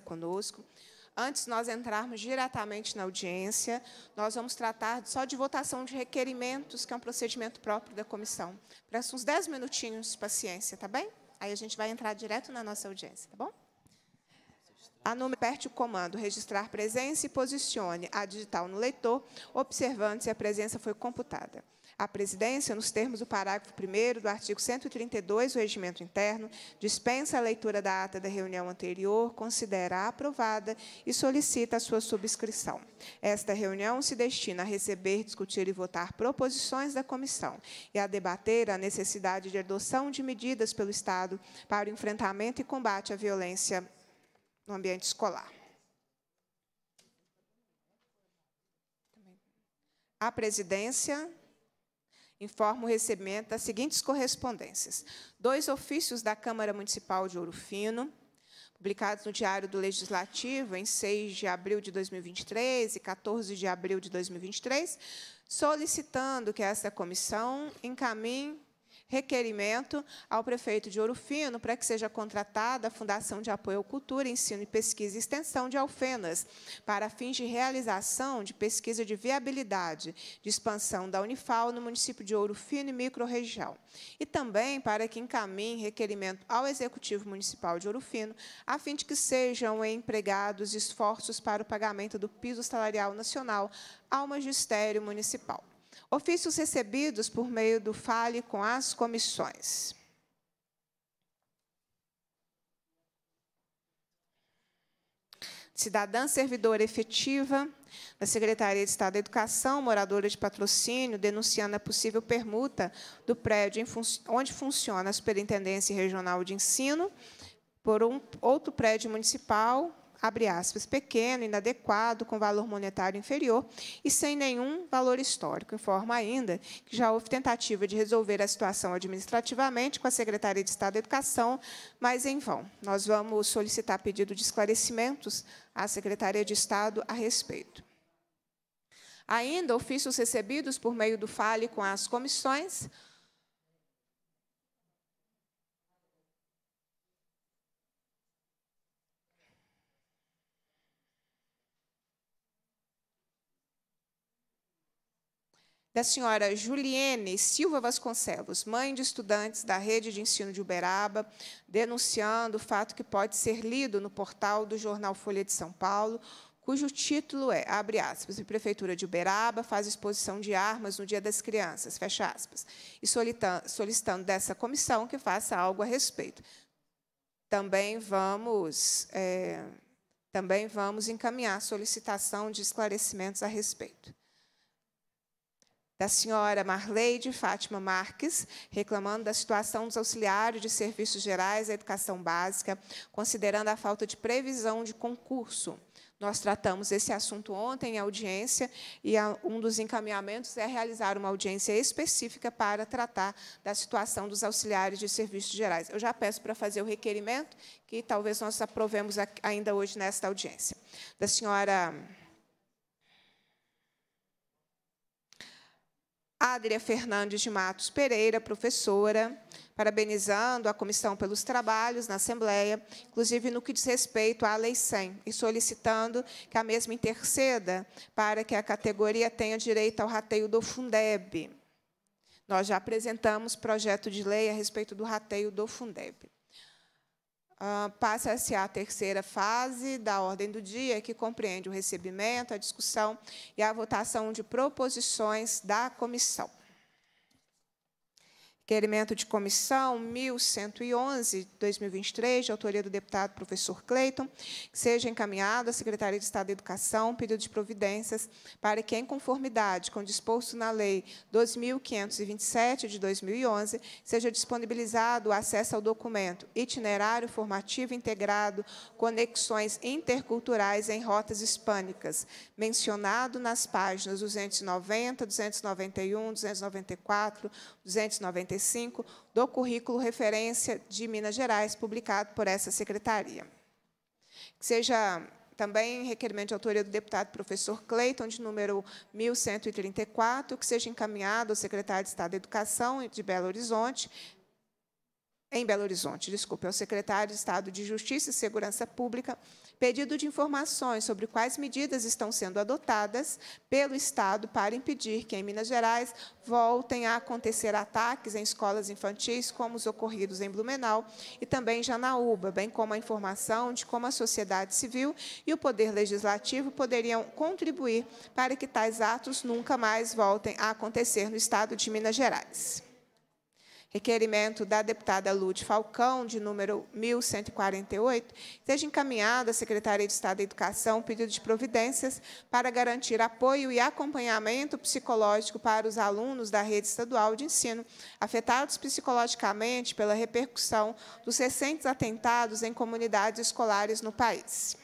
conosco. Antes de nós entrarmos diretamente na audiência, nós vamos tratar só de votação de requerimentos, que é um procedimento próprio da comissão. Presta uns 10 minutinhos, paciência, tá bem? Aí a gente vai entrar direto na nossa audiência, tá bom? A número perde o comando, registrar presença e posicione a digital no leitor, observando se a presença foi computada. A presidência, nos termos do parágrafo 1 do artigo 132 do Regimento Interno, dispensa a leitura da ata da reunião anterior, considera aprovada e solicita a sua subscrição. Esta reunião se destina a receber, discutir e votar proposições da comissão e a debater a necessidade de adoção de medidas pelo Estado para o enfrentamento e combate à violência no ambiente escolar. A presidência informo o recebimento das seguintes correspondências: dois ofícios da Câmara Municipal de Ouro Fino, publicados no Diário do Legislativo em 6 de abril de 2023 e 14 de abril de 2023, solicitando que essa comissão encaminhe requerimento ao prefeito de Ouro Fino para que seja contratada a Fundação de Apoio à Cultura, Ensino, e Pesquisa e Extensão de Alfenas, para fins de realização de pesquisa de viabilidade de expansão da Unifal no município de Ouro Fino e microrregião. E também para que encaminhe requerimento ao Executivo Municipal de Ouro Fino, a fim de que sejam empregados esforços para o pagamento do piso salarial nacional ao magistério municipal. Ofícios recebidos por meio do Fale com as comissões. cidadã servidora efetiva da Secretaria de Estado da Educação, moradora de patrocínio, denunciando a possível permuta do prédio fun onde funciona a Superintendência Regional de Ensino por um outro prédio municipal abre aspas, pequeno, inadequado, com valor monetário inferior e sem nenhum valor histórico. Informa ainda que já houve tentativa de resolver a situação administrativamente com a Secretaria de Estado da Educação, mas em vão. Nós vamos solicitar pedido de esclarecimentos à Secretaria de Estado a respeito. Ainda, ofícios recebidos por meio do FALE com as comissões da senhora Juliene Silva Vasconcelos, mãe de estudantes da rede de ensino de Uberaba, denunciando o fato que pode ser lido no portal do jornal Folha de São Paulo, cujo título é, abre aspas, e Prefeitura de Uberaba faz exposição de armas no Dia das Crianças, fecha aspas, e solicitando dessa comissão que faça algo a respeito. Também vamos, é, também vamos encaminhar solicitação de esclarecimentos a respeito da senhora Marleide Fátima Marques, reclamando da situação dos auxiliares de serviços gerais da educação básica, considerando a falta de previsão de concurso. Nós tratamos esse assunto ontem em audiência e ah, um dos encaminhamentos é realizar uma audiência específica para tratar da situação dos auxiliares de serviços gerais. Eu já peço para fazer o requerimento, que talvez nós aprovemos ainda hoje nesta audiência. Da senhora Adria Fernandes de Matos Pereira, professora, parabenizando a comissão pelos trabalhos na Assembleia, inclusive no que diz respeito à Lei 100, e solicitando que a mesma interceda para que a categoria tenha direito ao rateio do Fundeb. Nós já apresentamos projeto de lei a respeito do rateio do Fundeb. Ah, passa-se à terceira fase da ordem do dia, que compreende o recebimento, a discussão e a votação de proposições da comissão. Requerimento é de comissão 1111, 2023, de autoria do deputado professor Cleiton, que seja encaminhado à Secretaria de Estado da Educação pedido de providências para que, em conformidade com o disposto na Lei 2.527, de 2011, seja disponibilizado o acesso ao documento Itinerário Formativo Integrado Conexões Interculturais em Rotas Hispânicas, mencionado nas páginas 290, 291, 294, 295, 45 do Currículo Referência de Minas Gerais, publicado por essa secretaria. Que seja também requerimento de autoria do deputado professor Cleiton, de número 1134, que seja encaminhado ao secretário de Estado da Educação de Belo Horizonte, em Belo Horizonte, desculpe, ao secretário de Estado de Justiça e Segurança Pública, pedido de informações sobre quais medidas estão sendo adotadas pelo Estado para impedir que, em Minas Gerais, voltem a acontecer ataques em escolas infantis, como os ocorridos em Blumenau e também em Janaúba, bem como a informação de como a sociedade civil e o poder legislativo poderiam contribuir para que tais atos nunca mais voltem a acontecer no Estado de Minas Gerais requerimento da deputada Lute Falcão, de número 1148, seja encaminhado à Secretaria de Estado da Educação um pedido de providências para garantir apoio e acompanhamento psicológico para os alunos da rede estadual de ensino afetados psicologicamente pela repercussão dos recentes atentados em comunidades escolares no país.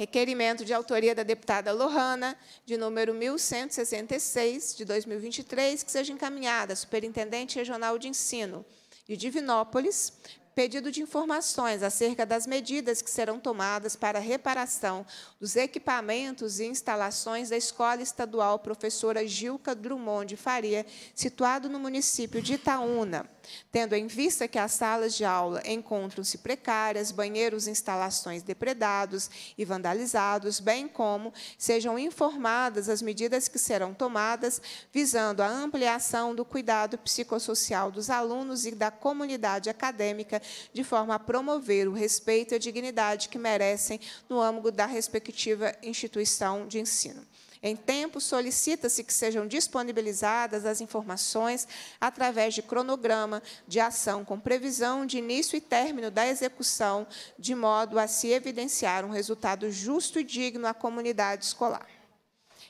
Requerimento de autoria da deputada Lohana, de número 1166, de 2023, que seja encaminhada à Superintendente Regional de Ensino de Divinópolis, pedido de informações acerca das medidas que serão tomadas para a reparação dos equipamentos e instalações da Escola Estadual Professora Gilca Drummond de Faria, situado no município de Itaúna Tendo em vista que as salas de aula encontram-se precárias, banheiros e instalações depredados e vandalizados, bem como sejam informadas as medidas que serão tomadas visando a ampliação do cuidado psicossocial dos alunos e da comunidade acadêmica, de forma a promover o respeito e a dignidade que merecem no âmbito da respectiva instituição de ensino. Em tempo, solicita-se que sejam disponibilizadas as informações através de cronograma de ação com previsão de início e término da execução, de modo a se evidenciar um resultado justo e digno à comunidade escolar.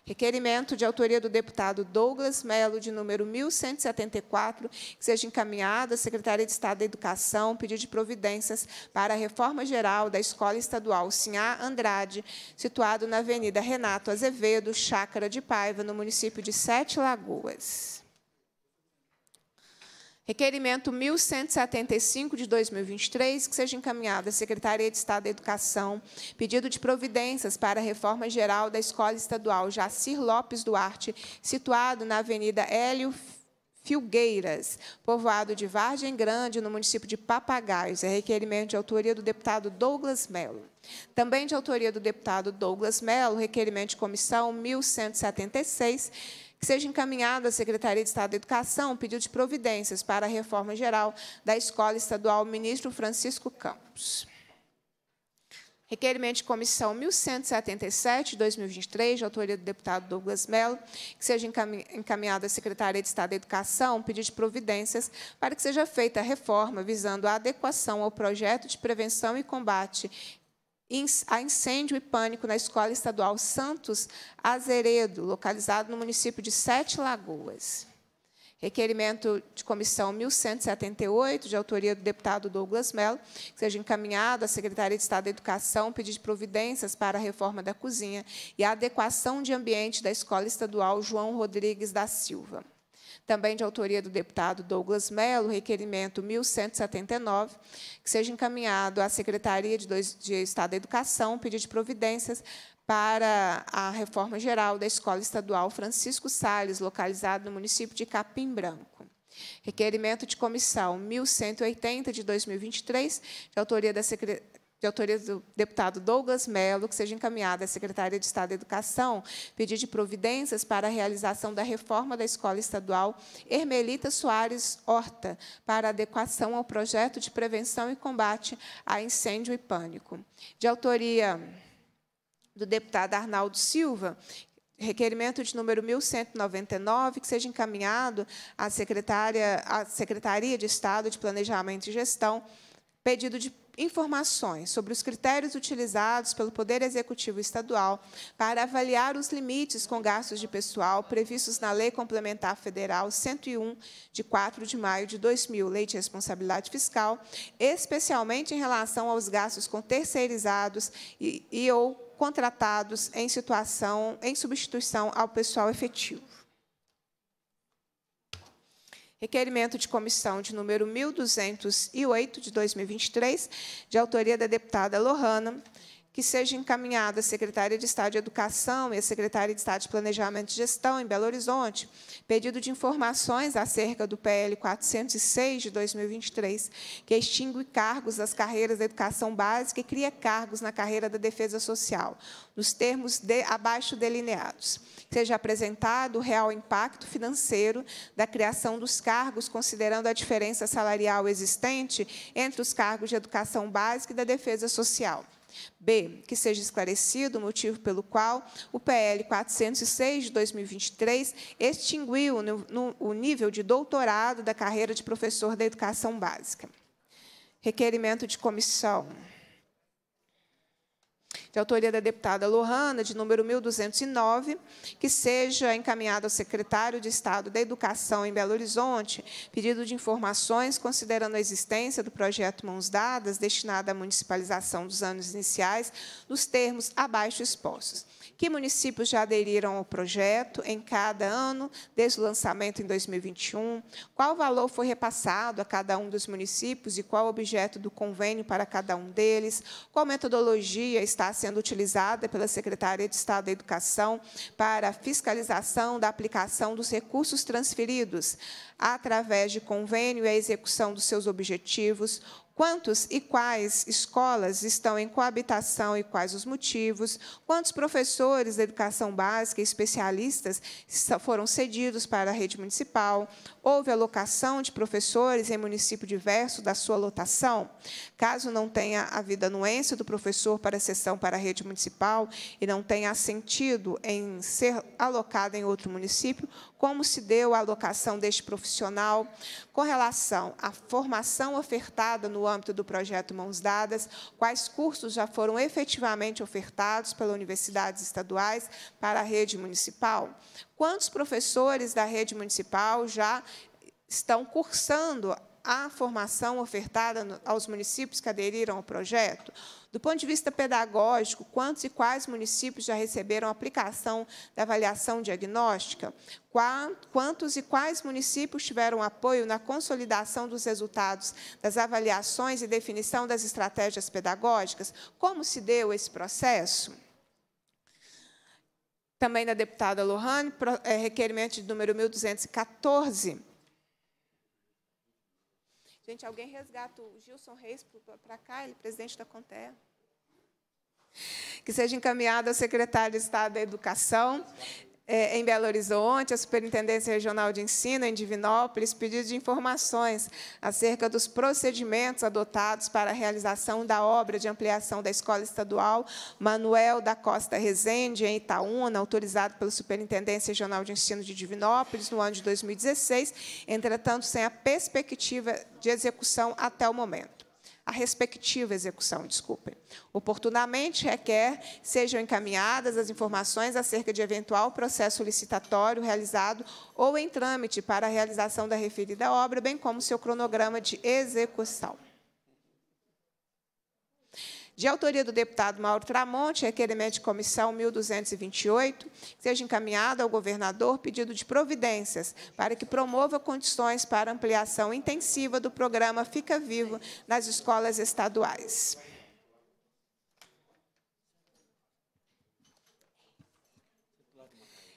Requerimento de autoria do deputado Douglas Melo, de número 1174, que seja encaminhado à Secretaria de Estado da Educação, pedido de providências para a reforma geral da Escola Estadual Sinhá Andrade, situado na Avenida Renato Azevedo, Chácara de Paiva, no município de Sete Lagoas. Requerimento 1175 de 2023, que seja encaminhado à Secretaria de Estado da Educação, pedido de providências para a reforma geral da Escola Estadual Jacir Lopes Duarte, situado na Avenida Hélio Filgueiras, povoado de Vargem Grande, no município de Papagaios. É requerimento de autoria do deputado Douglas Mello, Também de autoria do deputado Douglas Mello, requerimento de comissão 1176 que seja encaminhado à Secretaria de Estado da Educação um pedido de providências para a reforma geral da Escola Estadual Ministro Francisco Campos. Requerimento de comissão 1177, 2023, de autoria do deputado Douglas Mello, que seja encaminhado à Secretaria de Estado da Educação pedido de providências para que seja feita a reforma visando a adequação ao projeto de prevenção e combate a incêndio e pânico na Escola Estadual Santos Azeredo, localizado no município de Sete Lagoas. Requerimento de comissão 1178, de autoria do deputado Douglas Mello, que seja encaminhado à Secretaria de Estado da Educação pedir providências para a reforma da cozinha e a adequação de ambiente da Escola Estadual João Rodrigues da Silva também de autoria do deputado Douglas Mello, requerimento 1179, que seja encaminhado à Secretaria de, Estado da Educação, pedido de providências para a reforma geral da Escola Estadual Francisco Salles, localizada no município de Capim Branco. Requerimento de comissão 1180 de 2023, de autoria da, de autoria do deputado Douglas Mello, que seja encaminhada à Secretaria de Estado da Educação, pedir de providências para a realização da reforma da Escola Estadual Hermelita Soares Horta, para adequação ao projeto de prevenção e combate a incêndio e pânico. De autoria do deputado Arnaldo Silva, requerimento de número 1199, que seja encaminhado à, secretária, à Secretaria de Estado de Planejamento e Gestão, pedido de informações sobre os critérios utilizados pelo Poder Executivo Estadual para avaliar os limites com gastos de pessoal previstos na Lei Complementar Federal 101, de 4 de maio de 2000, Lei de Responsabilidade Fiscal, especialmente em relação aos gastos com terceirizados e, e ou contratados em situação em substituição ao pessoal efetivo. Requerimento de comissão de número 1208 de 2023, de autoria da deputada Lohana, que seja encaminhado à Secretaria de Estado de Educação e à Secretaria de Estado de Planejamento e Gestão, em Belo Horizonte, pedido de informações acerca do PL 406 de 2023, que extingue cargos das carreiras da educação básica e cria cargos na carreira da defesa social, nos termos de, abaixo delineados. Seja apresentado o real impacto financeiro da criação dos cargos, considerando a diferença salarial existente entre os cargos de educação básica e da defesa social. B. Que seja esclarecido o motivo pelo qual o PL 406 de 2023 extinguiu no, no, o nível de doutorado da carreira de professor da educação básica. Requerimento de comissão de autoria da deputada Lohana, de número 1209, que seja encaminhado ao secretário de Estado da Educação em Belo Horizonte, pedido de informações considerando a existência do projeto Mãos Dadas, destinado à municipalização dos anos iniciais, nos termos abaixo expostos que municípios já aderiram ao projeto em cada ano, desde o lançamento em 2021, qual valor foi repassado a cada um dos municípios e qual objeto do convênio para cada um deles, qual metodologia está sendo utilizada pela Secretaria de Estado da Educação para a fiscalização da aplicação dos recursos transferidos através de convênio e a execução dos seus objetivos, Quantos e quais escolas estão em coabitação e quais os motivos? Quantos professores da educação básica e especialistas foram cedidos para a rede municipal? Houve alocação de professores em município diverso da sua lotação? Caso não tenha havido anuência do professor para a sessão para a rede municipal e não tenha sentido em ser alocado em outro município, como se deu a alocação deste profissional com relação à formação ofertada no âmbito do projeto Mãos Dadas, quais cursos já foram efetivamente ofertados pelas universidades estaduais para a rede municipal, quantos professores da rede municipal já estão cursando à formação ofertada aos municípios que aderiram ao projeto? Do ponto de vista pedagógico, quantos e quais municípios já receberam aplicação da avaliação diagnóstica? Quantos e quais municípios tiveram apoio na consolidação dos resultados das avaliações e definição das estratégias pedagógicas? Como se deu esse processo? Também da deputada Lohane, é, requerimento de número 1214 Gente, alguém resgata o Gilson Reis para cá, ele é presidente da Conterra. Que seja encaminhado ao secretário de Estado da Educação, é, em Belo Horizonte, a Superintendência Regional de Ensino, em Divinópolis, pediu de informações acerca dos procedimentos adotados para a realização da obra de ampliação da Escola Estadual Manuel da Costa Rezende, em Itaúna, autorizado pela Superintendência Regional de Ensino de Divinópolis, no ano de 2016, entretanto, sem a perspectiva de execução até o momento a respectiva execução, desculpem. Oportunamente requer sejam encaminhadas as informações acerca de eventual processo licitatório realizado ou em trâmite para a realização da referida obra, bem como seu cronograma de execução de autoria do deputado Mauro Tramonte, requerimento de comissão 1228, seja encaminhado ao governador pedido de providências para que promova condições para ampliação intensiva do programa Fica Vivo nas escolas estaduais.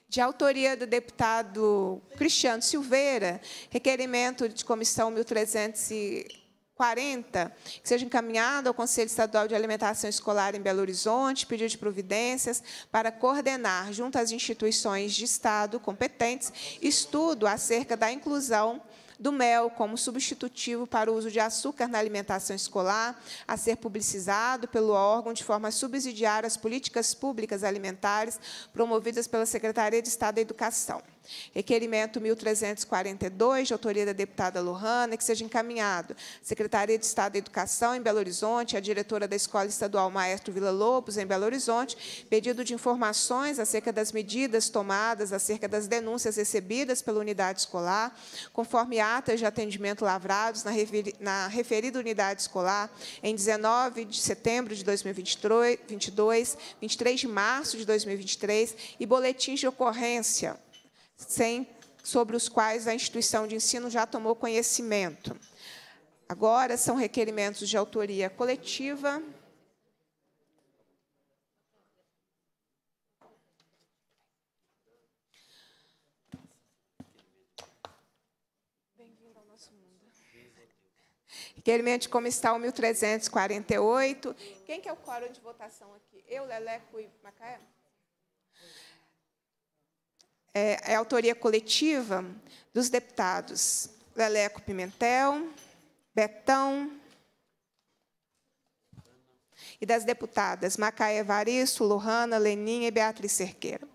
de autoria do deputado Cristiano Silveira, requerimento de comissão 1300 e 40, que seja encaminhado ao Conselho Estadual de Alimentação Escolar em Belo Horizonte, pedido de providências para coordenar, junto às instituições de Estado competentes, estudo acerca da inclusão do mel como substitutivo para o uso de açúcar na alimentação escolar, a ser publicizado pelo órgão de forma a subsidiar as políticas públicas alimentares promovidas pela Secretaria de Estado da Educação. Requerimento 1342, de autoria da deputada Lohana, que seja encaminhado à Secretaria de Estado da Educação, em Belo Horizonte, à diretora da Escola Estadual Maestro Vila Lobos, em Belo Horizonte, pedido de informações acerca das medidas tomadas, acerca das denúncias recebidas pela unidade escolar, conforme atas de atendimento lavrados na referida unidade escolar, em 19 de setembro de 2022, 23 de março de 2023, e boletins de ocorrência sobre os quais a instituição de ensino já tomou conhecimento. Agora são requerimentos de autoria coletiva. Requerimento de comissão 1348. Quem que é o quórum de votação aqui? Eu, Leleco e Macaé? é, é autoria coletiva dos deputados Leleco Pimentel, Betão e das deputadas Macaé Evaristo, Lohana, Leninha e Beatriz Cerqueira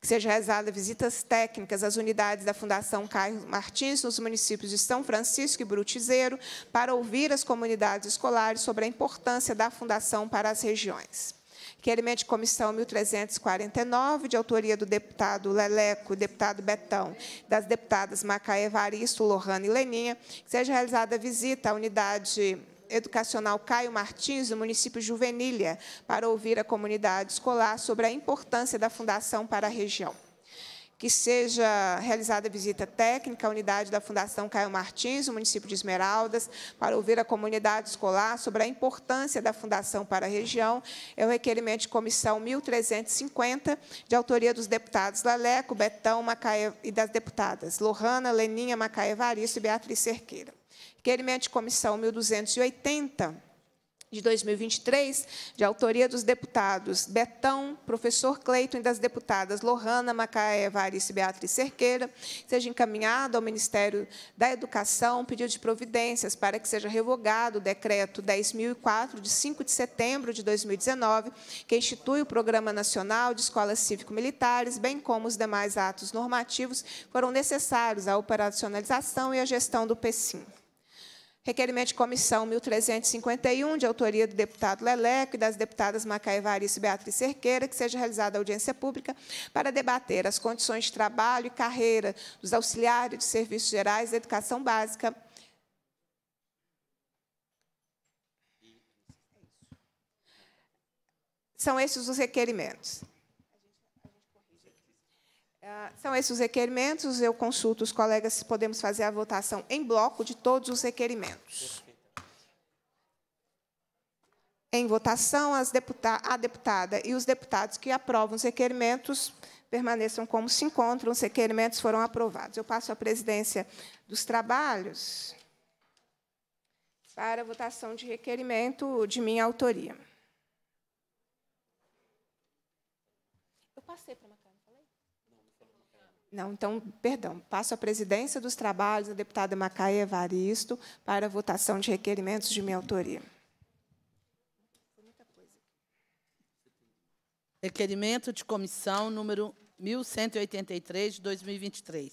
que seja realizada visitas técnicas às unidades da Fundação Caio Martins nos municípios de São Francisco e Brutizeiro para ouvir as comunidades escolares sobre a importância da fundação para as regiões que de comissão 1349, de autoria do deputado Leleco, deputado Betão, das deputadas Macaé Varisto, Lohana e Leninha, que seja realizada a visita à unidade educacional Caio Martins, do município Juvenília, para ouvir a comunidade escolar sobre a importância da fundação para a região que seja realizada visita técnica à unidade da Fundação Caio Martins, no município de Esmeraldas, para ouvir a comunidade escolar sobre a importância da Fundação para a região. É o requerimento de comissão 1350, de autoria dos deputados Laleco, Betão, Macaé e das deputadas Lohana, Leninha, Macaé Evaristo e Beatriz Cerqueira. Requerimento de comissão 1280, de 2023, de autoria dos deputados Betão, professor Cleiton e das deputadas Lohana Macaé Varice Beatriz Cerqueira, seja encaminhado ao Ministério da Educação pedido de providências para que seja revogado o decreto 10.004, de 5 de setembro de 2019, que institui o Programa Nacional de Escolas Cívico-Militares, bem como os demais atos normativos foram necessários à operacionalização e à gestão do PECIM. Requerimento de comissão 1351, de autoria do deputado Leleco e das deputadas Macaé Varice e Beatriz Cerqueira, que seja realizada a audiência pública para debater as condições de trabalho e carreira dos auxiliares de serviços gerais da educação básica. São esses os requerimentos. Ah, são esses os requerimentos. Eu consulto os colegas se podemos fazer a votação em bloco de todos os requerimentos. Em votação, deputa a deputada e os deputados que aprovam os requerimentos permaneçam como se encontram. Os requerimentos foram aprovados. Eu passo a presidência dos trabalhos para a votação de requerimento de minha autoria. Eu passei para uma não, então, perdão. Passo a presidência dos trabalhos da deputada Macaé Evaristo para a votação de requerimentos de minha autoria. Requerimento de comissão número 1183 de 2023.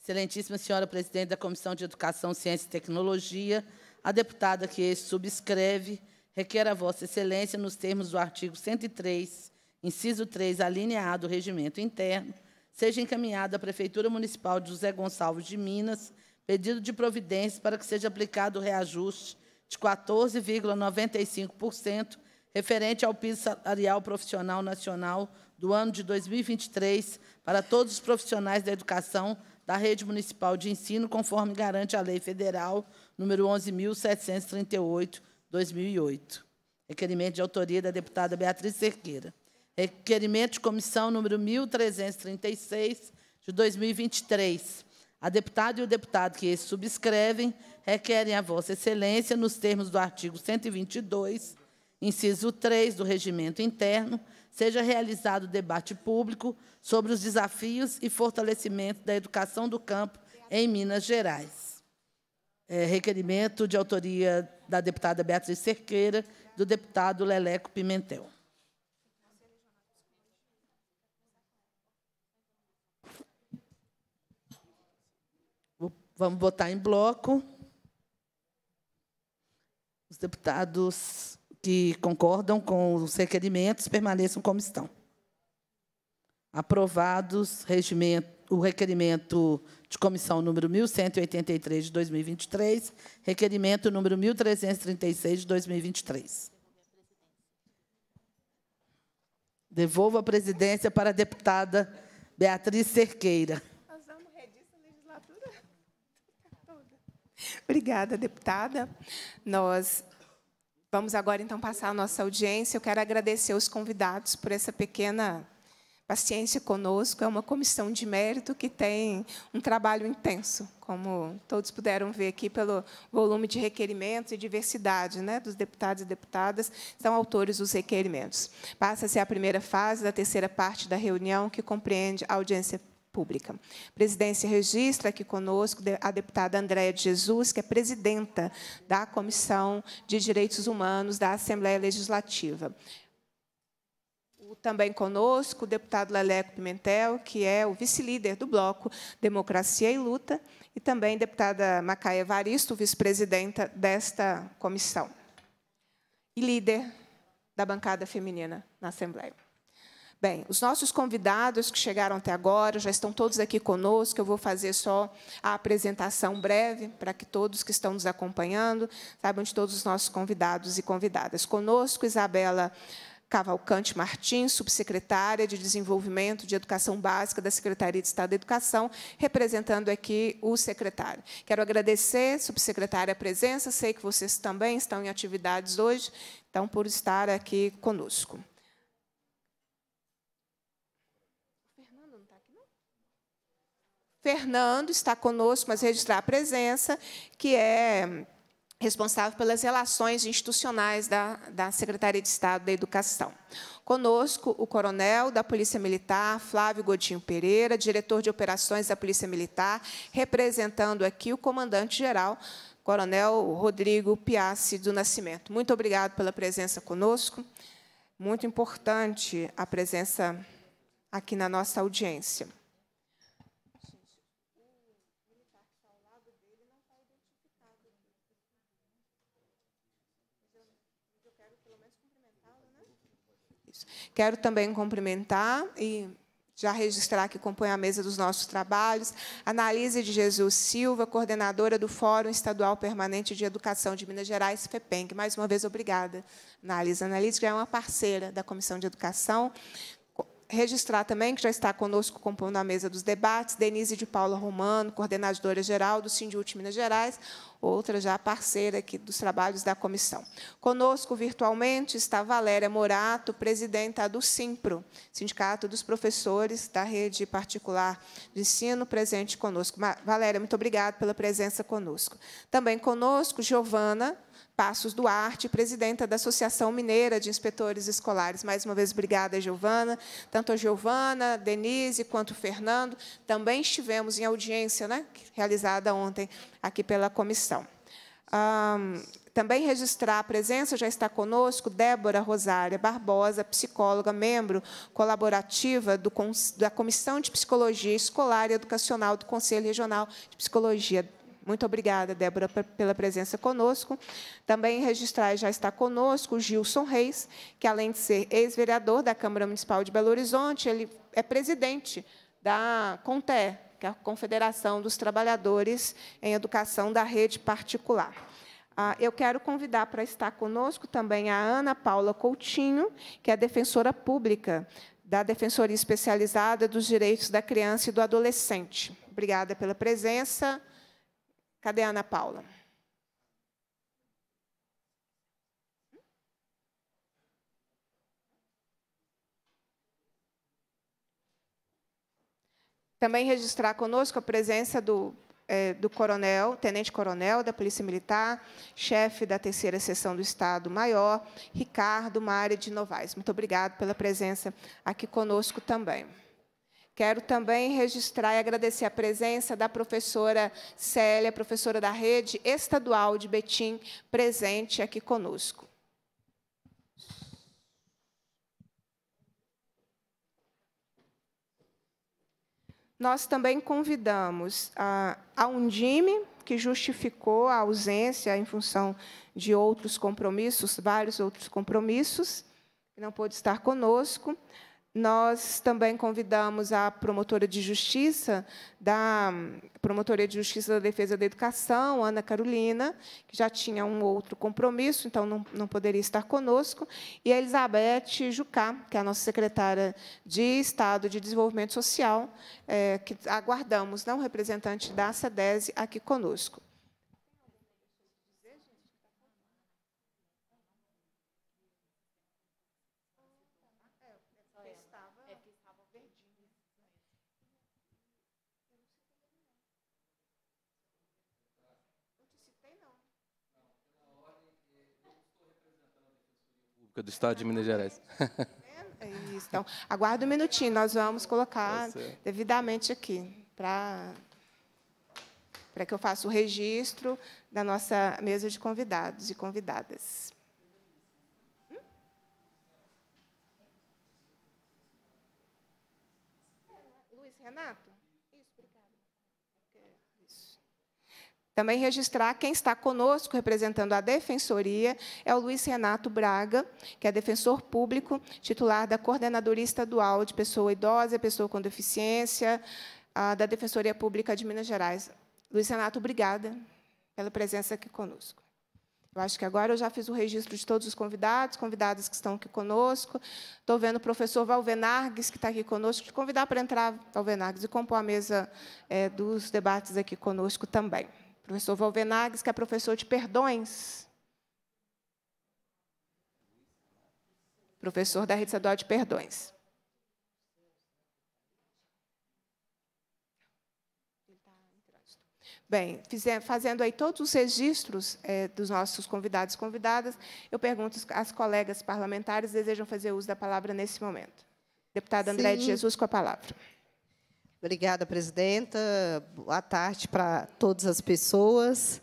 Excelentíssima senhora presidente da Comissão de Educação, Ciência e Tecnologia, a deputada que subscreve requer a vossa excelência nos termos do artigo 103, inciso 3, alineado do regimento interno seja encaminhado à Prefeitura Municipal de José Gonçalves de Minas pedido de providência para que seja aplicado o reajuste de 14,95% referente ao piso salarial profissional nacional do ano de 2023 para todos os profissionais da educação da rede municipal de ensino, conforme garante a Lei Federal número 11.738, 2008. Requerimento de autoria da deputada Beatriz Cerqueira. Requerimento de comissão número 1336, de 2023. A deputada e o deputado que esse subscrevem requerem a Vossa Excelência, nos termos do artigo 122, inciso 3 do Regimento Interno, seja realizado debate público sobre os desafios e fortalecimento da educação do campo em Minas Gerais. É, requerimento de autoria da deputada Beatriz Cerqueira, do deputado Leleco Pimentel. Vamos botar em bloco. Os deputados que concordam com os requerimentos permaneçam como estão. Aprovados o requerimento de comissão número 1183 de 2023, requerimento número 1336 de 2023. Devolvo a presidência para a deputada Beatriz Cerqueira. Obrigada, deputada. Nós vamos agora, então, passar a nossa audiência. Eu quero agradecer aos convidados por essa pequena paciência conosco. É uma comissão de mérito que tem um trabalho intenso, como todos puderam ver aqui pelo volume de requerimentos e diversidade né, dos deputados e deputadas, são autores dos requerimentos. Passa-se a primeira fase da terceira parte da reunião, que compreende a audiência Pública. Presidência registra aqui conosco a deputada Andréa de Jesus, que é presidenta da Comissão de Direitos Humanos da Assembleia Legislativa. também conosco o deputado Leleco Pimentel, que é o vice-líder do Bloco Democracia e Luta, e também deputada Macaia Varisto, vice-presidenta desta comissão e líder da bancada feminina na Assembleia. Bem, os nossos convidados que chegaram até agora já estão todos aqui conosco. Eu vou fazer só a apresentação breve para que todos que estão nos acompanhando saibam de todos os nossos convidados e convidadas. Conosco, Isabela Cavalcante Martins, subsecretária de Desenvolvimento de Educação Básica da Secretaria de Estado da Educação, representando aqui o secretário. Quero agradecer, subsecretária, a presença. Sei que vocês também estão em atividades hoje, então, por estar aqui conosco. Fernando está conosco, mas registrar a presença, que é hum, responsável pelas relações institucionais da, da Secretaria de Estado da Educação. Conosco, o coronel da Polícia Militar, Flávio Godinho Pereira, diretor de operações da Polícia Militar, representando aqui o comandante-geral, coronel Rodrigo Piassi do Nascimento. Muito obrigado pela presença conosco. Muito importante a presença aqui na nossa audiência. Quero também cumprimentar e já registrar que compõe a mesa dos nossos trabalhos, Analise de Jesus Silva, coordenadora do Fórum Estadual Permanente de Educação de Minas Gerais, FEPENG. Mais uma vez, obrigada, Analise. Analise já é uma parceira da Comissão de Educação registrar também que já está conosco compondo a mesa dos debates, Denise de Paula Romano, coordenadora geral do Sindiúte Minas Gerais, outra já parceira aqui dos trabalhos da comissão. Conosco virtualmente está Valéria Morato, presidenta do Simpro, Sindicato dos Professores da Rede Particular de Ensino, presente conosco. Valéria, muito obrigada pela presença conosco. Também conosco Giovana Passos Duarte, presidenta da Associação Mineira de Inspetores Escolares. Mais uma vez, obrigada, Giovana. Tanto a Giovana, Denise, quanto o Fernando, também estivemos em audiência né, realizada ontem aqui pela comissão. Um, também registrar a presença, já está conosco, Débora Rosária Barbosa, psicóloga, membro colaborativa do, da Comissão de Psicologia Escolar e Educacional do Conselho Regional de Psicologia. Muito obrigada, Débora, pela presença conosco. Também registrar já está conosco o Gilson Reis, que além de ser ex-vereador da Câmara Municipal de Belo Horizonte, ele é presidente da CONTE, que é a Confederação dos Trabalhadores em Educação da Rede Particular. Ah, eu quero convidar para estar conosco também a Ana Paula Coutinho, que é defensora pública da Defensoria Especializada dos Direitos da Criança e do Adolescente. Obrigada pela presença. Cadê a Ana Paula? Também registrar conosco a presença do, é, do coronel, tenente-coronel da Polícia Militar, chefe da terceira seção do Estado-Maior, Ricardo Mária de Novaes. Muito obrigado pela presença aqui conosco também. Quero também registrar e agradecer a presença da professora Célia, professora da rede estadual de Betim, presente aqui conosco. Nós também convidamos a, a Undime, que justificou a ausência em função de outros compromissos, vários outros compromissos, que não pôde estar conosco nós também convidamos a promotora de justiça da Promotoria de Justiça da Defesa da Educação, Ana Carolina, que já tinha um outro compromisso, então não, não poderia estar conosco, e a Elizabeth Jucá, que é a nossa secretária de Estado de Desenvolvimento Social, é, que aguardamos não representante da sedes aqui conosco. República do Estado de Minas Gerais. É isso, então, aguarda um minutinho, nós vamos colocar tá devidamente aqui, para para que eu faça o registro da nossa mesa de convidados e convidadas. Hum? Luiz Renato? Também registrar quem está conosco representando a Defensoria é o Luiz Renato Braga, que é defensor público, titular da Coordenadoria Estadual de Pessoa Idosa, Pessoa com Deficiência, da Defensoria Pública de Minas Gerais. Luiz Renato, obrigada pela presença aqui conosco. Eu acho que agora eu já fiz o registro de todos os convidados, convidadas que estão aqui conosco. Estou vendo o professor Valvenargues, que está aqui conosco, te convidar para entrar, Valvenargues, e compor a mesa é, dos debates aqui conosco também professor Valvenagues, que é professor de perdões. Professor da Rede Estadual de Perdões. Bem, fazendo aí todos os registros é, dos nossos convidados e convidadas, eu pergunto às colegas parlamentares desejam fazer uso da palavra nesse momento. Deputada André Sim. de Jesus, com a palavra. Obrigada, presidenta. Boa tarde para todas as pessoas.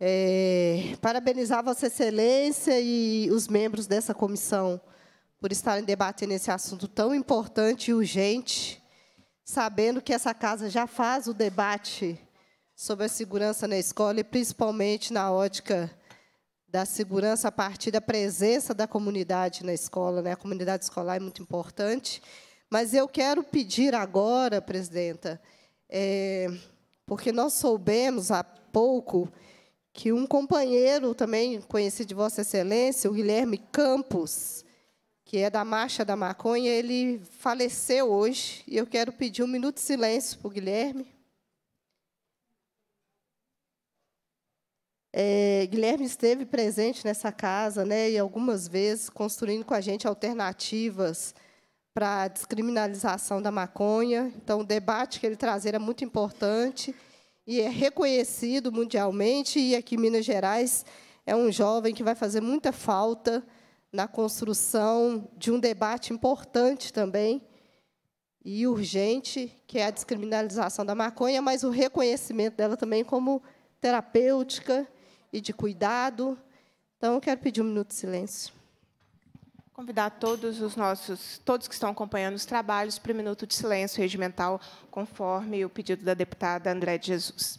É, parabenizar Vossa Excelência e os membros dessa comissão por estarem debatendo esse assunto tão importante e urgente, sabendo que essa casa já faz o debate sobre a segurança na escola e principalmente na ótica da segurança a partir da presença da comunidade na escola, né? A comunidade escolar é muito importante. Mas eu quero pedir agora, presidenta, é, porque nós soubemos há pouco que um companheiro também conhecido de Vossa Excelência, o Guilherme Campos, que é da Marcha da Maconha, ele faleceu hoje. E eu quero pedir um minuto de silêncio para o Guilherme. É, Guilherme esteve presente nessa casa, né, e algumas vezes construindo com a gente alternativas para a descriminalização da maconha. Então, o debate que ele traz era é muito importante e é reconhecido mundialmente. E aqui em Minas Gerais é um jovem que vai fazer muita falta na construção de um debate importante também e urgente, que é a descriminalização da maconha, mas o reconhecimento dela também como terapêutica e de cuidado. Então, eu quero pedir um minuto de silêncio convidar todos os nossos, todos que estão acompanhando os trabalhos para o minuto de silêncio regimental, conforme o pedido da deputada André de Jesus.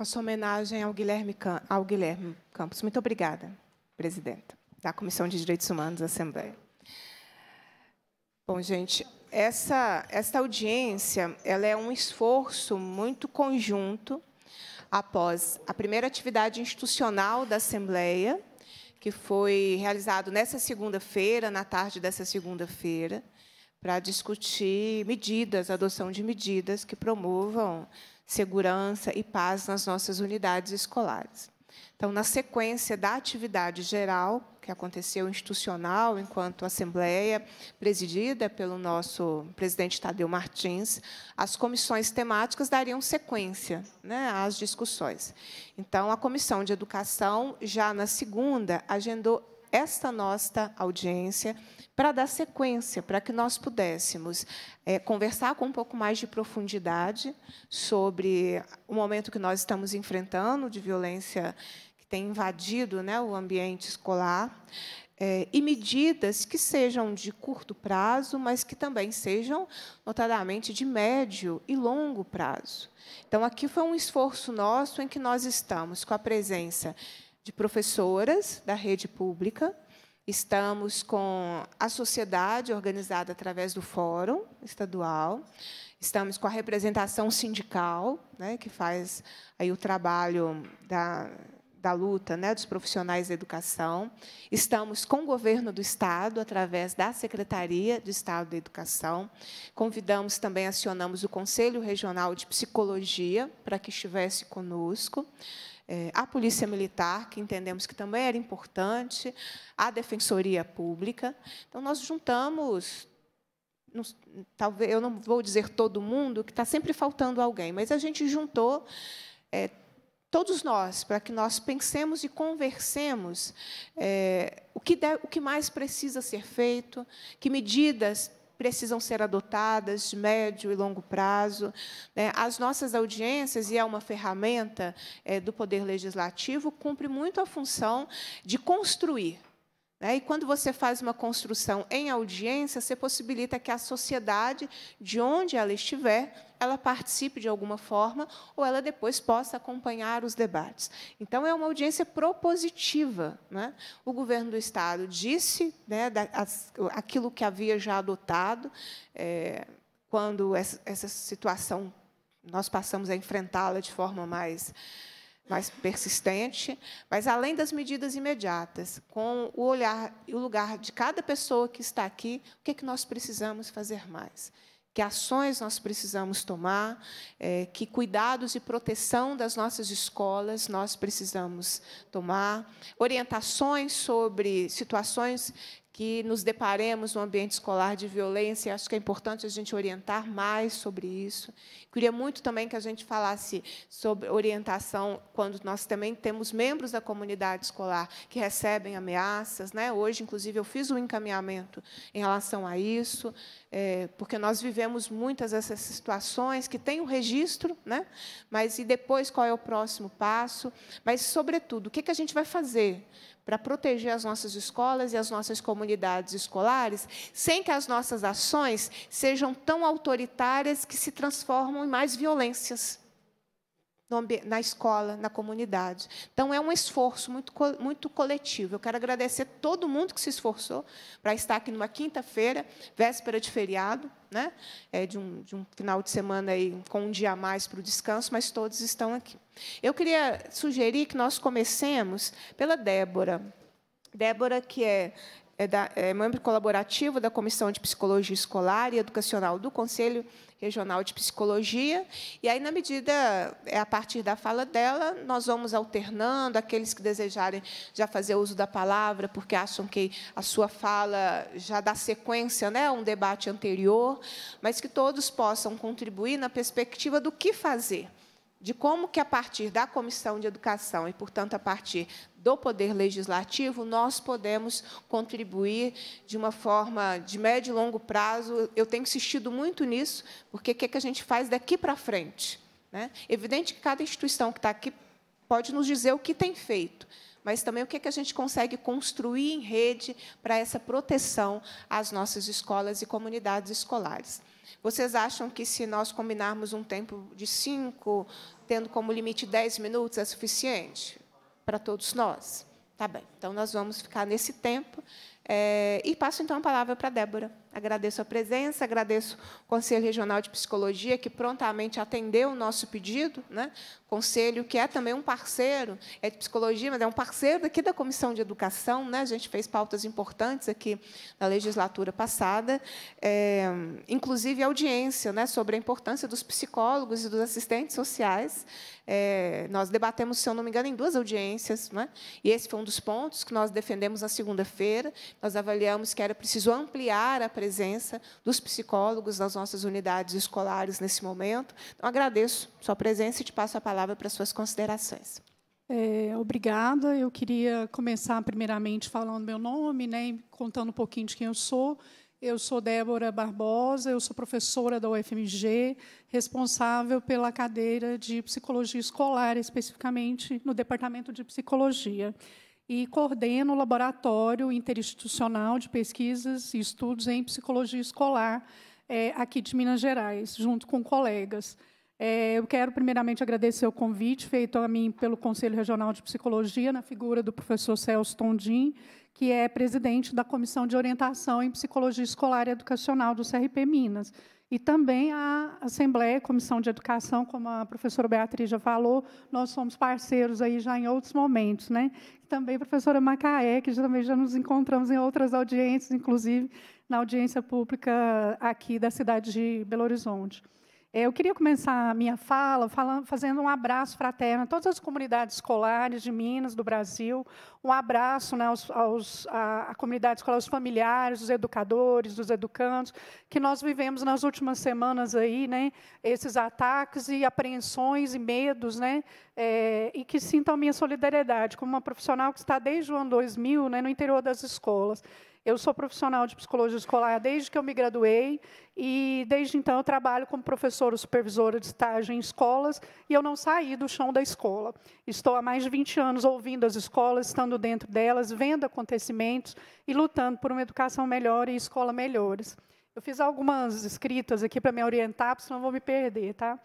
Nossa homenagem ao Guilherme, ao Guilherme Campos. Muito obrigada, presidenta, da Comissão de Direitos Humanos da Assembleia. Bom, gente, essa, essa audiência ela é um esforço muito conjunto após a primeira atividade institucional da Assembleia, que foi realizado nessa segunda-feira, na tarde dessa segunda-feira, para discutir medidas, adoção de medidas que promovam segurança e paz nas nossas unidades escolares. Então, na sequência da atividade geral, que aconteceu institucional, enquanto Assembleia, presidida pelo nosso presidente Tadeu Martins, as comissões temáticas dariam sequência né, às discussões. Então, a Comissão de Educação, já na segunda, agendou esta nossa audiência para dar sequência, para que nós pudéssemos é, conversar com um pouco mais de profundidade sobre o momento que nós estamos enfrentando de violência que tem invadido né, o ambiente escolar. É, e medidas que sejam de curto prazo, mas que também sejam, notadamente, de médio e longo prazo. Então, aqui foi um esforço nosso em que nós estamos com a presença de professoras da rede pública, Estamos com a sociedade organizada através do Fórum Estadual. Estamos com a representação sindical, né, que faz aí o trabalho da, da luta né, dos profissionais da educação. Estamos com o governo do Estado, através da Secretaria de Estado da Educação. Convidamos também, acionamos o Conselho Regional de Psicologia para que estivesse conosco. É, a Polícia Militar, que entendemos que também era importante, a Defensoria Pública. Então, nós juntamos, talvez eu não vou dizer todo mundo, que está sempre faltando alguém, mas a gente juntou é, todos nós, para que nós pensemos e conversemos é, o, que o que mais precisa ser feito, que medidas precisam ser adotadas de médio e longo prazo. Né? As nossas audiências, e é uma ferramenta é, do Poder Legislativo, cumpre muito a função de construir né? E quando você faz uma construção em audiência, você possibilita que a sociedade, de onde ela estiver, ela participe de alguma forma ou ela depois possa acompanhar os debates. Então, é uma audiência propositiva. Né? O governo do Estado disse né, aquilo que havia já adotado é, quando essa, essa situação nós passamos a enfrentá-la de forma mais mais persistente, mas além das medidas imediatas, com o olhar e o lugar de cada pessoa que está aqui, o que, é que nós precisamos fazer mais? Que ações nós precisamos tomar, é, que cuidados e proteção das nossas escolas nós precisamos tomar, orientações sobre situações que nos deparemos no ambiente escolar de violência, e acho que é importante a gente orientar mais sobre isso. Queria muito também que a gente falasse sobre orientação quando nós também temos membros da comunidade escolar que recebem ameaças. Né? Hoje, inclusive, eu fiz um encaminhamento em relação a isso, é, porque nós vivemos muitas dessas situações que têm o um registro, né? mas e depois qual é o próximo passo? Mas, sobretudo, o que, que a gente vai fazer? para proteger as nossas escolas e as nossas comunidades escolares, sem que as nossas ações sejam tão autoritárias que se transformam em mais violências na escola, na comunidade. Então, é um esforço muito, muito coletivo. Eu quero agradecer todo mundo que se esforçou para estar aqui numa quinta-feira, véspera de feriado, né? É de, um, de um final de semana aí, com um dia a mais para o descanso, mas todos estão aqui. Eu queria sugerir que nós comecemos pela Débora. Débora, que é é, da, é, membro colaborativo da Comissão de Psicologia Escolar e Educacional do Conselho Regional de Psicologia. E aí, na medida, é a partir da fala dela, nós vamos alternando aqueles que desejarem já fazer uso da palavra, porque acham que a sua fala já dá sequência né, a um debate anterior, mas que todos possam contribuir na perspectiva do que fazer de como que a partir da comissão de educação e portanto a partir do Poder Legislativo, nós podemos contribuir de uma forma de médio e longo prazo. Eu tenho insistido muito nisso, porque o que, é que a gente faz daqui para frente? Né? Evidente que cada instituição que está aqui pode nos dizer o que tem feito, mas também o que, é que a gente consegue construir em rede para essa proteção às nossas escolas e comunidades escolares. Vocês acham que, se nós combinarmos um tempo de cinco, tendo como limite dez minutos, é suficiente? para todos nós. Tá bem, então nós vamos ficar nesse tempo. É, e passo então a palavra para a Débora. Agradeço a presença, agradeço o Conselho Regional de Psicologia, que prontamente atendeu o nosso pedido. Né? Conselho, que é também um parceiro, é de psicologia, mas é um parceiro aqui da Comissão de Educação. Né? A gente fez pautas importantes aqui na legislatura passada, é, inclusive audiência né, sobre a importância dos psicólogos e dos assistentes sociais. É, nós debatemos, se eu não me engano, em duas audiências, né? e esse foi um dos pontos que nós defendemos na segunda-feira. Nós avaliamos que era preciso ampliar a presença dos psicólogos das nossas unidades escolares nesse momento. Então, agradeço sua presença e te passo a palavra para suas considerações. É, obrigada. Eu queria começar, primeiramente, falando meu nome, né, contando um pouquinho de quem eu sou. Eu sou Débora Barbosa, eu sou professora da UFMG, responsável pela cadeira de psicologia escolar, especificamente no departamento de psicologia e coordeno o Laboratório Interinstitucional de Pesquisas e Estudos em Psicologia Escolar é, aqui de Minas Gerais, junto com colegas. É, eu quero, primeiramente, agradecer o convite feito a mim pelo Conselho Regional de Psicologia, na figura do professor Celso Tondim, que é presidente da Comissão de Orientação em Psicologia Escolar e Educacional do CRP Minas. E também a Assembleia, a Comissão de Educação, como a professora Beatriz já falou, nós somos parceiros aí já em outros momentos. Né? também a professora Macaé, que já, também já nos encontramos em outras audiências, inclusive na audiência pública aqui da cidade de Belo Horizonte. É, eu queria começar a minha fala falando, fazendo um abraço fraterno a todas as comunidades escolares de Minas, do Brasil. Um abraço né, aos, aos, à, à comunidade escolar, aos familiares, os educadores, os educandos, que nós vivemos nas últimas semanas aí, né, esses ataques e apreensões e medos, né, é, e que sintam a minha solidariedade como uma profissional que está desde o ano 2000 né, no interior das escolas. Eu sou profissional de psicologia escolar desde que eu me graduei e desde então eu trabalho como professora supervisora de estágio em escolas e eu não saí do chão da escola. Estou há mais de 20 anos ouvindo as escolas, estando dentro delas, vendo acontecimentos e lutando por uma educação melhor e escola melhores. Eu fiz algumas escritas aqui para me orientar, porque senão vou me perder, tá?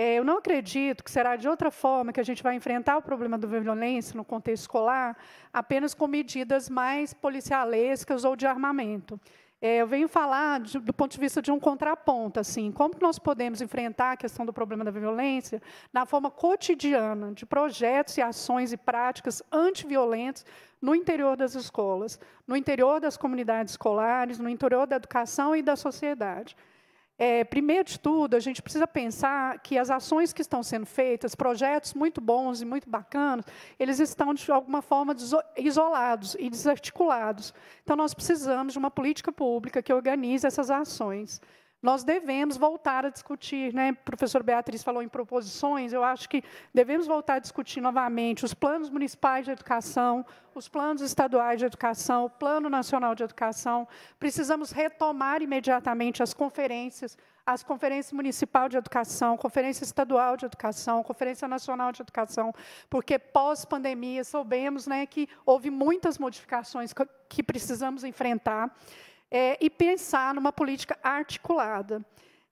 É, eu não acredito que será de outra forma que a gente vai enfrentar o problema da violência no contexto escolar apenas com medidas mais policialescas ou de armamento. É, eu venho falar de, do ponto de vista de um contraponto, assim, como que nós podemos enfrentar a questão do problema da violência na forma cotidiana, de projetos e ações e práticas antiviolentas no interior das escolas, no interior das comunidades escolares, no interior da educação e da sociedade. É, primeiro de tudo, a gente precisa pensar que as ações que estão sendo feitas, projetos muito bons e muito bacanas, eles estão, de alguma forma, isolados e desarticulados. Então, nós precisamos de uma política pública que organize essas ações. Nós devemos voltar a discutir, né? Professor Beatriz falou em proposições, eu acho que devemos voltar a discutir novamente os planos municipais de educação, os planos estaduais de educação, o Plano Nacional de Educação. Precisamos retomar imediatamente as conferências, as conferências municipal de educação, conferência estadual de educação, conferência nacional de educação, porque pós-pandemia soubemos né, que houve muitas modificações que precisamos enfrentar é, e pensar numa política articulada.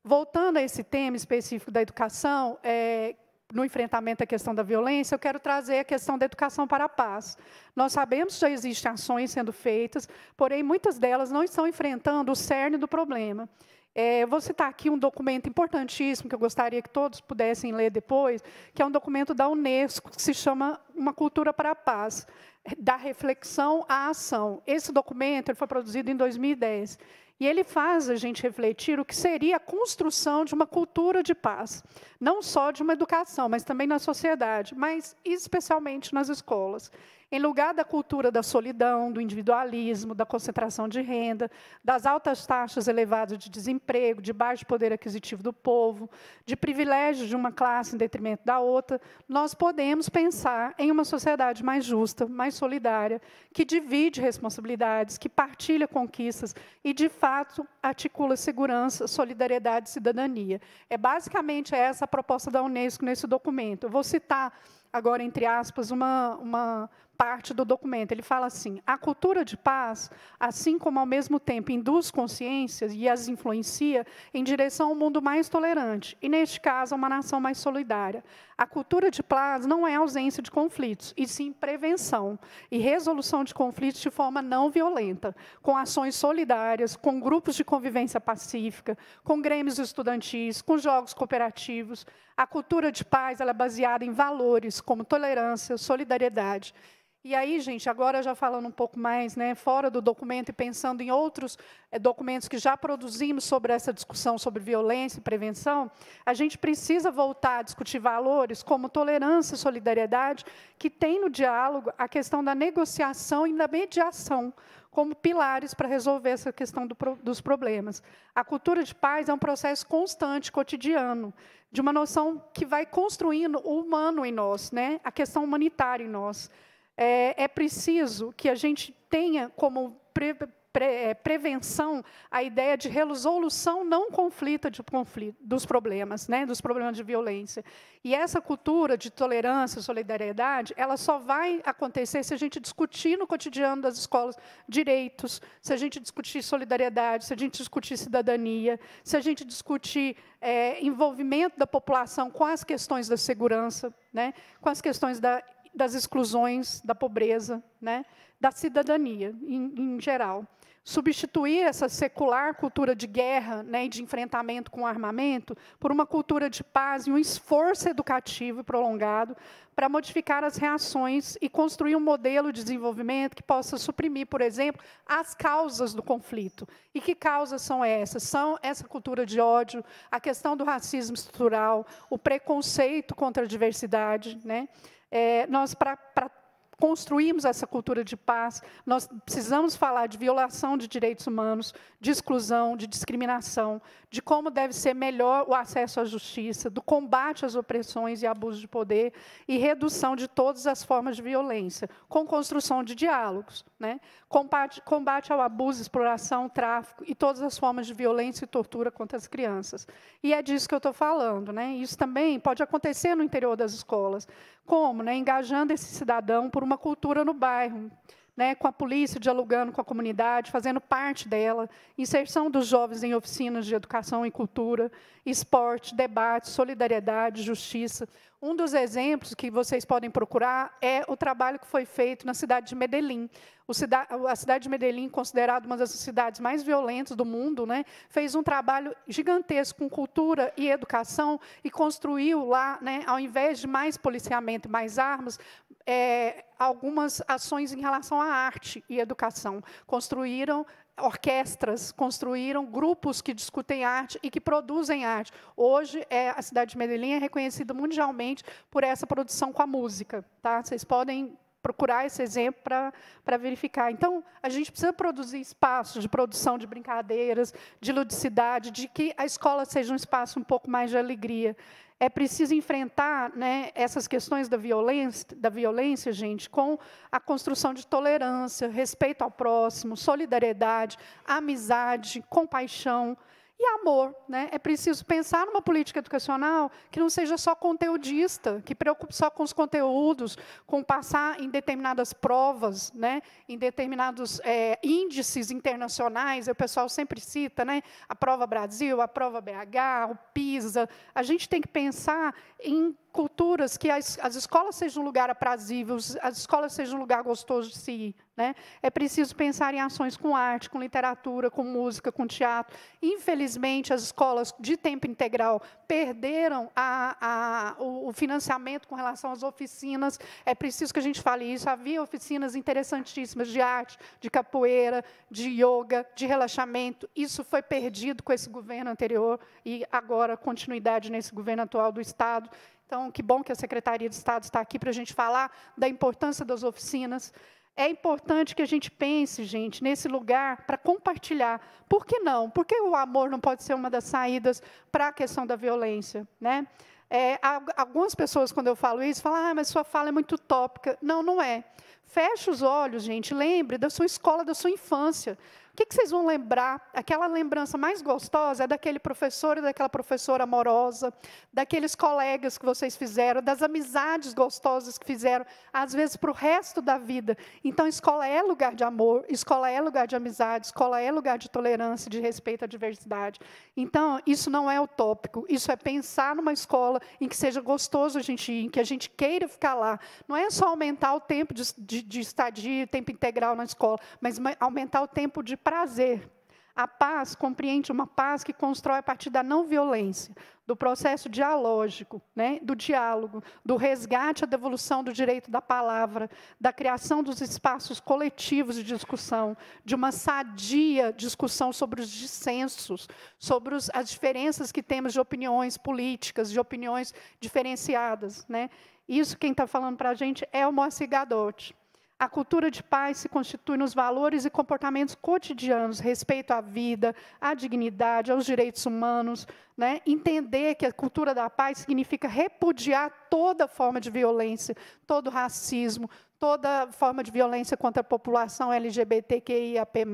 Voltando a esse tema específico da educação, é, no enfrentamento à questão da violência, eu quero trazer a questão da educação para a paz. Nós sabemos que já existem ações sendo feitas, porém muitas delas não estão enfrentando o cerne do problema. É, vou citar tá aqui um documento importantíssimo que eu gostaria que todos pudessem ler depois, que é um documento da Unesco, que se chama Uma Cultura para a Paz, da reflexão à ação. Esse documento ele foi produzido em 2010 e ele faz a gente refletir o que seria a construção de uma cultura de paz, não só de uma educação, mas também na sociedade, mas especialmente nas escolas. Em lugar da cultura da solidão, do individualismo, da concentração de renda, das altas taxas elevadas de desemprego, de baixo poder aquisitivo do povo, de privilégios de uma classe em detrimento da outra, nós podemos pensar em uma sociedade mais justa, mais solidária, que divide responsabilidades, que partilha conquistas e, de fato, articula segurança, solidariedade e cidadania. É basicamente essa a proposta da Unesco nesse documento. Eu vou citar agora, entre aspas, uma, uma parte do documento. Ele fala assim: a cultura de paz, assim como ao mesmo tempo induz consciências e as influencia em direção a um mundo mais tolerante, e neste caso, a uma nação mais solidária. A cultura de paz não é ausência de conflitos, e sim prevenção e resolução de conflitos de forma não violenta, com ações solidárias, com grupos de convivência pacífica, com grêmios estudantis, com jogos cooperativos. A cultura de paz é baseada em valores como tolerância, solidariedade e aí, gente, agora já falando um pouco mais, né, fora do documento e pensando em outros é, documentos que já produzimos sobre essa discussão sobre violência e prevenção, a gente precisa voltar a discutir valores como tolerância e solidariedade, que tem no diálogo a questão da negociação e da mediação como pilares para resolver essa questão do, dos problemas. A cultura de paz é um processo constante, cotidiano, de uma noção que vai construindo o humano em nós, né, a questão humanitária em nós é, é preciso que a gente tenha como pre, pre, é, prevenção a ideia de resolução não conflita de conflito, dos problemas, né, dos problemas de violência. E essa cultura de tolerância, solidariedade, ela só vai acontecer se a gente discutir no cotidiano das escolas direitos, se a gente discutir solidariedade, se a gente discutir cidadania, se a gente discutir é, envolvimento da população com as questões da segurança, né, com as questões da das exclusões, da pobreza, né, da cidadania em, em geral. Substituir essa secular cultura de guerra né, e de enfrentamento com armamento por uma cultura de paz e um esforço educativo prolongado para modificar as reações e construir um modelo de desenvolvimento que possa suprimir, por exemplo, as causas do conflito. E que causas são essas? São essa cultura de ódio, a questão do racismo estrutural, o preconceito contra a diversidade, né? é, nós, para construímos essa cultura de paz, nós precisamos falar de violação de direitos humanos, de exclusão, de discriminação, de como deve ser melhor o acesso à justiça, do combate às opressões e abuso de poder e redução de todas as formas de violência, com construção de diálogos, né? combate, combate ao abuso, exploração, tráfico e todas as formas de violência e tortura contra as crianças. E é disso que eu estou falando. Né? Isso também pode acontecer no interior das escolas. Como? Né? Engajando esse cidadão por uma cultura no bairro, né, com a polícia, dialogando com a comunidade, fazendo parte dela, inserção dos jovens em oficinas de educação e cultura, esporte, debate, solidariedade, justiça, um dos exemplos que vocês podem procurar é o trabalho que foi feito na cidade de Medellín. Cida a cidade de Medellín, considerada uma das cidades mais violentas do mundo, né, fez um trabalho gigantesco com cultura e educação e construiu lá, né, ao invés de mais policiamento e mais armas, é, algumas ações em relação à arte e educação. Construíram orquestras, construíram grupos que discutem arte e que produzem arte. Hoje, é, a cidade de Medellín é reconhecida mundialmente por essa produção com a música. Tá? Vocês podem procurar esse exemplo para verificar. Então, a gente precisa produzir espaços de produção de brincadeiras, de ludicidade, de que a escola seja um espaço um pouco mais de alegria é preciso enfrentar né, essas questões da violência, da violência, gente, com a construção de tolerância, respeito ao próximo, solidariedade, amizade, compaixão, e amor, né? É preciso pensar numa política educacional que não seja só conteudista, que preocupe só com os conteúdos, com passar em determinadas provas, né? Em determinados é, índices internacionais, o pessoal sempre cita, né? A prova Brasil, a prova BH, o PISA. A gente tem que pensar em culturas que as, as escolas sejam um lugar aprazível, as escolas sejam um lugar gostoso de se ir. Né? É preciso pensar em ações com arte, com literatura, com música, com teatro. Infelizmente, as escolas de tempo integral perderam a, a, o, o financiamento com relação às oficinas. É preciso que a gente fale isso. Havia oficinas interessantíssimas de arte, de capoeira, de yoga, de relaxamento. Isso foi perdido com esse governo anterior e agora continuidade nesse governo atual do Estado. Então, que bom que a Secretaria de Estado está aqui para a gente falar da importância das oficinas. É importante que a gente pense, gente, nesse lugar para compartilhar. Por que não? Por que o amor não pode ser uma das saídas para a questão da violência? Né? É, algumas pessoas, quando eu falo isso, falam, ah, mas sua fala é muito tópica. Não, não é. Feche os olhos, gente, lembre da sua escola, da sua infância. O que, que vocês vão lembrar? Aquela lembrança mais gostosa é daquele professor e daquela professora amorosa, daqueles colegas que vocês fizeram, das amizades gostosas que fizeram, às vezes para o resto da vida. Então, escola é lugar de amor, escola é lugar de amizade, escola é lugar de tolerância, de respeito à diversidade. Então, isso não é utópico, isso é pensar numa escola em que seja gostoso a gente ir, em que a gente queira ficar lá. Não é só aumentar o tempo de, de, de estadia, tempo integral na escola, mas aumentar o tempo de prazer. A paz compreende uma paz que constrói a partir da não violência, do processo dialógico, né, do diálogo, do resgate à devolução do direito da palavra, da criação dos espaços coletivos de discussão, de uma sadia discussão sobre os dissensos, sobre os, as diferenças que temos de opiniões políticas, de opiniões diferenciadas. Né. Isso quem está falando para a gente é o Moacir Gadotti. A cultura de paz se constitui nos valores e comportamentos cotidianos, respeito à vida, à dignidade, aos direitos humanos. Né? Entender que a cultura da paz significa repudiar toda forma de violência, todo racismo, toda forma de violência contra a população LGBTQIAP+,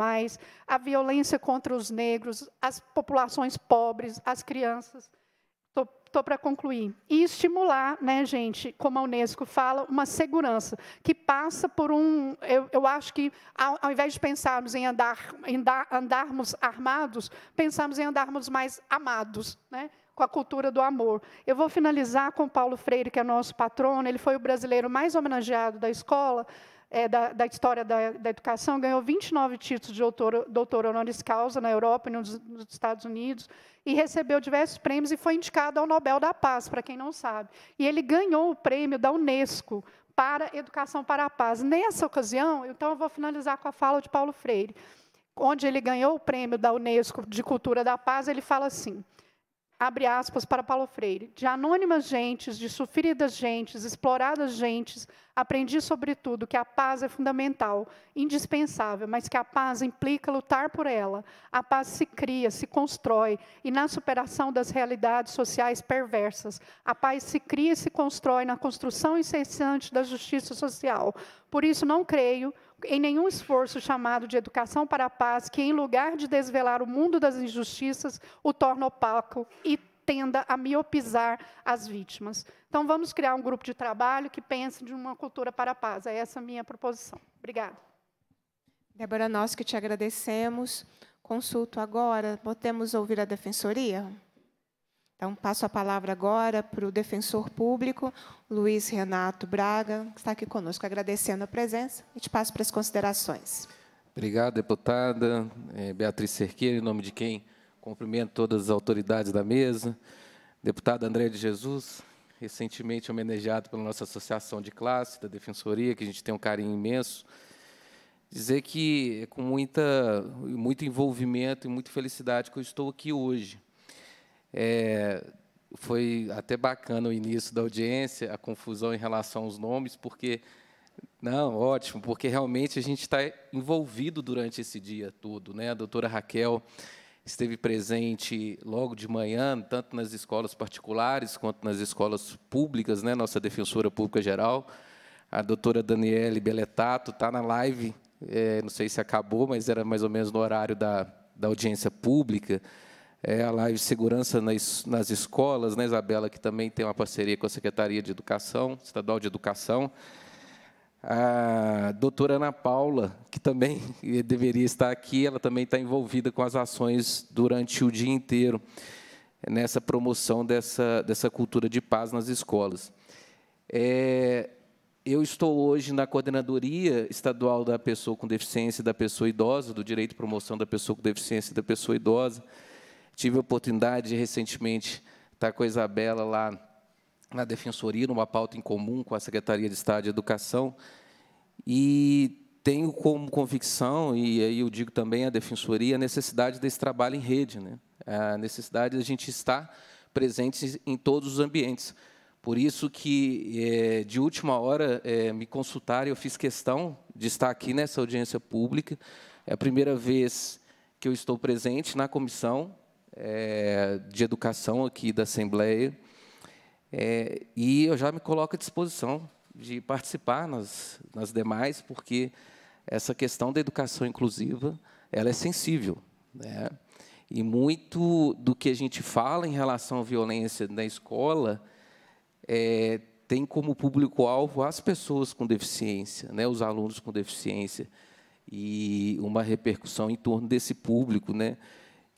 a violência contra os negros, as populações pobres, as crianças estou para concluir. E estimular, né, gente, como a Unesco fala, uma segurança que passa por um. Eu, eu acho que, ao, ao, invés de pensarmos em andar, em dar andarmos armados, pensamos em andarmos mais amados, né? com a cultura do amor. Eu vou finalizar com Paulo Freire, que é nosso patrono. Ele foi o brasileiro mais homenageado da escola é, da, da, História da, da, Educação, ganhou 29 títulos de doutor, doutor honoris causa na Europa e nos, nos, Estados Unidos, e recebeu diversos prêmios e foi indicado ao Nobel da Paz, para quem não sabe. E ele ganhou o prêmio da Unesco para Educação para a Paz. Nessa ocasião, então eu vou finalizar com a fala de Paulo Freire, onde ele ganhou o prêmio da Unesco de Cultura da Paz, ele fala assim: abre aspas para Paulo Freire, de anônimas gentes, de sofridas gentes, exploradas gentes, aprendi sobretudo que a paz é fundamental, indispensável, mas que a paz implica lutar por ela. A paz se cria, se constrói, e na superação das realidades sociais perversas. A paz se cria e se constrói na construção incessante da justiça social. Por isso, não creio em nenhum esforço chamado de educação para a paz, que em lugar de desvelar o mundo das injustiças, o torna opaco e tenda a miopizar as vítimas. Então, vamos criar um grupo de trabalho que pense de uma cultura para a paz. É essa a minha proposição. Obrigada. Débora, nós que te agradecemos. Consulto agora, podemos ouvir a defensoria? Então, passo a palavra agora para o defensor público, Luiz Renato Braga, que está aqui conosco, agradecendo a presença e te passo para as considerações. Obrigado, deputada é, Beatriz Cerqueira, em nome de quem cumprimento todas as autoridades da mesa. Deputado André de Jesus, recentemente homenageado pela nossa associação de classe, da Defensoria, que a gente tem um carinho imenso. Dizer que é com muita, muito envolvimento e muita felicidade que eu estou aqui hoje é, foi até bacana o início da audiência, a confusão em relação aos nomes, porque. Não, ótimo, porque realmente a gente está envolvido durante esse dia todo. Né? A doutora Raquel esteve presente logo de manhã, tanto nas escolas particulares quanto nas escolas públicas, né? nossa defensora pública geral. A doutora Daniele Beletato está na live, é, não sei se acabou, mas era mais ou menos no horário da, da audiência pública é, a Live Segurança nas, nas Escolas, né, Isabela, que também tem uma parceria com a Secretaria de Educação, Estadual de Educação. A doutora Ana Paula, que também deveria estar aqui, ela também está envolvida com as ações durante o dia inteiro, nessa promoção dessa, dessa cultura de paz nas escolas. É, eu estou hoje na Coordenadoria Estadual da Pessoa com Deficiência e da Pessoa Idosa, do Direito de Promoção da Pessoa com Deficiência e da Pessoa Idosa, Tive a oportunidade de, recentemente estar com a Isabela lá na Defensoria, numa pauta em comum com a Secretaria de Estado de Educação, e tenho como convicção, e aí eu digo também à Defensoria, a necessidade desse trabalho em rede, né? a necessidade de a gente estar presente em todos os ambientes. Por isso que, eh, de última hora, eh, me consultaram, eu fiz questão de estar aqui nessa audiência pública. É a primeira vez que eu estou presente na comissão, é, de Educação aqui da Assembleia. É, e eu já me coloco à disposição de participar nas, nas demais, porque essa questão da educação inclusiva ela é sensível. Né? E muito do que a gente fala em relação à violência na escola é, tem como público-alvo as pessoas com deficiência, né, os alunos com deficiência, e uma repercussão em torno desse público. Né?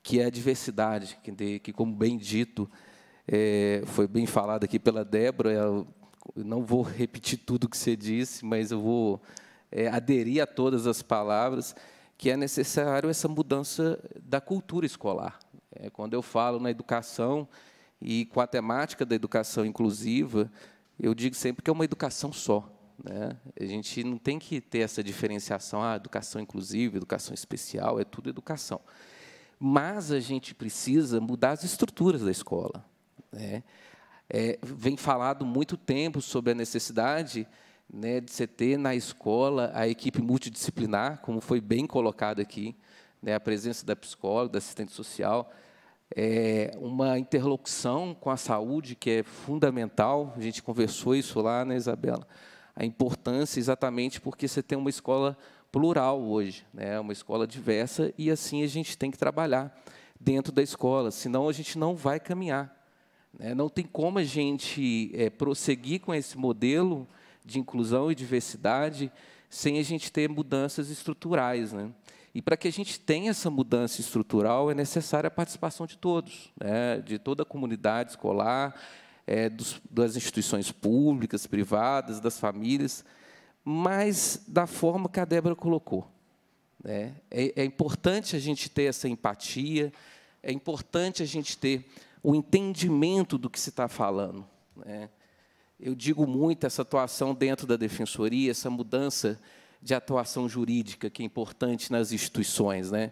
que é a diversidade, que, que como bem dito, é, foi bem falado aqui pela Débora, eu não vou repetir tudo que você disse, mas eu vou é, aderir a todas as palavras, que é necessário essa mudança da cultura escolar. É, quando eu falo na educação e com a temática da educação inclusiva, eu digo sempre que é uma educação só. Né? A gente não tem que ter essa diferenciação, ah, educação inclusiva, educação especial, é tudo educação. Mas a gente precisa mudar as estruturas da escola. Né? É, vem falado muito tempo sobre a necessidade né, de você ter na escola a equipe multidisciplinar, como foi bem colocado aqui, né, a presença da psicóloga, da assistente social, é, uma interlocução com a saúde que é fundamental. A gente conversou isso lá, né, Isabela? A importância exatamente porque você tem uma escola plural hoje, né? É uma escola diversa, e assim a gente tem que trabalhar dentro da escola, senão a gente não vai caminhar. Né? Não tem como a gente é, prosseguir com esse modelo de inclusão e diversidade sem a gente ter mudanças estruturais. Né? E para que a gente tenha essa mudança estrutural, é necessária a participação de todos, né? de toda a comunidade escolar, é, dos, das instituições públicas, privadas, das famílias mas da forma que a Débora colocou. Né? É, é, importante a gente ter essa empatia, é importante a gente ter o entendimento do que se está falando. Né? Eu digo muito essa atuação dentro da defensoria, essa mudança de atuação jurídica que é importante nas instituições, né?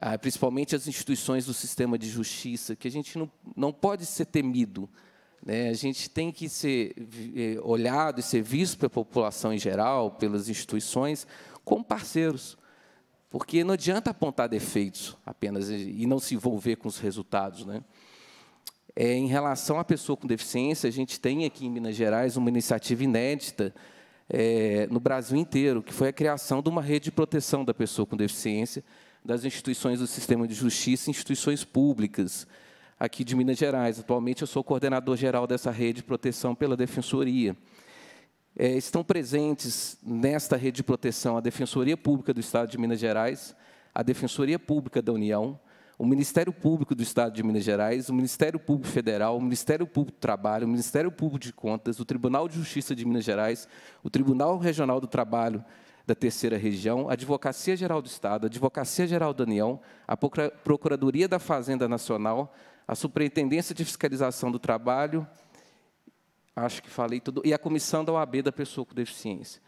Ah, principalmente as instituições do sistema de justiça, que a gente não, não pode ser temido, né? A gente tem que ser eh, olhado e ser visto pela população em geral, pelas instituições, como parceiros. Porque não adianta apontar defeitos apenas e não se envolver com os resultados. Né? É, em relação à pessoa com deficiência, a gente tem aqui em Minas Gerais uma iniciativa inédita é, no Brasil inteiro, que foi a criação de uma rede de proteção da pessoa com deficiência, das instituições do sistema de justiça e instituições públicas aqui de Minas Gerais. Atualmente eu sou coordenador geral dessa rede de proteção pela Defensoria. É, estão presentes nesta rede de proteção a Defensoria Pública do Estado de Minas Gerais, a Defensoria Pública da União, o Ministério Público do Estado de Minas Gerais, o Ministério Público Federal, o Ministério Público do Trabalho, o Ministério Público de Contas, o Tribunal de Justiça de Minas Gerais, o Tribunal Regional do Trabalho da Terceira Região, a Advocacia Geral do Estado, a Advocacia Geral da União, a Procuradoria da Fazenda Nacional, a Superintendência de Fiscalização do Trabalho, acho que falei tudo, e a Comissão da OAB da Pessoa com Deficiência,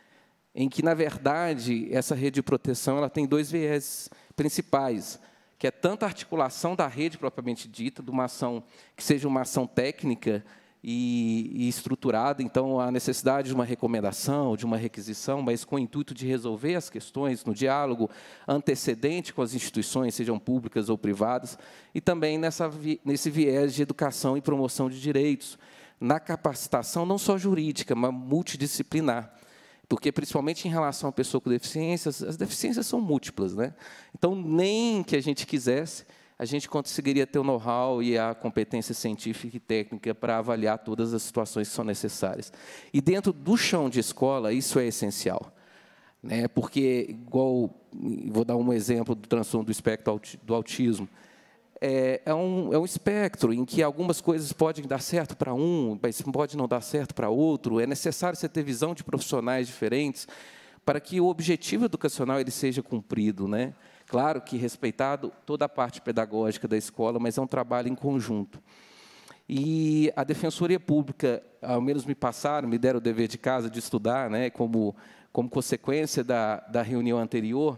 em que, na verdade, essa rede de proteção ela tem dois viés principais, que é tanto a articulação da rede propriamente dita, de uma ação que seja uma ação técnica, e, e estruturada, então a necessidade de uma recomendação, de uma requisição, mas com o intuito de resolver as questões no diálogo antecedente com as instituições, sejam públicas ou privadas, e também nessa, nesse viés de educação e promoção de direitos, na capacitação não só jurídica, mas multidisciplinar. Porque, principalmente em relação à pessoa com deficiências, as deficiências são múltiplas. Né? Então, nem que a gente quisesse, a gente conseguiria ter o know-how e a competência científica e técnica para avaliar todas as situações que são necessárias. E dentro do chão de escola, isso é essencial. Né? Porque, igual, vou dar um exemplo do transtorno do espectro do autismo. É, é, um, é um espectro em que algumas coisas podem dar certo para um, mas pode não dar certo para outro. É necessário você ter visão de profissionais diferentes para que o objetivo educacional ele seja cumprido. Né? Claro que respeitado toda a parte pedagógica da escola, mas é um trabalho em conjunto. E a Defensoria Pública, ao menos me passaram, me deram o dever de casa de estudar, né, como, como consequência da, da reunião anterior.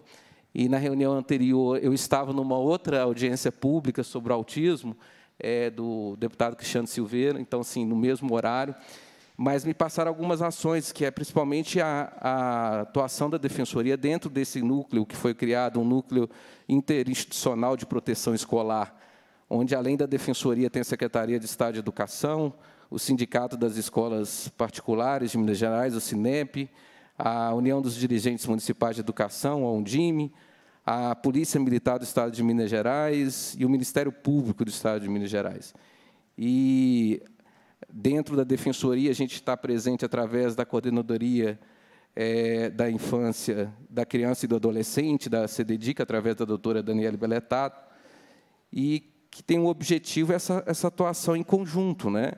E na reunião anterior eu estava numa outra audiência pública sobre o autismo, é, do deputado Cristiano Silveira, então, assim, no mesmo horário mas me passaram algumas ações, que é principalmente a, a, atuação da Defensoria dentro desse núcleo que foi criado, um núcleo interinstitucional de proteção escolar, onde, além da Defensoria, tem a Secretaria de Estado de Educação, o Sindicato das Escolas Particulares de Minas Gerais, o SINEP, a União dos Dirigentes Municipais de Educação, a UNDIME, a Polícia Militar do Estado de Minas Gerais e o Ministério Público do Estado de Minas Gerais. E Dentro da Defensoria, a gente está presente através da Coordenadoria é, da Infância, da Criança e do Adolescente, da CDDIC, através da doutora Daniela Beletato, e que tem o objetivo essa, essa atuação em conjunto, né,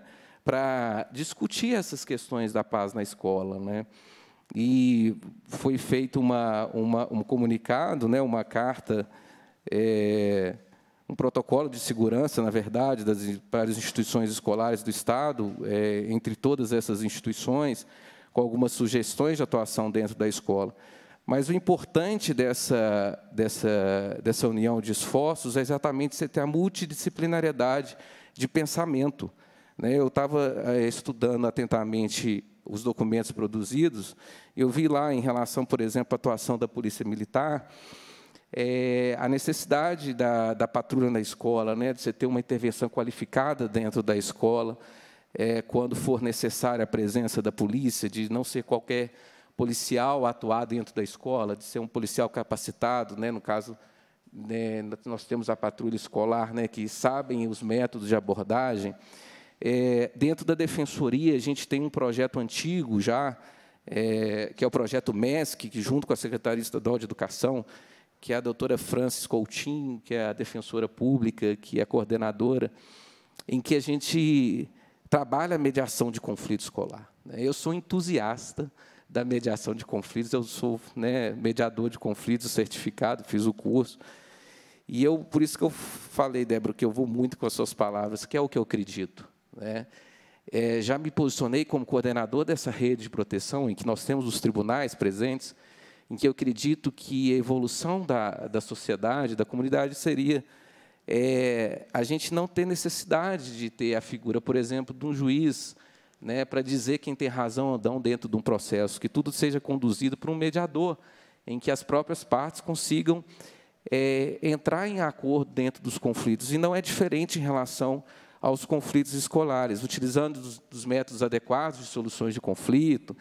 para discutir essas questões da paz na escola. Né. E foi feito uma, uma um comunicado, né, uma carta... É, um protocolo de segurança, na verdade, das, para as instituições escolares do Estado, é, entre todas essas instituições, com algumas sugestões de atuação dentro da escola. Mas o importante dessa, dessa, dessa união de esforços é exatamente você ter a multidisciplinariedade de pensamento. Né? Eu estava é, estudando atentamente os documentos produzidos, eu vi lá, em relação, por exemplo, à atuação da Polícia Militar, é, a necessidade da, da patrulha na escola, né, de você ter uma intervenção qualificada dentro da escola, é, quando for necessária a presença da polícia, de não ser qualquer policial atuar dentro da escola, de ser um policial capacitado, né, no caso, né, nós temos a patrulha escolar, né, que sabem os métodos de abordagem. É, dentro da defensoria, a gente tem um projeto antigo já, é, que é o projeto MESC, que junto com a Secretaria Estadual de Educação, que é a doutora Francis Coutinho, que é a defensora pública, que é coordenadora, em que a gente trabalha a mediação de conflito escolar. Né? Eu sou entusiasta da mediação de conflitos, eu sou né, mediador de conflitos certificado, fiz o curso. E eu, por isso que eu falei, Débora, que eu vou muito com as suas palavras, que é o que eu acredito. Né? É, já me posicionei como coordenador dessa rede de proteção, em que nós temos os tribunais presentes, em que eu acredito que a evolução da, da sociedade, da comunidade, seria é, a gente não ter necessidade de ter a figura, por exemplo, de um juiz né, para dizer quem tem razão ou não dentro de um processo, que tudo seja conduzido por um mediador, em que as próprias partes consigam é, entrar em acordo dentro dos conflitos. E não é diferente em relação aos conflitos escolares, utilizando os dos métodos adequados de soluções de conflito,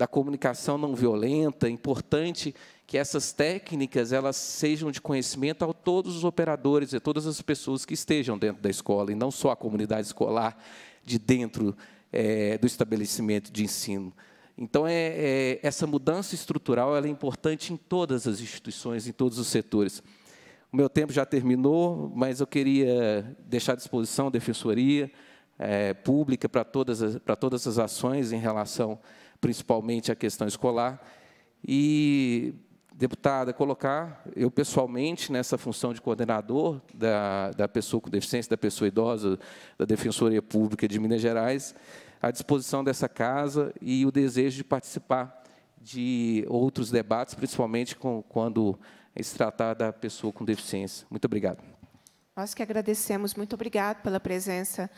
da comunicação não violenta, é importante que essas técnicas elas sejam de conhecimento a todos os operadores e todas as pessoas que estejam dentro da escola, e não só a comunidade escolar de dentro é, do estabelecimento de ensino. Então, é, é, essa mudança estrutural é importante em todas as instituições, em todos os setores. O meu tempo já terminou, mas eu queria deixar à disposição a Defensoria é, Pública para todas, as, para todas as ações em relação a principalmente a questão escolar. E, deputada, colocar eu pessoalmente nessa função de coordenador da, da pessoa com deficiência, da pessoa idosa, da Defensoria Pública de Minas Gerais, à disposição dessa casa e o desejo de participar de outros debates, principalmente com, quando é se tratar da pessoa com deficiência. Muito obrigado. Nós que agradecemos. Muito obrigado pela presença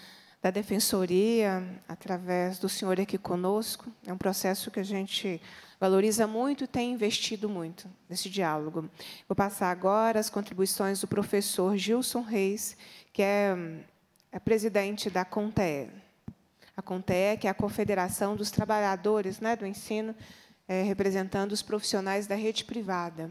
da Defensoria, através do senhor aqui conosco. É um processo que a gente valoriza muito e tem investido muito nesse diálogo. Vou passar agora as contribuições do professor Gilson Reis, que é, é presidente da CONTE. A CONTE, que é a Confederação dos Trabalhadores né, do Ensino, é, representando os profissionais da rede privada.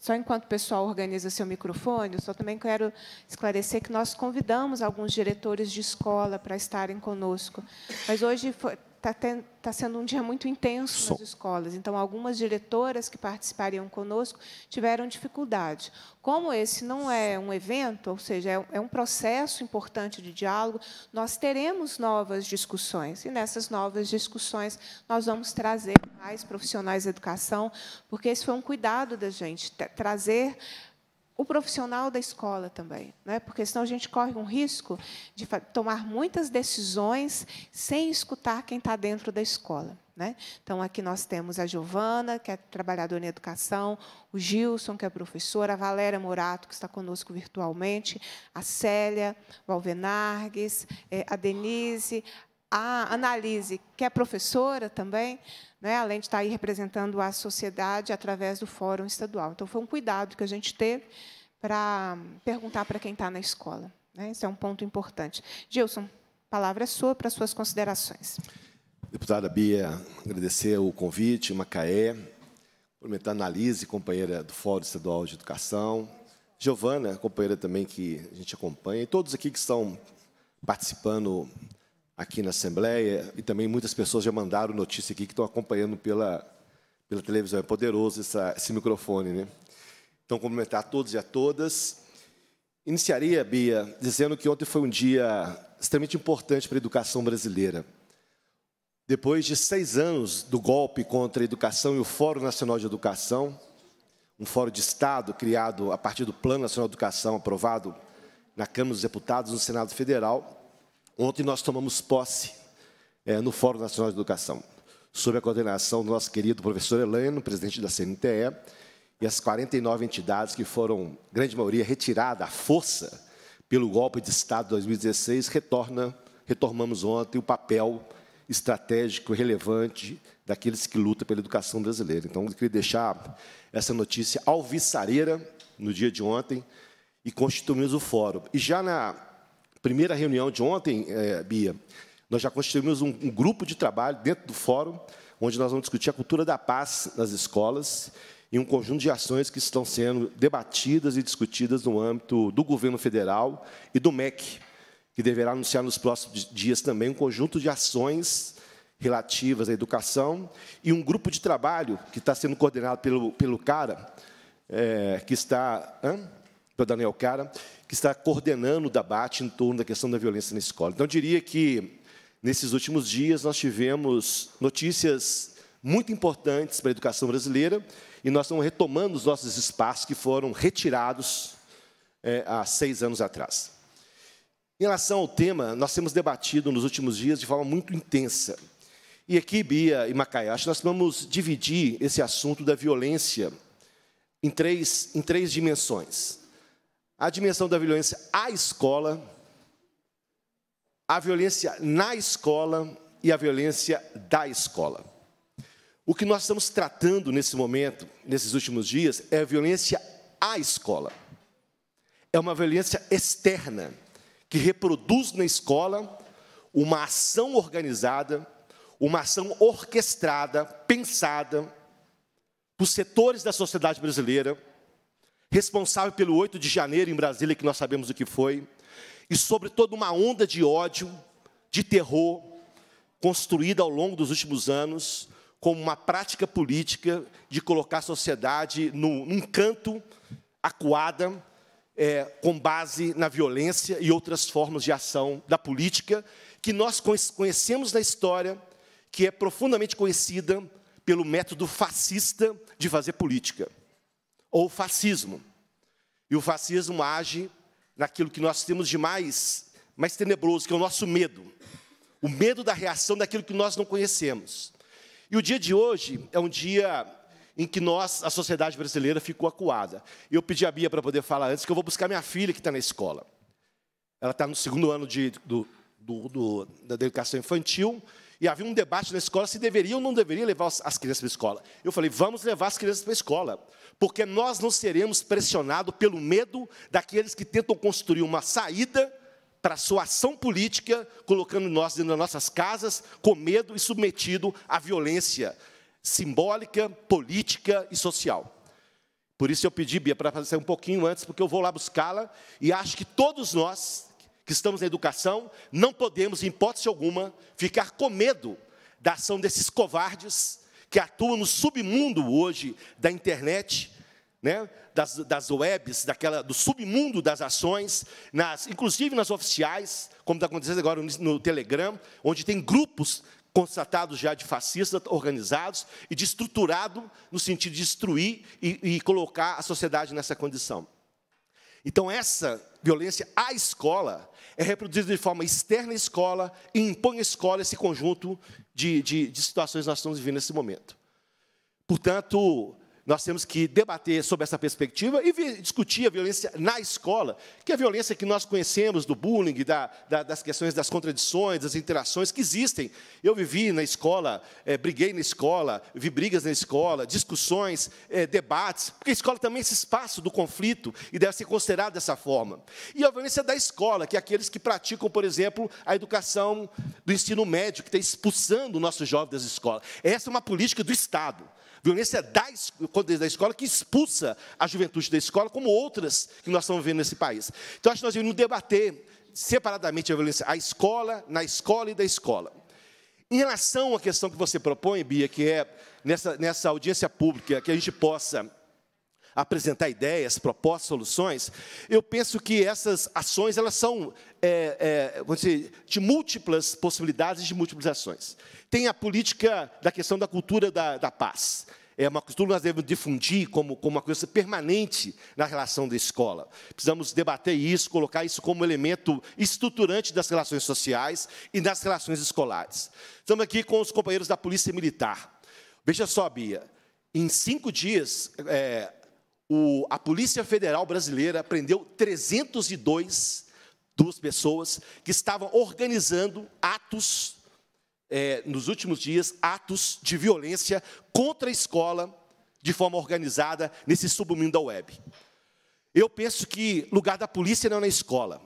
Só enquanto o pessoal organiza seu microfone, eu só também quero esclarecer que nós convidamos alguns diretores de escola para estarem conosco. Mas hoje foi, está tá sendo um dia muito intenso Som. nas escolas. Então, algumas diretoras que participariam conosco tiveram dificuldade. Como esse não é um evento, ou seja, é, é um processo importante de diálogo, nós teremos novas discussões. E nessas novas discussões, nós vamos trazer mais profissionais da educação, porque esse foi um cuidado da gente, trazer o profissional da escola também, né? porque senão a gente corre um risco de tomar muitas decisões sem escutar quem está dentro da escola. Né? Então, aqui nós temos a Giovana, que é trabalhadora em educação, o Gilson, que é professora, a Valéria Morato, que está conosco virtualmente, a Célia, o Alvenargues, eh, a Denise, a Analise, que é professora também, né, além de estar aí representando a sociedade através do Fórum Estadual. Então, foi um cuidado que a gente teve para perguntar para quem está na escola. Né? é um ponto importante. Gilson, palavra é sua para suas considerações. Deputada Bia, agradecer o convite, Macaé, cumprimentar a Analise, companheira do Fórum Estadual de Educação, Giovana, companheira também que a gente acompanha, e todos aqui que estão participando aqui na Assembleia e também muitas pessoas já mandaram notícia aqui que estão acompanhando pela, pela televisão. É poderoso essa, esse microfone, né? Então, cumprimentar a todos e a todas. Iniciaria, Bia, dizendo que ontem foi um dia extremamente importante para a educação brasileira. Depois de seis anos do golpe contra a educação e o Fórum Nacional de Educação, um fórum de Estado criado a partir do Plano Nacional de Educação, aprovado na Câmara dos Deputados, no Senado Federal, Ontem nós tomamos posse é, no Fórum Nacional de Educação, sob a coordenação do nosso querido professor Heleno, presidente da CNTE, e as 49 entidades que foram, grande maioria, retirada à força pelo golpe de Estado de 2016, retorna, retomamos ontem o papel estratégico relevante daqueles que lutam pela educação brasileira. Então, eu queria deixar essa notícia alvissareira no dia de ontem e constituímos o fórum. E já na primeira reunião de ontem, é, Bia, nós já constituímos um, um grupo de trabalho dentro do fórum, onde nós vamos discutir a cultura da paz nas escolas e um conjunto de ações que estão sendo debatidas e discutidas no âmbito do governo federal e do MEC, que deverá anunciar nos próximos dias também um conjunto de ações relativas à educação e um grupo de trabalho que está sendo coordenado pelo, pelo CARA, é, que está... Hã? Pelo Daniel Cara, que está coordenando o debate em torno da questão da violência na escola. Então, eu diria que, nesses últimos dias, nós tivemos notícias muito importantes para a educação brasileira e nós estamos retomando os nossos espaços que foram retirados é, há seis anos atrás. Em relação ao tema, nós temos debatido nos últimos dias de forma muito intensa. E aqui, Bia e Macayashi, nós vamos dividir esse assunto da violência em três, em três dimensões a dimensão da violência à escola, a violência na escola e a violência da escola. O que nós estamos tratando nesse momento, nesses últimos dias, é a violência à escola. É uma violência externa que reproduz na escola uma ação organizada, uma ação orquestrada, pensada por setores da sociedade brasileira responsável pelo 8 de janeiro em Brasília, que nós sabemos o que foi, e sobre toda uma onda de ódio, de terror, construída ao longo dos últimos anos, como uma prática política de colocar a sociedade num, num canto acuada, é, com base na violência e outras formas de ação da política, que nós conhecemos na história, que é profundamente conhecida pelo método fascista de fazer política ou fascismo. E o fascismo age naquilo que nós temos de mais, mais tenebroso, que é o nosso medo. O medo da reação daquilo que nós não conhecemos. E o dia de hoje é um dia em que nós, a sociedade brasileira, ficou acuada. Eu pedi a Bia para poder falar antes, que eu vou buscar minha filha que está na escola. Ela está no segundo ano de, do, do, do, da educação infantil e havia um debate na escola se deveria ou não deveria levar as crianças para a escola. Eu falei, vamos levar as crianças para a escola, porque nós não seremos pressionados pelo medo daqueles que tentam construir uma saída para a sua ação política, colocando nós dentro das nossas casas, com medo e submetido à violência simbólica, política e social. Por isso eu pedi, Bia, para fazer um pouquinho antes, porque eu vou lá buscá-la, e acho que todos nós que estamos na educação, não podemos, em hipótese alguma, ficar com medo da ação desses covardes que atuam no submundo hoje da internet, né? das, das webs, daquela, do submundo das ações, nas, inclusive nas oficiais, como está acontecendo agora no, Telegram, onde tem grupos constatados já de fascistas organizados e de estruturado no sentido de destruir e, e colocar a sociedade nessa condição. Então, essa violência à escola é reproduzida de forma externa à escola e impõe à escola esse conjunto de, de, de situações que nós estamos vivendo nesse momento. Portanto, nós temos que debater sobre essa perspectiva e discutir a violência na escola, que é a violência que nós conhecemos do bullying, da, da, das questões das contradições, das interações que existem. Eu vivi na escola, é, briguei na escola, vi brigas na escola, discussões, é, debates, porque a escola também é esse espaço do conflito e deve ser considerada dessa forma. E a violência da escola, que é aqueles que praticam, por exemplo, a educação do ensino médio, que está expulsando o nosso jovem das escolas. Essa é uma política do Estado. Violência é da, da escola que expulsa a juventude da escola, como outras que nós estamos vendo nesse país. Então, acho que nós devemos debater separadamente a violência, à escola, na escola e da escola. Em relação à questão que você propõe, Bia, que é nessa, nessa audiência pública, que a gente possa apresentar ideias, propostas, soluções, eu penso que essas ações elas são é, é, dizer, de múltiplas possibilidades, de múltiplas ações. Tem a política da questão da cultura da, da paz. É uma cultura que nós devemos difundir como, como uma coisa permanente na relação da escola. Precisamos debater isso, colocar isso como elemento estruturante das relações sociais e das relações escolares. Estamos aqui com os companheiros da Polícia Militar. Veja só, Bia, em cinco dias, é, o, a Polícia Federal Brasileira prendeu 302 duas pessoas que estavam organizando atos, é, nos últimos dias, atos de violência contra a escola de forma organizada nesse submundo da web. Eu penso que lugar da polícia não é na escola.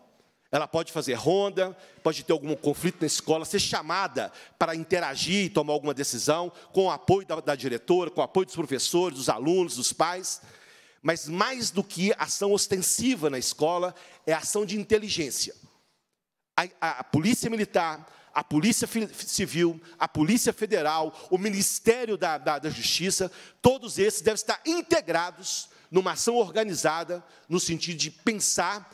Ela pode fazer ronda, pode ter algum conflito na escola, ser chamada para interagir e tomar alguma decisão, com o apoio da, da diretora, com o apoio dos professores, dos alunos, dos pais. Mas mais do que ação ostensiva na escola, é ação de inteligência. A, a, a polícia militar, a polícia civil, a polícia federal, o Ministério da, da, da Justiça, todos esses devem estar integrados numa ação organizada, no sentido de pensar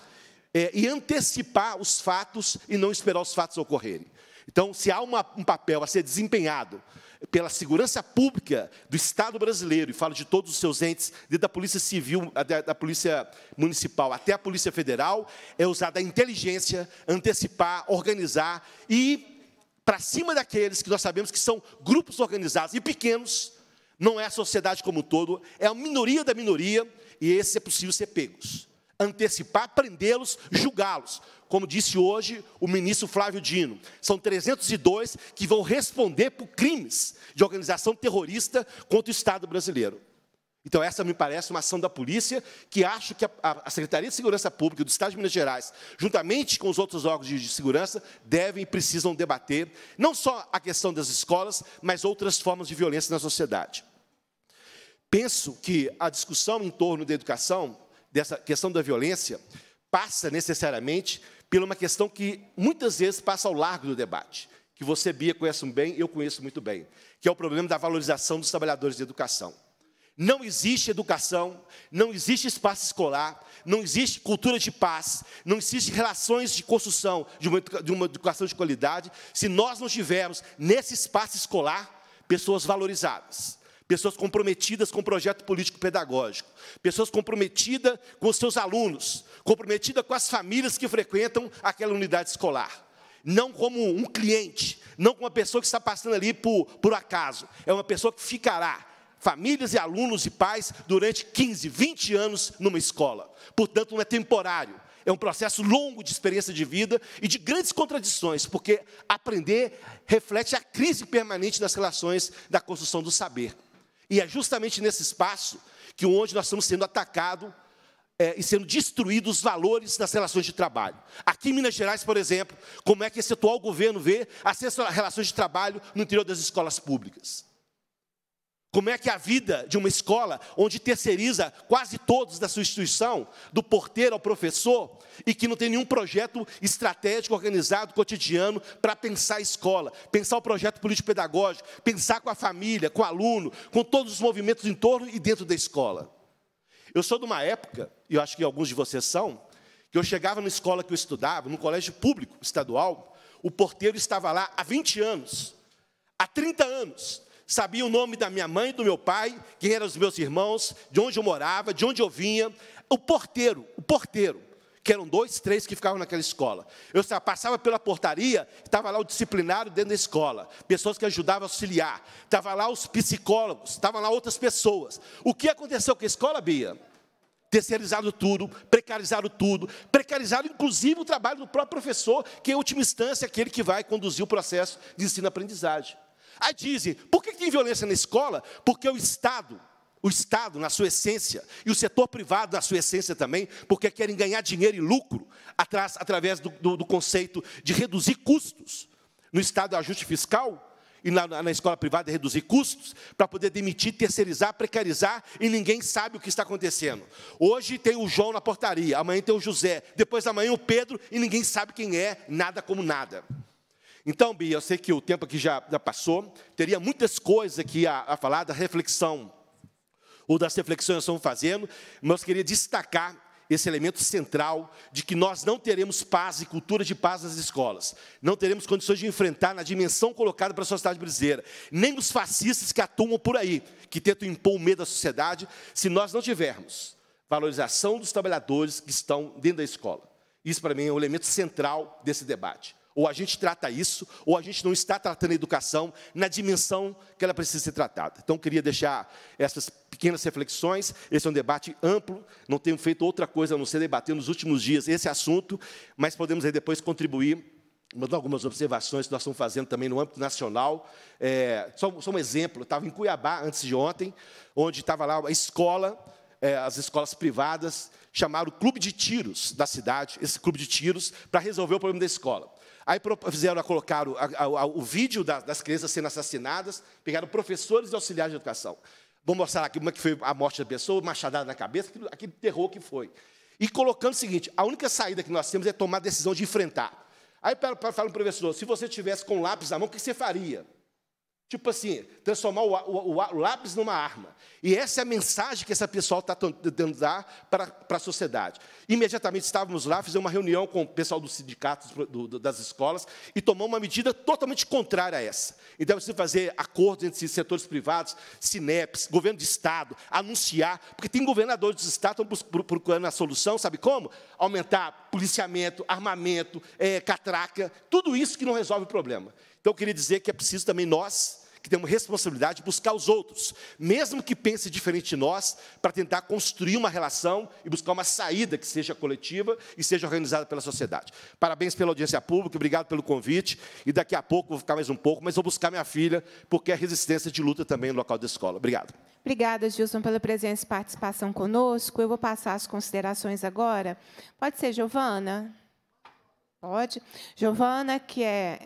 é, e antecipar os fatos e não esperar os fatos ocorrerem. Então, se há uma, um papel a ser desempenhado pela segurança pública do Estado brasileiro, e falo de todos os seus entes, desde a Polícia Civil, da, da Polícia Municipal até a Polícia Federal, é usada a inteligência, antecipar, organizar e para cima daqueles que nós sabemos que são grupos organizados e pequenos, não é a sociedade como um todo, é a minoria da minoria, e esses é possível ser pegos. Antecipar, prendê-los, julgá-los como disse hoje o ministro Flávio Dino. São 302 que vão responder por crimes de organização terrorista contra o Estado brasileiro. Então, essa me parece uma ação da polícia, que acho que a, Secretaria de Segurança Pública do Estado de Minas Gerais, juntamente com os outros órgãos de, de segurança, devem e precisam debater não só a questão das escolas, mas outras formas de violência na sociedade. Penso que a discussão em torno da educação, dessa questão da violência, passa necessariamente pela uma questão que muitas vezes passa ao largo do debate, que você, Bia, conhece bem, eu conheço muito bem, que é o problema da valorização dos trabalhadores de educação. Não existe educação, não existe espaço escolar, não existe cultura de paz, não existe relações de construção de uma, de uma educação de qualidade se nós não tivermos nesse espaço escolar pessoas valorizadas pessoas comprometidas com o projeto político pedagógico, pessoas comprometidas com os seus alunos, comprometida com as famílias que frequentam aquela unidade escolar. Não como um cliente, não como uma pessoa que está passando ali por, por acaso. É uma pessoa que ficará, famílias e alunos e pais, durante 15, 20 anos numa escola. Portanto, não é temporário. É um processo longo de experiência de vida e de grandes contradições, porque aprender reflete a crise permanente das relações da construção do saber. E é justamente nesse espaço que onde nós estamos sendo atacados é, e sendo destruídos os valores das relações de trabalho. Aqui em Minas Gerais, por exemplo, como é que esse atual governo vê as relações de trabalho no interior das escolas públicas? Como é que é a vida de uma escola onde terceiriza quase todos da sua instituição, do porteiro ao professor, e que não tem nenhum projeto estratégico, organizado, cotidiano, para pensar a escola, pensar o projeto político-pedagógico, pensar com a família, com o aluno, com todos os movimentos em torno e dentro da escola? Eu sou de uma época, e eu acho que alguns de vocês são, que eu chegava na escola que eu estudava, num colégio público estadual, o porteiro estava lá há 20 anos, há 30 anos, sabia o nome da minha mãe, do meu pai, quem eram os meus irmãos, de onde eu morava, de onde eu vinha. O porteiro, o porteiro que eram dois, três que ficavam naquela escola. Eu passava pela portaria, estava lá o disciplinário dentro da escola, pessoas que ajudavam a auxiliar, estava lá os psicólogos, estavam lá outras pessoas. O que aconteceu com a escola, Bia? Terceirizaram tudo, precarizaram tudo, precarizaram inclusive o trabalho do próprio professor, que em é última instância é aquele que vai conduzir o processo de ensino-aprendizagem. Aí dizem, por que tem violência na escola? Porque o Estado o Estado na sua essência e o setor privado na sua essência também, porque querem ganhar dinheiro e lucro atrás, através do, do, do conceito de reduzir custos. No Estado, é ajuste fiscal, e na, na, escola privada reduzir custos, para poder demitir, terceirizar, precarizar, e ninguém sabe o que está acontecendo. Hoje tem o João na portaria, amanhã tem o José, depois amanhã o Pedro, e ninguém sabe quem é, nada como nada. Então, Bia, eu sei que o tempo aqui já, já passou, teria muitas coisas aqui a, a falar da reflexão ou das reflexões que estamos fazendo, mas queria destacar esse elemento central de que nós não teremos paz e cultura de paz nas escolas, não teremos condições de enfrentar na dimensão colocada para a sociedade brasileira, nem os fascistas que atuam por aí, que tentam impor o medo à sociedade, se nós não tivermos valorização dos trabalhadores que estão dentro da escola. Isso, para mim, é um elemento central desse debate. Ou a gente trata isso, ou a gente não está tratando a educação na dimensão que ela precisa ser tratada. Então, queria deixar essas pequenas reflexões. Esse é um debate amplo, não tenho feito outra coisa a não ser debater nos últimos dias esse assunto, mas podemos aí depois contribuir mandando algumas observações que nós estamos fazendo também no âmbito nacional. É, só, só, um exemplo, eu estava em Cuiabá antes de ontem, onde estava lá a escola, é, as escolas privadas, chamaram o clube de tiros da cidade, esse clube de tiros, para resolver o problema da escola. Aí fizeram, colocaram a, o vídeo das, das crianças sendo assassinadas, pegaram professores e auxiliares de educação. Vou mostrar aqui como é que foi a morte da pessoa, machadada na cabeça, aquele, aquele terror que foi. E colocando o seguinte: a única saída que nós temos é tomar a decisão de enfrentar. Aí falo para o professor: se você tivesse com lápis na mão, o que você faria? Tipo assim, transformar o, o, o, lápis numa arma. E essa é a mensagem que essa pessoal está tentando dar para, a sociedade. Imediatamente estávamos lá, fizemos uma reunião com o pessoal do sindicato, do, do, das escolas, e tomamos uma medida totalmente contrária a essa. Então, é preciso fazer acordos entre setores privados, SINEPs, governo de Estado, anunciar, porque tem governadores dos Estados que estão procurando a solução, sabe como? Aumentar policiamento, armamento, é, catraca, tudo isso que não resolve o problema. Então, eu queria dizer que é preciso também nós, que temos responsabilidade de buscar os outros, mesmo que pense diferente de nós, para tentar construir uma relação e buscar uma saída que seja coletiva e seja organizada pela sociedade. Parabéns pela audiência pública, obrigado pelo convite. E daqui a pouco vou ficar mais um pouco, mas vou buscar minha filha, porque é resistência de luta também no local da escola. Obrigado. Obrigada, Gilson, pela presença e participação conosco. Eu vou passar as considerações agora. Pode ser, Giovana? Pode. Giovana, que é,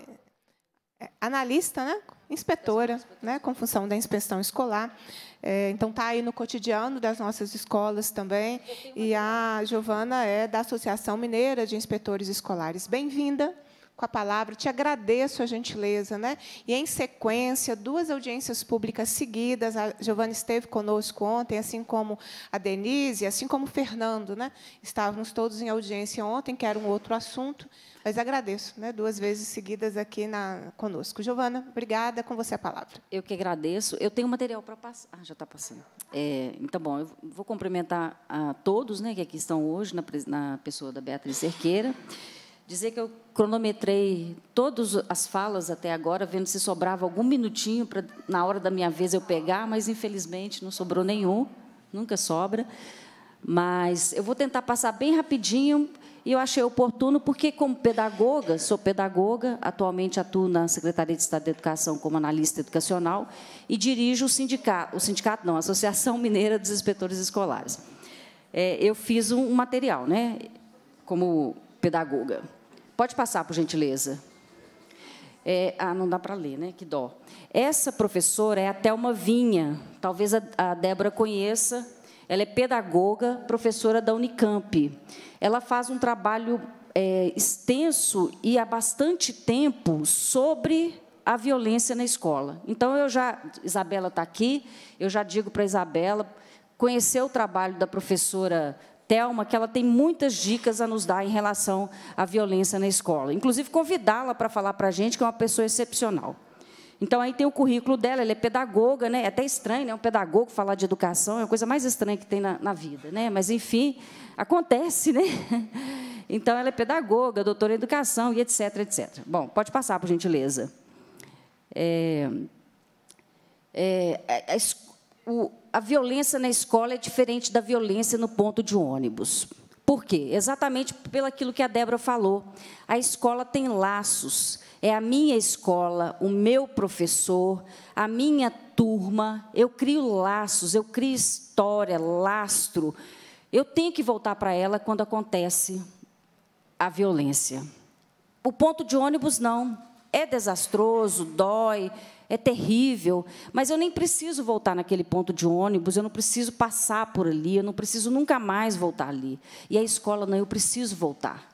é analista, né? inspetora, né, com função da inspeção escolar. É, então, está aí no cotidiano das nossas escolas também. E a Giovana é da Associação Mineira de Inspetores Escolares. Bem-vinda com a palavra. Te agradeço a gentileza. Né? E, em sequência, duas audiências públicas seguidas. A Giovana esteve conosco ontem, assim como a Denise, assim como o Fernando. Né? Estávamos todos em audiência ontem, que era um outro assunto. Mas agradeço, né? duas vezes seguidas aqui na, conosco. Giovana, obrigada. Com você a palavra. Eu que agradeço. Eu tenho material para passar. Ah, já está passando. É, então, bom, eu vou cumprimentar a todos né, que aqui estão hoje, na, na pessoa da Beatriz Cerqueira. Dizer que eu cronometrei todas as falas até agora, vendo se sobrava algum minutinho para, na hora da minha vez, eu pegar, mas, infelizmente, não sobrou nenhum, nunca sobra. Mas eu vou tentar passar bem rapidinho, e eu achei oportuno, porque, como pedagoga, sou pedagoga, atualmente atuo na Secretaria de Estado de Educação como analista educacional e dirijo o sindicato, o sindicato não, a Associação Mineira dos Inspetores Escolares. É, eu fiz um material, né, como pedagoga. Pode passar, por gentileza. É, ah, não dá para ler, né? Que dó. Essa professora é a Thelma Vinha. Talvez a, a Débora conheça. Ela é pedagoga, professora da Unicamp. Ela faz um trabalho é, extenso e há bastante tempo sobre a violência na escola. Então, eu já, Isabela está aqui, eu já digo para Isabela conhecer o trabalho da professora Thelma, que ela tem muitas dicas a nos dar em relação à violência na escola. Inclusive, convidá-la para falar para a gente, que é uma pessoa excepcional. Então, aí tem o currículo dela, ela é pedagoga, né? É até estranho, né? Um pedagogo falar de educação é a coisa mais estranha que tem na, na vida, né? Mas, enfim, acontece, né? Então, ela é pedagoga, doutora em educação e etc, etc. Bom, pode passar, por gentileza. É, é, é a, a, o, a violência na escola é diferente da violência no ponto de ônibus. Por quê? Exatamente pelo aquilo que a Débora falou. A escola tem laços. É a minha escola, o meu professor, a minha turma. Eu crio laços, eu crio história, lastro. Eu tenho que voltar para ela quando acontece a violência. O ponto de ônibus não. É desastroso, dói, é terrível, mas eu nem preciso voltar naquele ponto de ônibus, eu não preciso passar por ali, eu não preciso nunca mais voltar ali. E a escola, não, eu preciso voltar.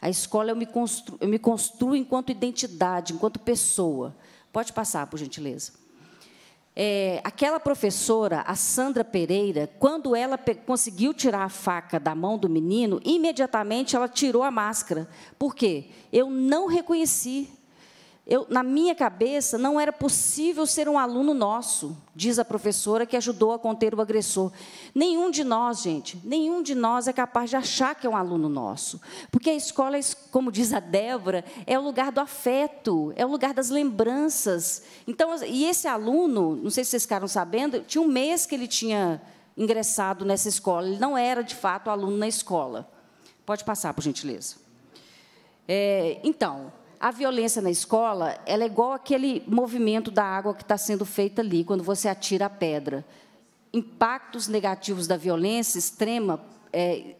A escola eu me construo, eu me construo enquanto identidade, enquanto pessoa. Pode passar, por gentileza. É, aquela professora, a Sandra Pereira, quando ela conseguiu tirar a faca da mão do menino, imediatamente ela tirou a máscara. Por quê? Eu não reconheci eu, na minha cabeça, não era possível ser um aluno nosso, diz a professora que ajudou a conter o agressor. Nenhum de nós, gente, nenhum de nós é capaz de achar que é um aluno nosso. Porque a escola, como diz a Débora, é o lugar do afeto, é o lugar das lembranças. Então, e esse aluno, não sei se vocês ficaram sabendo, tinha um mês que ele tinha ingressado nessa escola. Ele não era, de fato, aluno na escola. Pode passar, por gentileza. É, então, a violência na escola ela é igual aquele movimento da água que está sendo feito ali, quando você atira a pedra. Impactos negativos da violência extrema é,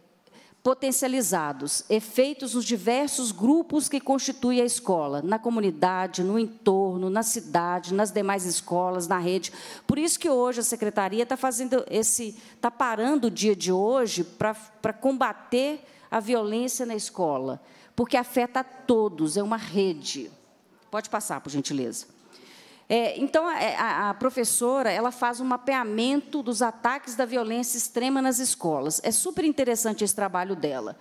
potencializados, efeitos nos diversos grupos que constituem a escola, na comunidade, no entorno, na cidade, nas demais escolas, na rede. Por isso que hoje a secretaria está fazendo esse, está parando o dia de hoje para combater a violência na escola porque afeta a todos, é uma rede. Pode passar, por gentileza. É, então, é, a, a, professora ela faz um mapeamento dos ataques da violência extrema nas escolas. É super interessante esse trabalho dela.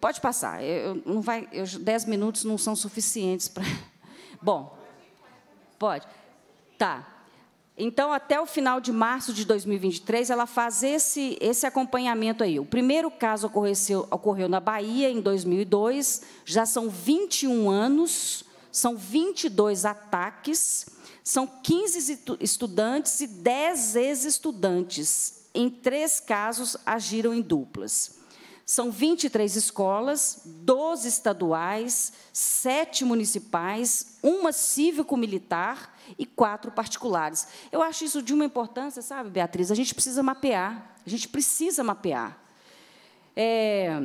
Pode passar. Eu, não vai, eu, dez minutos não são suficientes para. Bom, pode. Tá. Então, até o final de março de 2023, ela faz esse, esse acompanhamento aí. O primeiro caso ocorreu, ocorreu na Bahia, em 2002, já são 21 anos, são 22 ataques, são 15 estudantes e 10 ex-estudantes. Em três casos, agiram em duplas. São 23 escolas, 12 estaduais, 7 municipais, uma cívico-militar e quatro particulares. Eu acho isso de uma importância, sabe, Beatriz? A gente precisa mapear, a gente precisa mapear. É,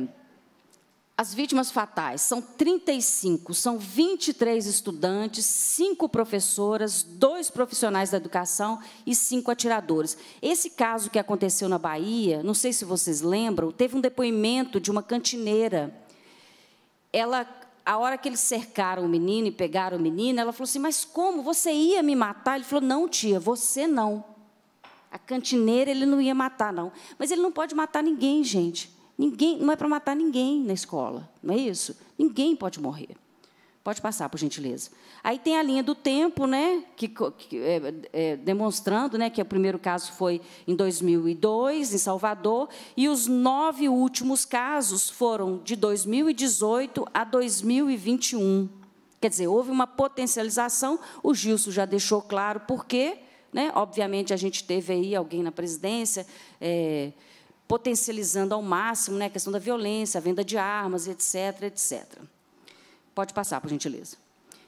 as vítimas fatais são 35, são 23 estudantes, cinco professoras, dois profissionais da educação e cinco atiradores. Esse caso que aconteceu na Bahia, não sei se vocês lembram, teve um depoimento de uma cantineira. Ela a hora que eles cercaram o menino e pegaram o menino, ela falou assim: Mas como? Você ia me matar? Ele falou: Não, tia, você não. A cantineira ele não ia matar, não. Mas ele não pode matar ninguém, gente. Ninguém, não é para matar ninguém na escola, não é isso? Ninguém pode morrer. Pode passar, por gentileza. Aí tem a linha do tempo, né, que, que é, é, demonstrando né, que o primeiro caso foi em 2002, em Salvador, e os nove últimos casos foram de 2018 a 2021. Quer dizer, houve uma potencialização, o Gilson já deixou claro por quê. Né? Obviamente, a gente teve aí alguém na presidência é, potencializando ao máximo né, a questão da violência, a venda de armas, etc., etc. Pode passar, por gentileza.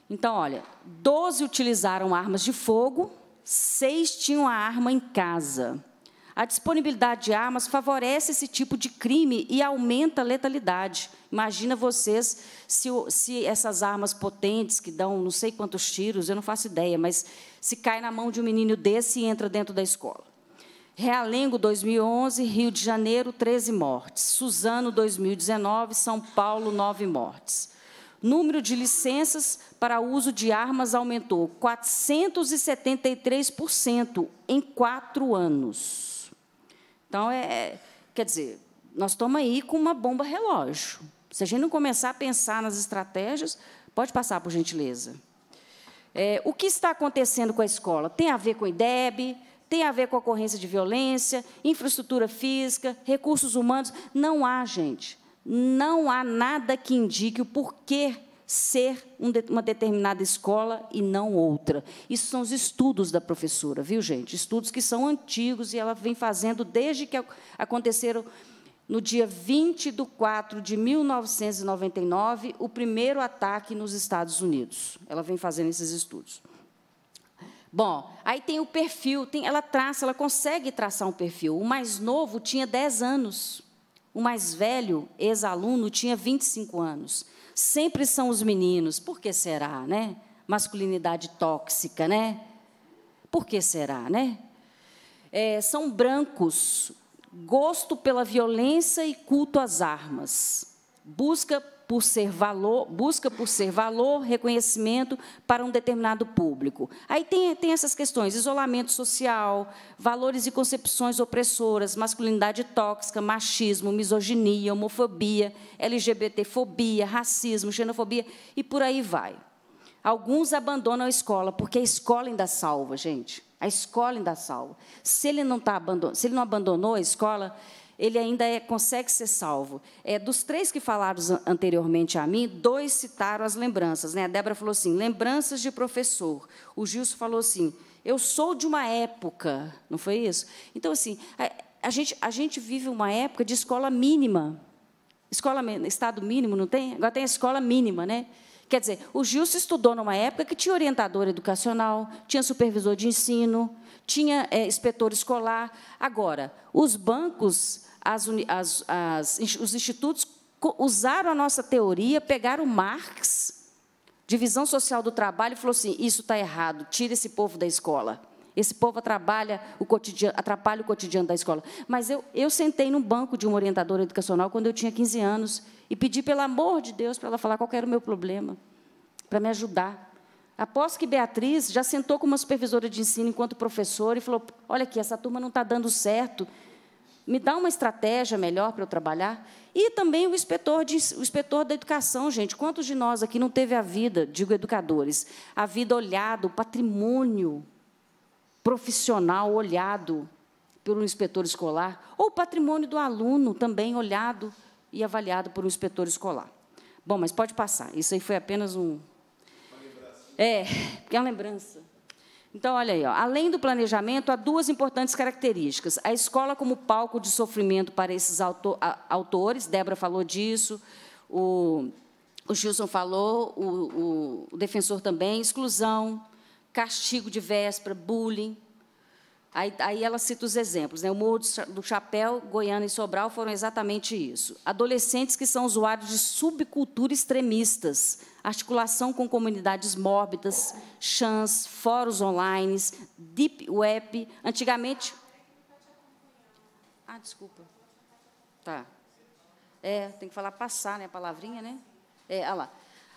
Então, olha, 12 utilizaram armas de fogo, seis tinham a arma em casa. A disponibilidade de armas favorece esse tipo de crime e aumenta a letalidade. Imagina vocês se, se, essas armas potentes que dão não sei quantos tiros, eu não faço ideia, mas se cai na mão de um menino desse e entra dentro da escola. Realengo 2011, Rio de Janeiro 13 mortes. Suzano 2019, São Paulo 9 mortes número de licenças para uso de armas aumentou 473% em quatro anos. Então, é, é, quer dizer, nós estamos aí com uma bomba relógio. Se a gente não começar a pensar nas estratégias, pode passar, por gentileza. É, o que está acontecendo com a escola? Tem a ver com o IDEB, tem a ver com a ocorrência de violência, infraestrutura física, recursos humanos. Não há, gente não há nada que indique o porquê ser uma determinada escola e não outra. Isso são os estudos da professora, viu, gente? Estudos que são antigos e ela vem fazendo desde que aconteceram no dia 20 de 4 de 1999, o primeiro ataque nos Estados Unidos. Ela vem fazendo esses estudos. Bom, aí tem o perfil, tem, ela traça, ela consegue traçar um perfil. O mais novo tinha 10 anos. O mais velho ex-aluno tinha 25 anos. Sempre são os meninos. Por que será, né? Masculinidade tóxica, né? Por que será, né? É, são brancos, gosto pela violência e culto às armas, busca por ser valor, busca por ser valor, reconhecimento para um determinado público. Aí tem, tem essas questões: isolamento social, valores e concepções opressoras, masculinidade tóxica, machismo, misoginia, homofobia, LGBTfobia, racismo, xenofobia e por aí vai. Alguns abandonam a escola, porque a escola ainda salva, gente. A escola ainda salva. Se ele não, tá abandon... Se ele não abandonou a escola, ele ainda é, consegue ser salvo. É, dos três que falaram anteriormente a mim, dois citaram as lembranças. Né? A Débora falou assim: lembranças de professor. O Gilson falou assim: eu sou de uma época. Não foi isso? Então, assim, a, a gente, a gente vive uma época de escola mínima. Escola, estado mínimo, não tem? Agora tem a escola mínima, né? Quer dizer, o Gilson estudou numa época que tinha orientador educacional, tinha supervisor de ensino, tinha é, inspetor escolar. Agora, os bancos as, as, as, os institutos usaram a nossa teoria, pegaram Marx, divisão social do trabalho, e falou assim: isso está errado, tira esse povo da escola. Esse povo trabalha o cotidiano, atrapalha o cotidiano da escola. Mas eu, eu sentei no banco de uma orientadora educacional quando eu tinha 15 anos e pedi, pelo amor de Deus, para ela falar qual era o meu problema, para me ajudar. Aposto que Beatriz já sentou com uma supervisora de ensino enquanto professora e falou: Olha aqui, essa turma não está dando certo, me dá uma estratégia melhor para eu trabalhar. E também o inspetor, de, o inspetor da educação, gente. Quantos de nós aqui não teve a vida, digo educadores, a vida olhada, o patrimônio profissional olhado pelo inspetor escolar, ou o patrimônio do aluno também olhado e avaliado por um inspetor escolar. Bom, mas pode passar. Isso aí foi apenas um. Uma lembrança. É, é uma lembrança. Então, olha aí, ó. além do planejamento, há duas importantes características. A escola como palco de sofrimento para esses auto autores, Débora falou disso, o, o Gilson falou, o, o, o defensor também, exclusão, castigo de véspera, bullying, Aí, aí, ela cita os exemplos. Né? O Morro do Chapéu, Goiânia e Sobral foram exatamente isso. Adolescentes que são usuários de subcultura extremistas, articulação com comunidades mórbidas, chãs, fóruns online, deep web. Antigamente... Ah, desculpa. Tá. É, tem que falar passar, né? A palavrinha, né? É, olha lá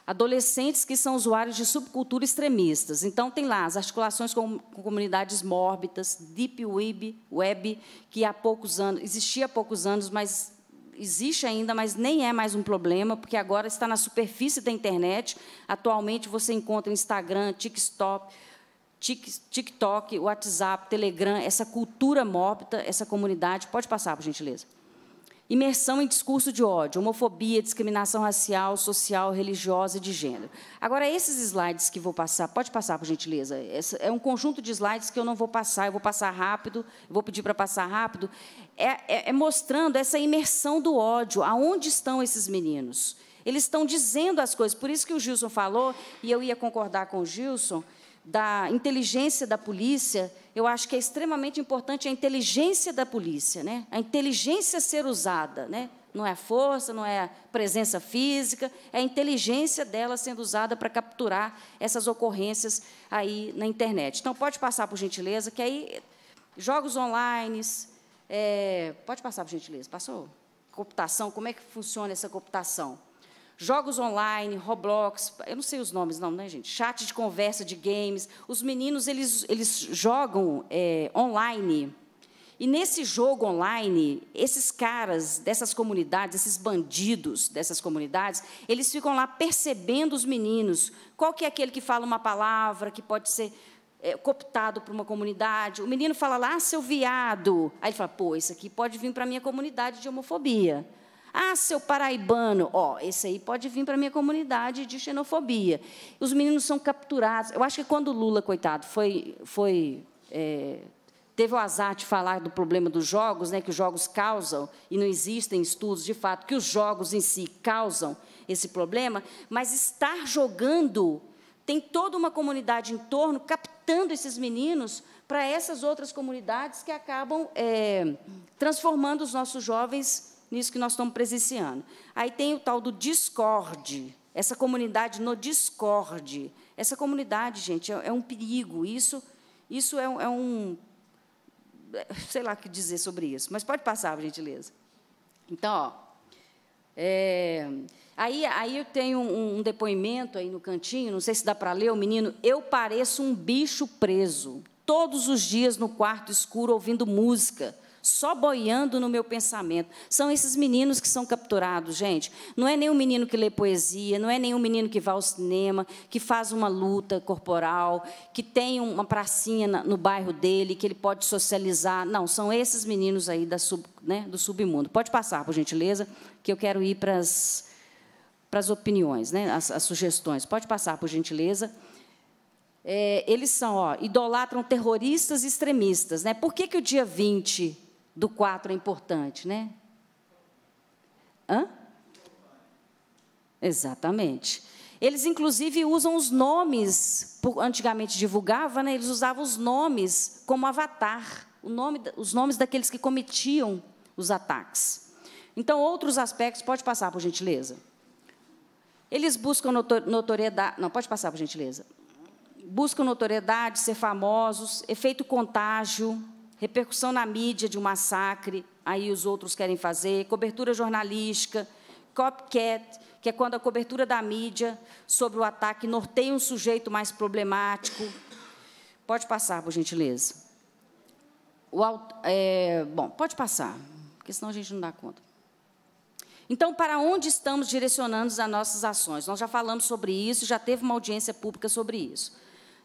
adolescentes que são usuários de subcultura extremistas. Então, tem lá as articulações com, com comunidades mórbidas, Deep Web, web que há poucos anos, existia há poucos anos, mas existe ainda, mas nem é mais um problema, porque agora está na superfície da internet. Atualmente, você encontra Instagram, TikTok, TikTok, WhatsApp, Telegram, essa cultura mórbida, essa comunidade. Pode passar, por gentileza imersão em discurso de ódio, homofobia, discriminação racial, social, religiosa e de gênero. Agora, esses slides que vou passar, pode passar, por gentileza. Esse é um conjunto de slides que eu não vou passar, eu vou passar rápido, vou pedir para passar rápido. É, é, é mostrando essa imersão do ódio, aonde estão esses meninos. Eles estão dizendo as coisas, por isso que o Gilson falou, e eu ia concordar com o Gilson, da inteligência da polícia eu acho que é extremamente importante a inteligência da polícia, né? a inteligência ser usada. Né? Não é a força, não é a presença física, é a inteligência dela sendo usada para capturar essas ocorrências aí na internet. Então, pode passar, por gentileza, que aí jogos online. É, pode passar, por gentileza. Passou? Computação, como é que funciona essa computação? Jogos online, Roblox, eu não sei os nomes não, né, gente? Chat de conversa de games. Os meninos, eles, eles jogam é, online. E nesse jogo online, esses caras dessas comunidades, esses bandidos dessas comunidades, eles ficam lá percebendo os meninos. Qual que é aquele que fala uma palavra que pode ser é, cooptado por uma comunidade? O menino fala lá, ah, seu viado. Aí ele fala, pô, isso aqui pode vir para a minha comunidade de homofobia. Ah, seu paraibano, ó, esse aí pode vir para a minha comunidade de xenofobia. Os meninos são capturados. Eu acho que quando o Lula, coitado, foi. foi é, teve o azar de falar do problema dos jogos, né, que os jogos causam, e não existem estudos de fato que os jogos em si causam esse problema, mas estar jogando tem toda uma comunidade em torno captando esses meninos para essas outras comunidades que acabam é, transformando os nossos jovens nisso que nós estamos presenciando. Aí tem o tal do Discord, essa comunidade no Discord. Essa comunidade, gente, é, é um perigo. Isso, isso é, é um. É, sei lá o que dizer sobre isso, mas pode passar, por gentileza. Então, ó. É, aí, aí eu tenho um, um, depoimento aí no cantinho, não sei se dá para ler, o menino, eu pareço um bicho preso, todos os dias no quarto escuro ouvindo música só boiando no meu pensamento. São esses meninos que são capturados, gente. Não é nem um menino que lê poesia, não é nem um menino que vai ao cinema, que faz uma luta corporal, que tem uma pracinha no bairro dele, que ele pode socializar. Não, são esses meninos aí da sub, né, do submundo. Pode passar, por gentileza, que eu quero ir para as, para as opiniões, né, as, as sugestões. Pode passar, por gentileza. É, eles são, ó, idolatram terroristas e extremistas. Né? Por que, que o dia 20 do 4 é importante, né? Hã? Exatamente. Eles, inclusive, usam os nomes, antigamente divulgava, né? eles usavam os nomes como avatar, nome, os nomes daqueles que cometiam os ataques. Então, outros aspectos, pode passar, por gentileza. Eles buscam notoriedade. Não, pode passar, por gentileza. Buscam notoriedade, ser famosos, efeito contágio, repercussão na mídia de um massacre, aí os outros querem fazer, cobertura jornalística, copcat, que é quando a cobertura da mídia sobre o ataque norteia um sujeito mais problemático. Pode passar, por gentileza. é, bom, pode passar, porque senão a gente não dá conta. Então, para onde estamos direcionando as nossas ações? Nós já falamos sobre isso, já teve uma audiência pública sobre isso.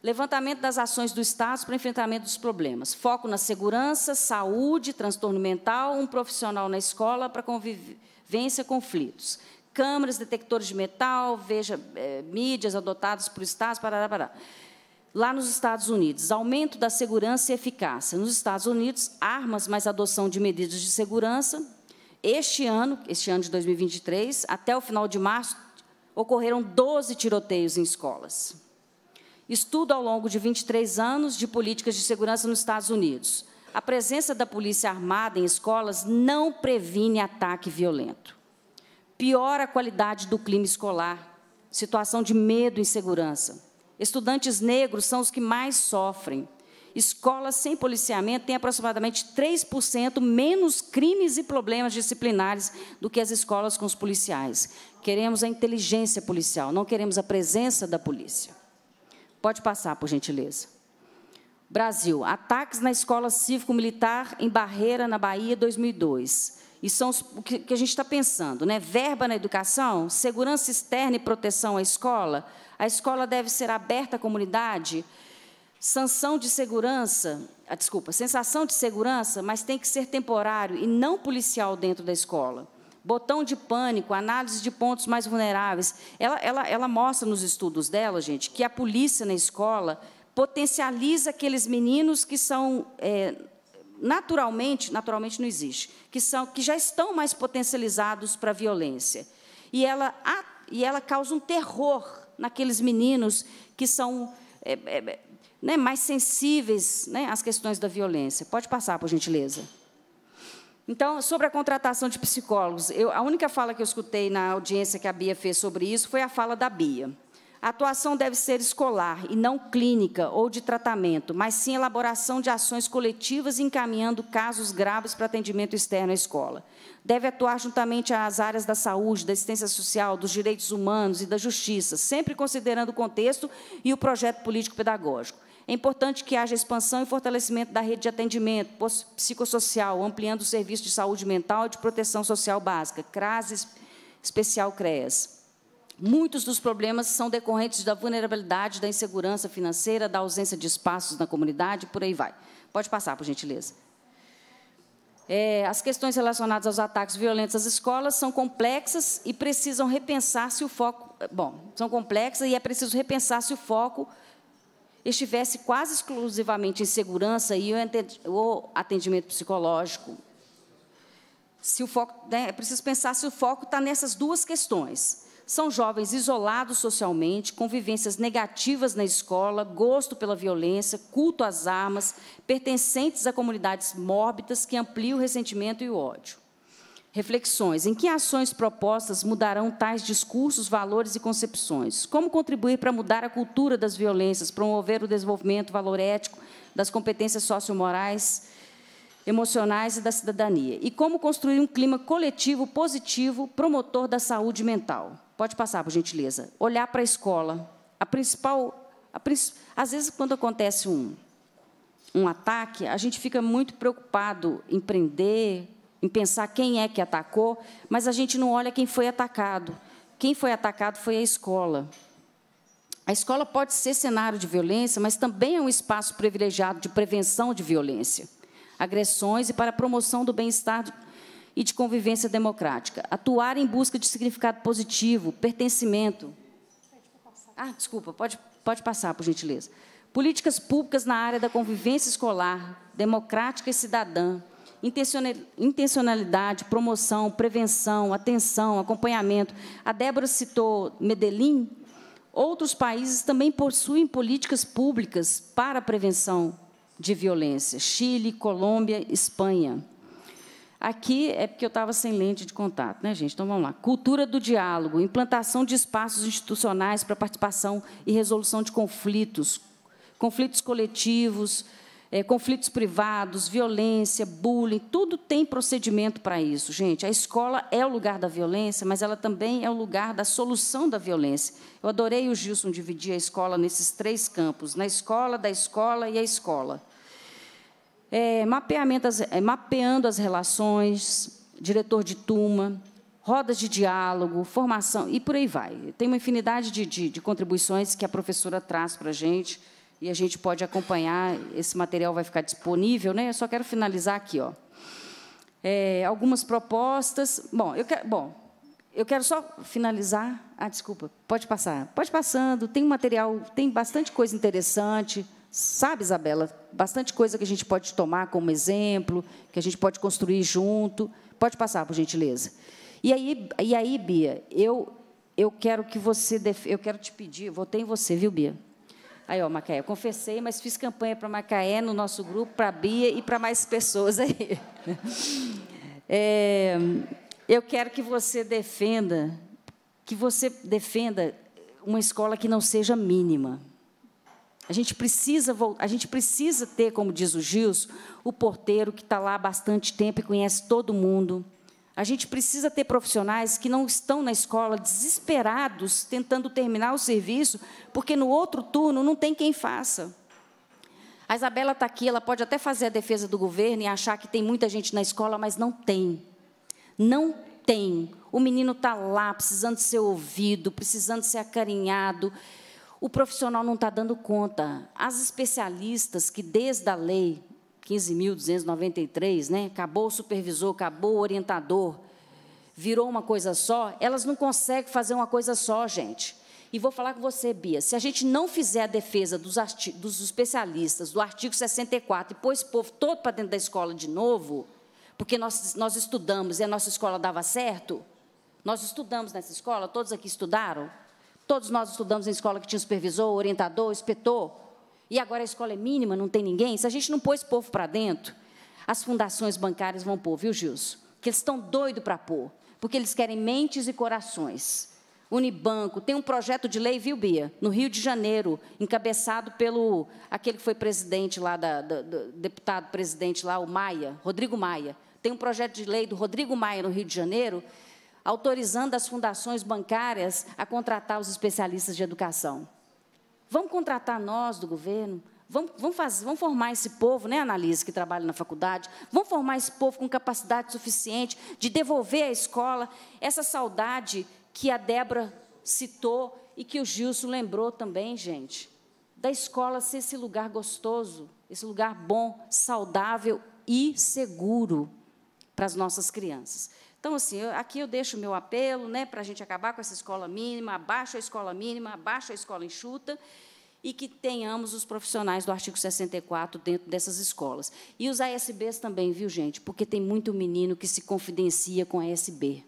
Levantamento das ações do Estado para enfrentamento dos problemas. Foco na segurança, saúde, transtorno mental, um profissional na escola para convivência conflitos. Câmeras, detectores de metal, veja, é, mídias adotadas por Estados, parará, parará. Lá nos Estados Unidos, aumento da segurança e eficácia. Nos Estados Unidos, armas mais adoção de medidas de segurança. Este ano, este ano de 2023, até o final de março, ocorreram 12 tiroteios em escolas estudo ao longo de 23 anos de políticas de segurança nos Estados Unidos. A presença da polícia armada em escolas não previne ataque violento. Piora a qualidade do clima escolar, situação de medo e insegurança. Estudantes negros são os que mais sofrem. Escolas sem policiamento têm aproximadamente 3% menos crimes e problemas disciplinares do que as escolas com os policiais. Queremos a inteligência policial, não queremos a presença da polícia. Pode passar, por gentileza. Brasil, ataques na escola cívico-militar em Barreira, na Bahia, 2002. E são os, o que a gente está pensando, né? Verba na educação, segurança externa e proteção à escola. A escola deve ser aberta à comunidade. Sanção de segurança, ah, desculpa, sensação de segurança, mas tem que ser temporário e não policial dentro da escola botão de pânico, análise de pontos mais vulneráveis. Ela, ela, ela mostra nos estudos dela, gente, que a polícia na escola potencializa aqueles meninos que são é, naturalmente, naturalmente não existe, que são que já estão mais potencializados para a violência. E ela, a, e ela causa um terror naqueles meninos que são é, é, né, mais sensíveis né, às questões da violência. Pode passar, por gentileza. Então, sobre a contratação de psicólogos, eu, a única fala que eu escutei na audiência que a Bia fez sobre isso foi a fala da Bia. A atuação deve ser escolar e não clínica ou de tratamento, mas sim elaboração de ações coletivas encaminhando casos graves para atendimento externo à escola. Deve atuar juntamente às áreas da saúde, da assistência social, dos direitos humanos e da justiça, sempre considerando o contexto e o projeto político-pedagógico. É importante que haja expansão e fortalecimento da rede de atendimento psicossocial, ampliando o serviço de saúde mental e de proteção social básica, CRAS, especial CREAS. Muitos dos problemas são decorrentes da vulnerabilidade, da insegurança financeira, da ausência de espaços na comunidade, por aí vai. Pode passar, por gentileza. É, as questões relacionadas aos ataques violentos às escolas são complexas e precisam repensar se o foco. Bom, são complexas e é preciso repensar se o foco estivesse quase exclusivamente em segurança e o atendimento psicológico. Se o foco, né, é preciso pensar se o foco está nessas duas questões. São jovens isolados socialmente, com vivências negativas na escola, gosto pela violência, culto às armas, pertencentes a comunidades mórbidas que ampliam o ressentimento e o ódio. Reflexões. Em que ações propostas mudarão tais discursos, valores e concepções? Como contribuir para mudar a cultura das violências, promover o desenvolvimento, valor ético das competências sociomorais, emocionais e da cidadania? E como construir um clima coletivo positivo, promotor da saúde mental? Pode passar, por gentileza. Olhar para a escola. A principal. A, às vezes, quando acontece um, um ataque, a gente fica muito preocupado em prender, em pensar quem é que atacou, mas a gente não olha quem foi atacado. Quem foi atacado foi a escola. A escola pode ser cenário de violência, mas também é um espaço privilegiado de prevenção de violência, agressões e para a promoção do bem-estar e de convivência democrática. Atuar em busca de significado positivo, pertencimento. Ah, desculpa, pode, pode passar, por gentileza. Políticas públicas na área da convivência escolar, democrática e cidadã, intencionalidade, promoção, prevenção, atenção, acompanhamento. A Débora citou Medellín. Outros países também possuem políticas públicas para a prevenção de violência. Chile, Colômbia, Espanha. Aqui é porque eu estava sem lente de contato, né, gente? Então vamos lá. Cultura do diálogo, implantação de espaços institucionais para participação e resolução de conflitos, conflitos coletivos, é, conflitos privados, violência, bullying, tudo tem procedimento para isso, gente. A escola é o lugar da violência, mas ela também é o lugar da solução da violência. Eu adorei o Gilson dividir a escola nesses três campos: na escola, da escola e a escola. É, as, é, mapeando as relações, diretor de turma, rodas de diálogo, formação e por aí vai. Tem uma infinidade de, de, de contribuições que a professora traz para a gente e a gente pode acompanhar, esse material vai ficar disponível. Né? Eu só quero finalizar aqui. Ó. É, algumas propostas. Bom eu, quero, bom, eu quero só finalizar. Ah, desculpa, pode passar. Pode passando, tem material, tem bastante coisa interessante. Sabe, Isabela, bastante coisa que a gente pode tomar como exemplo, que a gente pode construir junto. Pode passar, por gentileza. E aí, e aí Bia, eu, eu quero que você. Def... Eu quero te pedir, votei em você, viu, Bia? Aí, ó, Macaé, eu confessei, mas fiz campanha para Macaé no nosso grupo, para a Bia e para mais pessoas aí. É, eu quero que você defenda, que você defenda uma escola que não seja mínima. A gente precisa, a gente precisa ter, como diz o Gilson, o porteiro que está lá há bastante tempo e conhece todo mundo a gente precisa ter profissionais que não estão na escola desesperados tentando terminar o serviço, porque no outro turno não tem quem faça. A Isabela está aqui, ela pode até fazer a defesa do governo e achar que tem muita gente na escola, mas não tem. Não tem. O menino está lá precisando ser ouvido, precisando ser acarinhado. O profissional não está dando conta. As especialistas que, desde a lei, 15.293, né? Acabou o supervisor, acabou o orientador, virou uma coisa só. Elas não conseguem fazer uma coisa só, gente. E vou falar com você, Bia, se a gente não fizer a defesa dos, dos especialistas, do artigo 64, e pôr esse povo todo para dentro da escola de novo, porque nós, nós estudamos e a nossa escola dava certo, nós estudamos nessa escola, todos aqui estudaram, todos nós estudamos em escola que tinha supervisor, orientador, inspetor, e agora a escola é mínima, não tem ninguém, se a gente não pôr esse povo para dentro, as fundações bancárias vão pôr, viu, Gilson? Que eles estão doidos para pôr, porque eles querem mentes e corações. Unibanco, tem um projeto de lei, viu, Bia? No Rio de Janeiro, encabeçado pelo aquele que foi presidente lá, da, da, deputado presidente lá, o Maia, Rodrigo Maia. Tem um projeto de lei do Rodrigo Maia no Rio de Janeiro, autorizando as fundações bancárias a contratar os especialistas de educação. Vamos contratar nós do governo? Vamos, vamos, fazer, vamos formar esse povo, né, Analise, que trabalha na faculdade? Vamos formar esse povo com capacidade suficiente de devolver à escola essa saudade que a Débora citou e que o Gilson lembrou também, gente. Da escola ser esse lugar gostoso, esse lugar bom, saudável e seguro para as nossas crianças. Então, assim, eu, aqui eu deixo o meu apelo né, para a gente acabar com essa escola mínima, abaixo a escola mínima, abaixo a escola enxuta, e que tenhamos os profissionais do artigo 64 dentro dessas escolas. E os ASBs também, viu, gente? Porque tem muito menino que se confidencia com a ASB.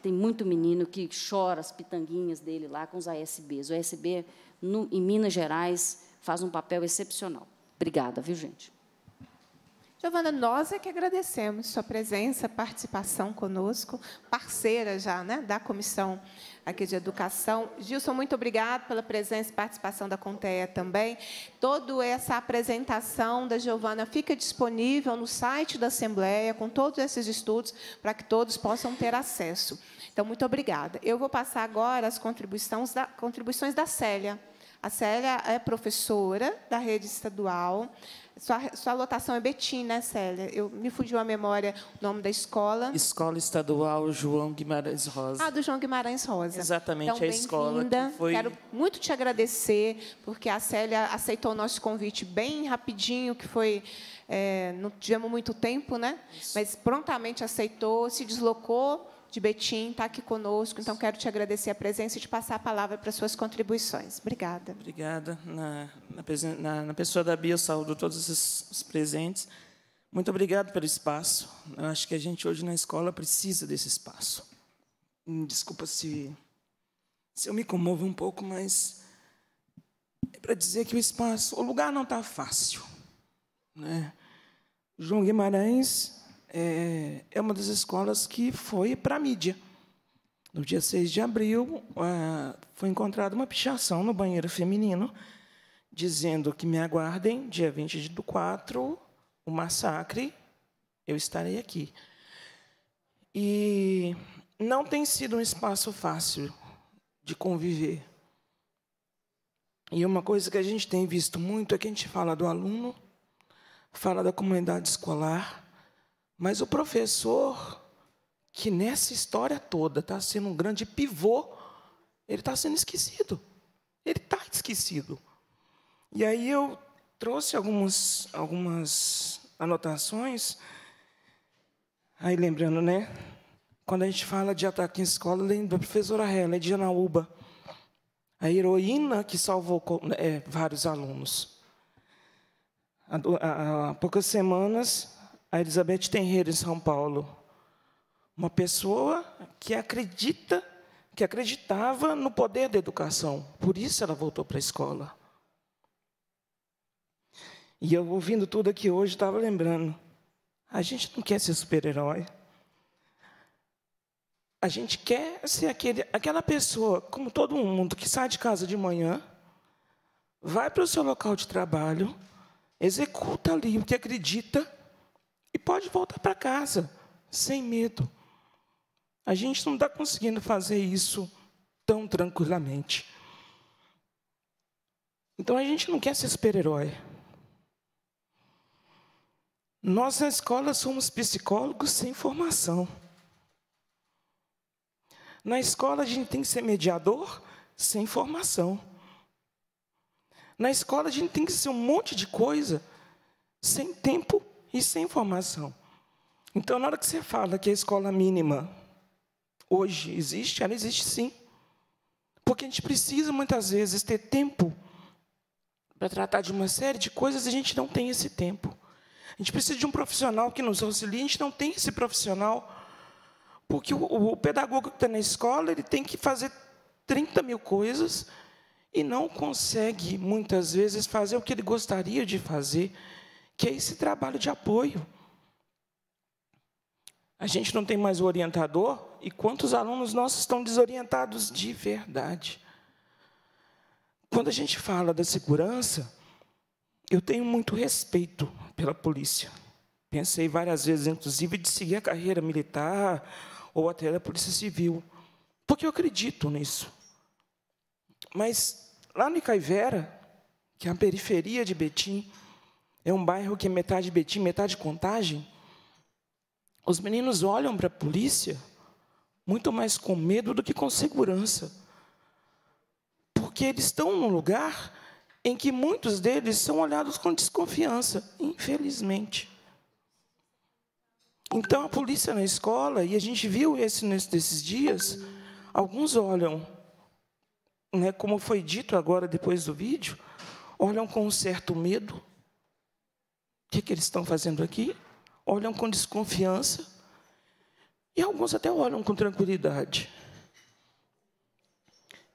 Tem muito menino que chora as pitanguinhas dele lá com os ASBs. O ASB, no, em Minas Gerais, faz um papel excepcional. Obrigada, viu, gente? Giovana, nós é que agradecemos sua presença, participação conosco, parceira já né, da Comissão aqui de Educação. Gilson, muito obrigado pela presença e participação da Contea também. Toda essa apresentação da Giovana fica disponível no site da Assembleia, com todos esses estudos, para que todos possam ter acesso. Então, muito obrigada. Eu vou passar agora as contribuições da, contribuições da Célia. A Célia é professora da rede estadual. Sua, sua lotação é Betim, né, Célia? Eu, me fugiu a memória o nome da escola. Escola Estadual João Guimarães Rosa. Ah, do João Guimarães Rosa. Exatamente, então, a escola que foi... Quero muito te agradecer, porque a Célia aceitou o nosso convite bem rapidinho, que foi... É, não tivemos muito tempo, né? Isso. Mas prontamente aceitou, se deslocou de Betim está aqui conosco. Então, quero te agradecer a presença e te passar a palavra para suas contribuições. Obrigada. Obrigada. Na, na, na pessoa da Bia, eu saúdo todos os presentes. Muito obrigado pelo espaço. Eu acho que a gente hoje na escola precisa desse espaço. Hum, desculpa se, se eu me comovo um pouco, mas é para dizer que o espaço, o lugar não está fácil. Né? João Guimarães é, é uma das escolas que foi para a mídia. No dia 6 de abril, é, foi encontrada uma pichação no banheiro feminino, dizendo que me aguardem, dia 20 de 4, o massacre, eu estarei aqui. E não tem sido um espaço fácil de conviver. E uma coisa que a gente tem visto muito é que a gente fala do aluno, fala da comunidade escolar, mas o professor, que nessa história toda está sendo um grande pivô, ele está sendo esquecido. Ele está esquecido. E aí eu trouxe algumas, algumas anotações. Aí lembrando, né? Quando a gente fala de ataque em escola, lembra a professora Hela de Anaúba, a heroína que salvou é, vários alunos. Há poucas semanas, a Elizabeth Tenreiro, em São Paulo. Uma pessoa que acredita, que acreditava no poder da educação. Por isso ela voltou para a escola. E eu, ouvindo tudo aqui hoje, estava lembrando. A gente não quer ser super-herói. A gente quer ser aquele, aquela pessoa, como todo mundo, que sai de casa de manhã, vai para o seu local de trabalho, executa ali o que acredita e pode voltar para casa sem medo. A gente não está conseguindo fazer isso tão tranquilamente. Então a gente não quer ser super-herói. Nós na escola somos psicólogos sem formação. Na escola a gente tem que ser mediador sem formação. Na escola a gente tem que ser um monte de coisa sem tempo e sem formação. Então, na hora que você fala que a escola mínima hoje existe, ela existe sim. Porque a gente precisa, muitas vezes, ter tempo para tratar de uma série de coisas e a gente não tem esse tempo. A gente precisa de um profissional que nos auxilie, a gente não tem esse profissional, porque o, o pedagogo que está na escola ele tem que fazer 30 mil coisas e não consegue, muitas vezes, fazer o que ele gostaria de fazer que é esse trabalho de apoio. A gente não tem mais o orientador, e quantos alunos nossos estão desorientados de verdade? Quando a gente fala da segurança, eu tenho muito respeito pela polícia. Pensei várias vezes, inclusive, de seguir a carreira militar ou até da Polícia Civil, porque eu acredito nisso. Mas lá no Caivera, que é a periferia de Betim, é um bairro que é metade Betim, metade Contagem. Os meninos olham para a polícia muito mais com medo do que com segurança. Porque eles estão num lugar em que muitos deles são olhados com desconfiança, infelizmente. Então, a polícia na escola, e a gente viu isso nesses dias, alguns olham, né, como foi dito agora depois do vídeo, olham com um certo medo, que, que eles estão fazendo aqui? Olham com desconfiança e alguns até olham com tranquilidade.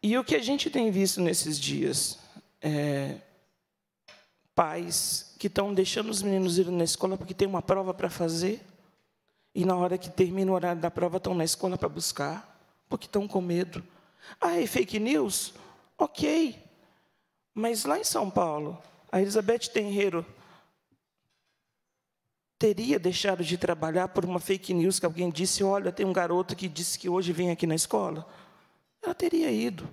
E o que a gente tem visto nesses dias? É, pais que estão deixando os meninos ir na escola porque tem uma prova para fazer e na hora que termina o horário da prova estão na escola para buscar porque estão com medo. Ah, é fake news? Ok. Mas lá em São Paulo, a Elizabeth Tenreiro teria deixado de trabalhar por uma fake news que alguém disse: Olha, tem um garoto que disse que hoje vem aqui na escola? Ela teria ido.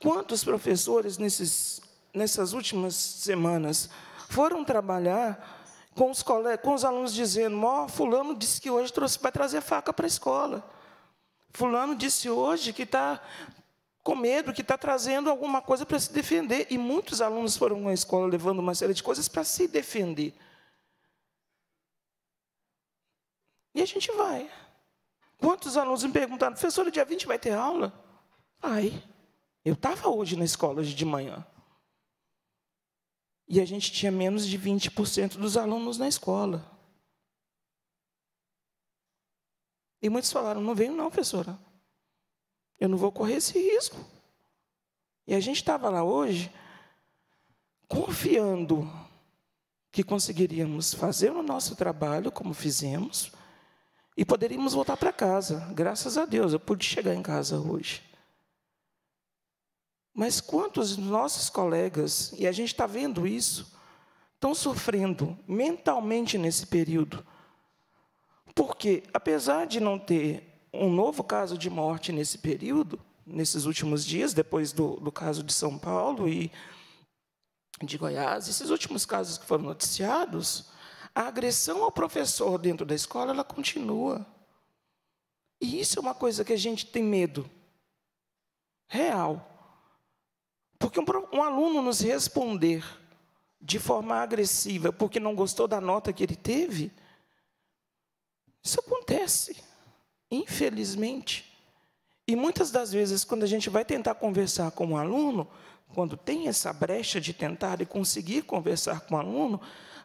Quantos professores nesses, nessas últimas semanas foram trabalhar com os, colegas, com os alunos dizendo: Ó, oh, Fulano disse que hoje trouxe, vai trazer faca para a escola. Fulano disse hoje que está com medo, que está trazendo alguma coisa para se defender. E muitos alunos foram à escola levando uma série de coisas para se defender. E a gente vai. Quantos alunos me perguntaram, professor, dia 20 vai ter aula? Ai, eu estava hoje na escola hoje de manhã. E a gente tinha menos de 20% dos alunos na escola. E muitos falaram: não venho, não, professora. Eu não vou correr esse risco. E a gente estava lá hoje, confiando que conseguiríamos fazer o nosso trabalho como fizemos, e poderíamos voltar para casa. Graças a Deus, eu pude chegar em casa hoje. Mas quantos nossos colegas, e a gente está vendo isso, estão sofrendo mentalmente nesse período? Porque, apesar de não ter um novo caso de morte nesse período, nesses últimos dias, depois do, do caso de São Paulo e de Goiás, esses últimos casos que foram noticiados, a agressão ao professor dentro da escola, ela continua. E isso é uma coisa que a gente tem medo. Real. Porque um, um aluno nos responder de forma agressiva porque não gostou da nota que ele teve, isso acontece, infelizmente. E muitas das vezes, quando a gente vai tentar conversar com o um aluno, quando tem essa brecha de tentar e conseguir conversar com o um aluno,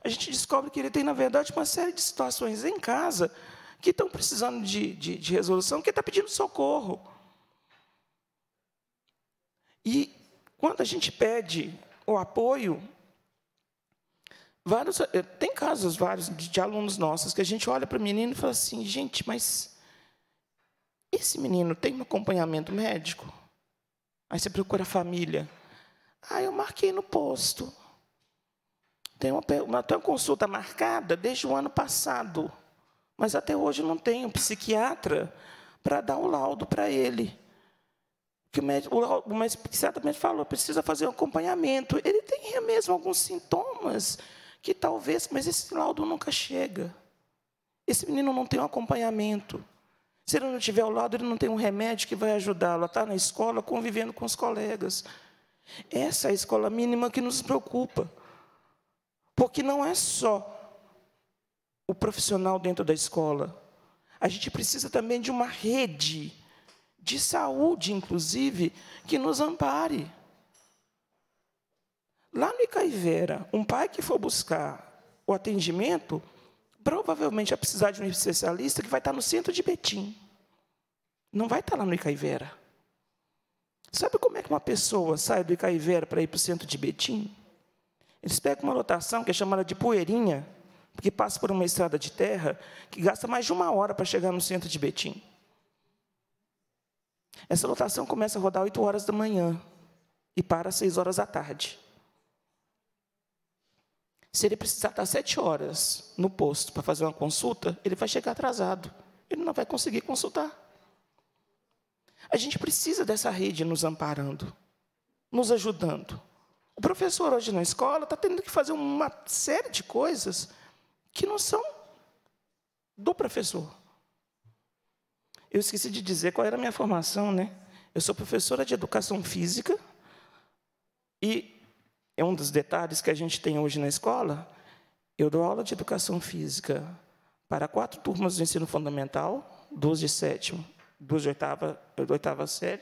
a gente descobre que ele tem, na verdade, uma série de situações em casa que estão precisando de, de, de resolução, que está pedindo socorro. E quando a gente pede o apoio, vários, eh, tem casos vários de, de alunos nossos que a gente olha para o menino e fala assim, gente, mas esse menino tem um acompanhamento médico? Aí você procura a família. Ah, eu marquei no posto. Tem uma, uma, tem uma consulta marcada desde o ano passado, mas até hoje não tem um psiquiatra para dar o um laudo para ele. Que o, médico, o, o, o psiquiatra falou, precisa fazer um acompanhamento. Ele tem mesmo alguns sintomas que talvez, mas esse laudo nunca chega. Esse menino não tem um acompanhamento. Se ele não tiver ao lado, ele não tem um remédio que vai ajudá-lo a estar na escola convivendo com os colegas. Essa é a escola mínima que nos preocupa. Porque não é só o profissional dentro da escola. A gente precisa também de uma rede de saúde, inclusive, que nos ampare. Lá no Icaivera, um pai que for buscar o atendimento, provavelmente vai precisar de um especialista que vai estar no centro de Betim. Não vai estar lá no Icaivera. Sabe como é que uma pessoa sai do Icaivera para ir para o centro de Betim? Eles pegam uma lotação que é chamada de Poeirinha, que passa por uma estrada de terra que gasta mais de uma hora para chegar no centro de Betim. Essa lotação começa a rodar 8 horas da manhã e para às 6 horas da tarde. Se ele precisar estar 7 horas no posto para fazer uma consulta, ele vai chegar atrasado. Ele não vai conseguir consultar. A gente precisa dessa rede nos amparando, nos ajudando. O professor hoje na escola está tendo que fazer uma série de coisas que não são do professor. Eu esqueci de dizer qual era a minha formação, né? Eu sou professora de educação física e é um dos detalhes que a gente tem hoje na escola. Eu dou aula de educação física para quatro turmas do ensino fundamental, duas de sétimo, duas de oitava, oitava série,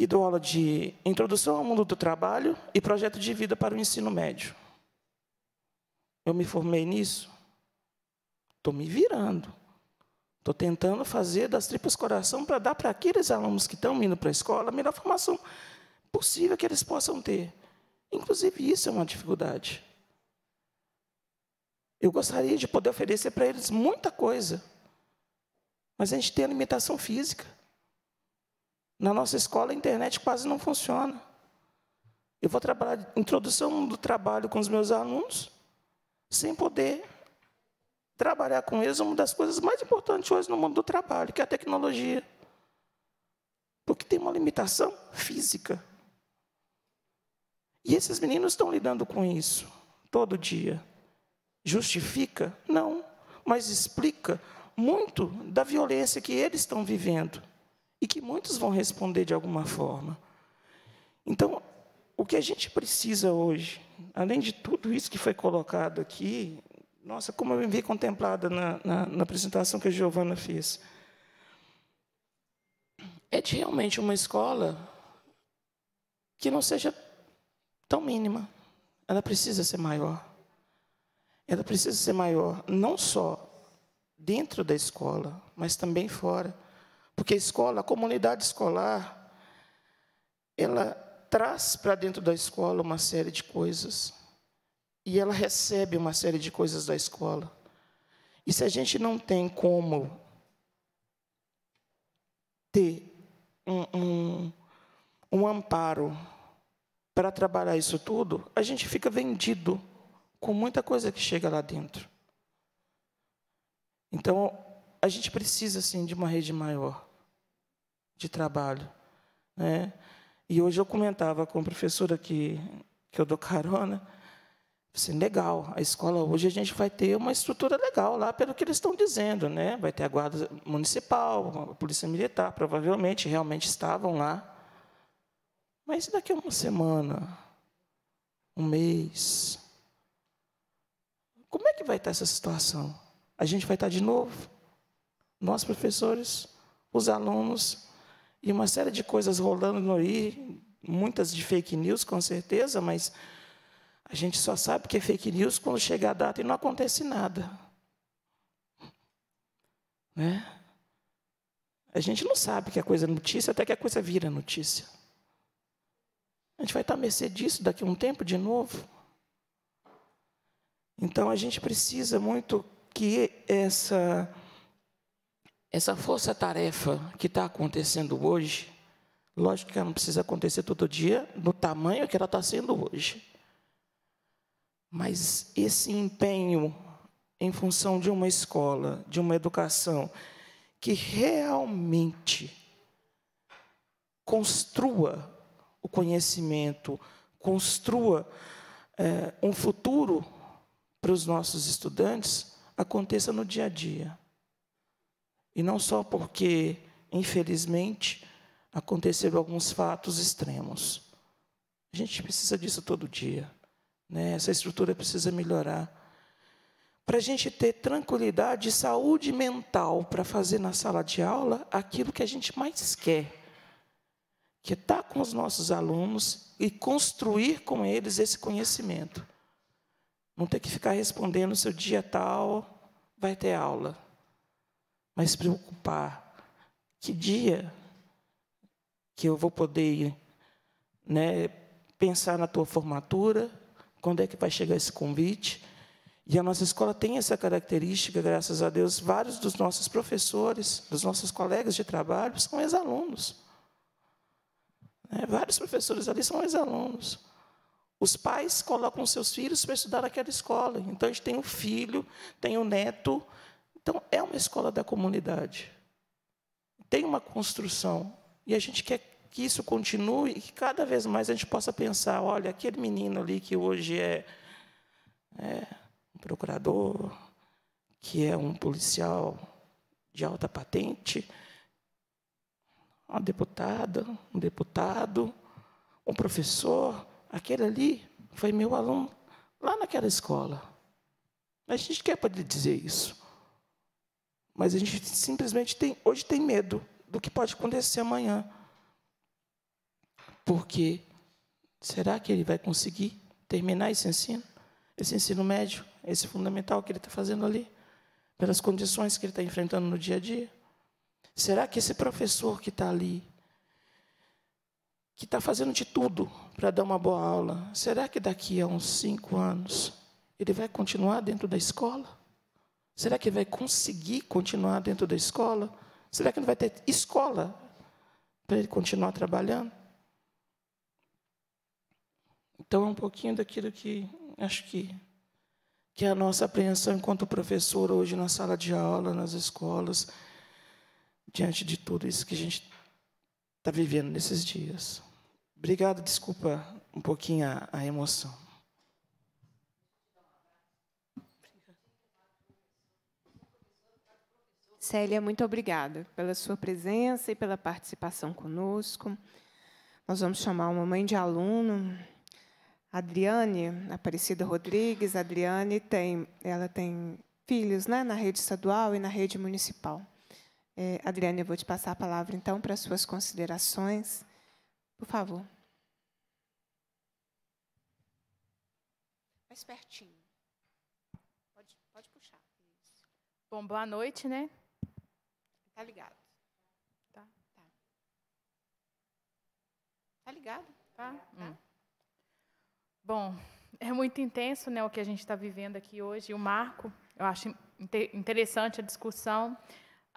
e dou aula de Introdução ao Mundo do Trabalho e Projeto de Vida para o Ensino Médio. Eu me formei nisso. Estou me virando. Estou tentando fazer das tripas coração para dar para aqueles alunos que estão indo para a escola a melhor formação possível que eles possam ter. Inclusive, isso é uma dificuldade. Eu gostaria de poder oferecer para eles muita coisa, mas a gente tem a limitação física. Na nossa escola, a internet quase não funciona. Eu vou trabalhar introdução do trabalho com os meus alunos, sem poder trabalhar com eles é uma das coisas mais importantes hoje no mundo do trabalho, que é a tecnologia. Porque tem uma limitação física. E esses meninos estão lidando com isso todo dia. Justifica? Não, mas explica muito da violência que eles estão vivendo e que muitos vão responder de alguma forma. Então, o que a gente precisa hoje, além de tudo isso que foi colocado aqui, nossa, como eu me vi contemplada na, na, na apresentação que a Giovana fez, é de realmente uma escola que não seja tão mínima. Ela precisa ser maior. Ela precisa ser maior, não só dentro da escola, mas também fora. Porque a escola, a comunidade escolar, ela traz para dentro da escola uma série de coisas. E ela recebe uma série de coisas da escola. E se a gente não tem como ter um, um, um amparo para trabalhar isso tudo, a gente fica vendido com muita coisa que chega lá dentro. Então, a gente precisa, sim, de uma rede maior de trabalho. Né? E hoje eu comentava com a professora que, que eu dou carona, assim, legal, a escola hoje a gente vai ter uma estrutura legal lá, pelo que eles estão dizendo, né? Vai ter a guarda municipal, a polícia militar, provavelmente, realmente estavam lá. Mas daqui a uma semana, um mês, como é que vai estar essa situação? A gente vai estar de novo? Nós, professores, os alunos, e uma série de coisas rolando aí, muitas de fake news, com certeza, mas a gente só sabe que é fake news quando chega a data e não acontece nada. Né? A gente não sabe que a coisa é notícia até que a coisa vira notícia. A gente vai estar à mercê disso daqui a um tempo de novo. Então a gente precisa muito que essa essa força-tarefa que está acontecendo hoje, lógico que ela não precisa acontecer todo dia, no tamanho que ela está sendo hoje. Mas esse empenho em função de uma escola, de uma educação que realmente construa o conhecimento, construa é, um futuro para os nossos estudantes, aconteça no dia a dia. E não só porque, infelizmente, aconteceram alguns fatos extremos. A gente precisa disso todo dia. Né? Essa estrutura precisa melhorar. Para a gente ter tranquilidade e saúde mental para fazer na sala de aula aquilo que a gente mais quer, que é estar tá com os nossos alunos e construir com eles esse conhecimento. Não ter que ficar respondendo se o dia é tal vai ter aula mas preocupar. Que dia que eu vou poder né, pensar na tua formatura? Quando é que vai chegar esse convite? E a nossa escola tem essa característica, graças a Deus, vários dos nossos professores, dos nossos colegas de trabalho, são ex-alunos. Né, vários professores ali são ex-alunos. Os pais colocam seus filhos para estudar naquela escola. Então, a gente tem o um filho, tem o um neto, então, é uma escola da comunidade. Tem uma construção. E a gente quer que isso continue e que cada vez mais a gente possa pensar: olha, aquele menino ali que hoje é, é um procurador, que é um policial de alta patente, uma deputada, um deputado, um professor, aquele ali foi meu aluno lá naquela escola. A gente quer poder dizer isso. Mas a gente simplesmente tem, hoje tem medo do que pode acontecer amanhã. Porque será que ele vai conseguir terminar esse ensino? Esse ensino médio, esse fundamental que ele está fazendo ali? Pelas condições que ele está enfrentando no dia a dia? Será que esse professor que está ali, que está fazendo de tudo para dar uma boa aula, será que daqui a uns cinco anos ele vai continuar dentro da escola? Será que vai conseguir continuar dentro da escola? Será que não vai ter escola para ele continuar trabalhando? Então, é um pouquinho daquilo que acho que, que é a nossa apreensão enquanto professor hoje na sala de aula, nas escolas, diante de tudo isso que a gente está vivendo nesses dias. Obrigado, desculpa um pouquinho a, a emoção. Célia, muito obrigada pela sua presença e pela participação conosco. Nós vamos chamar uma mãe de aluno, Adriane Aparecida Rodrigues. Adriane tem, ela tem filhos, né, na rede estadual e na rede municipal. É, Adriane, eu vou te passar a palavra então para as suas considerações, por favor. Mais pertinho. Pode, pode puxar. Bom, boa noite, né? Tá ligado? Tá, tá. Tá ligado? Tá? tá, tá. Hum. Bom, é muito intenso, né, o que a gente está vivendo aqui hoje. O Marco, eu acho interessante a discussão.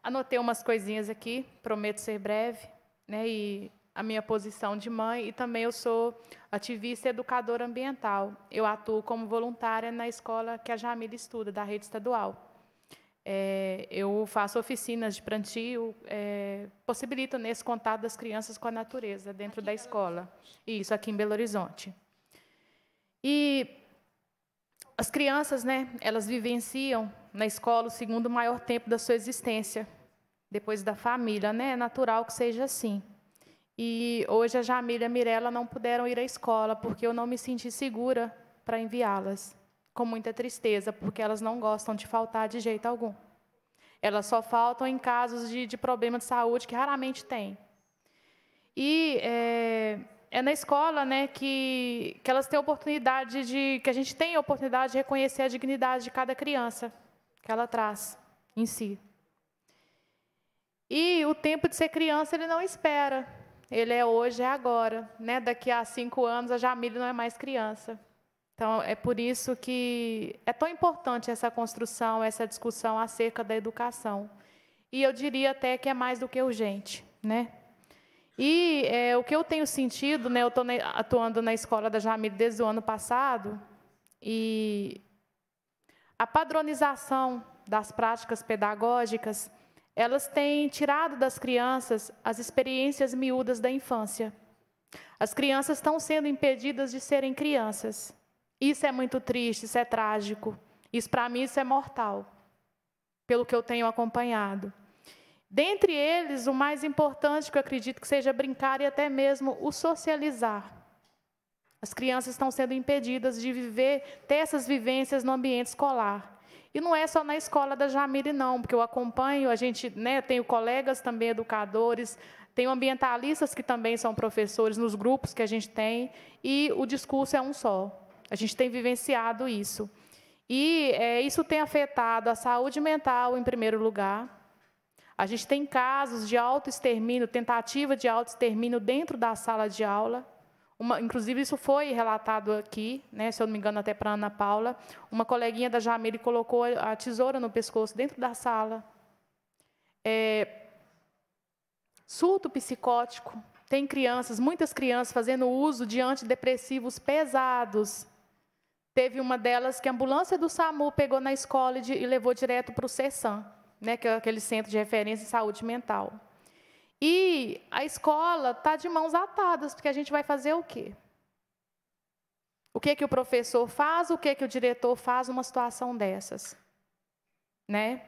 Anotei umas coisinhas aqui, prometo ser breve, né? E a minha posição de mãe e também eu sou ativista e educadora ambiental. Eu atuo como voluntária na escola que a Jamila estuda, da rede estadual. É, eu faço oficinas de plantio, é, possibilitando esse contato das crianças com a natureza dentro aqui da escola. Isso, aqui em Belo Horizonte. E as crianças, né, elas vivenciam na escola o segundo maior tempo da sua existência, depois da família, né? É natural que seja assim. E hoje a Jamila e a Mirella não puderam ir à escola porque eu não me senti segura para enviá-las com muita tristeza, porque elas não gostam de faltar de jeito algum. Elas só faltam em casos de, de problema de saúde, que raramente tem. E é, é, na escola né, que, que elas têm oportunidade de. que a gente tem a oportunidade de reconhecer a dignidade de cada criança que ela traz em si. E o tempo de ser criança ele não espera. Ele é hoje, é agora. Né? Daqui a cinco anos a Jamile não é mais criança. Então, é por isso que é tão importante essa construção, essa discussão acerca da educação. E eu diria até que é mais do que urgente. Né? E é, o que eu tenho sentido, né, eu estou atuando na escola da Jamil desde o ano passado, e a padronização das práticas pedagógicas, elas têm tirado das crianças as experiências miúdas da infância. As crianças estão sendo impedidas de serem crianças. Isso é muito triste, isso é trágico. Isso para mim isso é mortal, pelo que eu tenho acompanhado. Dentre eles, o mais importante que eu acredito que seja brincar e até mesmo o socializar. As crianças estão sendo impedidas de viver, ter essas vivências no ambiente escolar. E não é só na escola da Jamile, não, porque eu acompanho, a gente, né, tenho colegas também educadores, tenho ambientalistas que também são professores nos grupos que a gente tem, e o discurso é um só. A gente tem vivenciado isso. E é, isso tem afetado a saúde mental, em primeiro lugar. A gente tem casos de autoextermínio, tentativa de autoextermínio dentro da sala de aula. Uma, inclusive, isso foi relatado aqui, né, se eu não me engano, até para Ana Paula. Uma coleguinha da Jamile colocou a tesoura no pescoço dentro da sala. É, surto psicótico. Tem crianças, muitas crianças, fazendo uso de antidepressivos pesados, Teve uma delas que a ambulância do SAMU pegou na escola e levou direto para o CESAM, né, que é aquele Centro de Referência em Saúde Mental. E a escola está de mãos atadas, porque a gente vai fazer o quê? O que, que o professor faz, o que, que o diretor faz numa situação dessas? Né?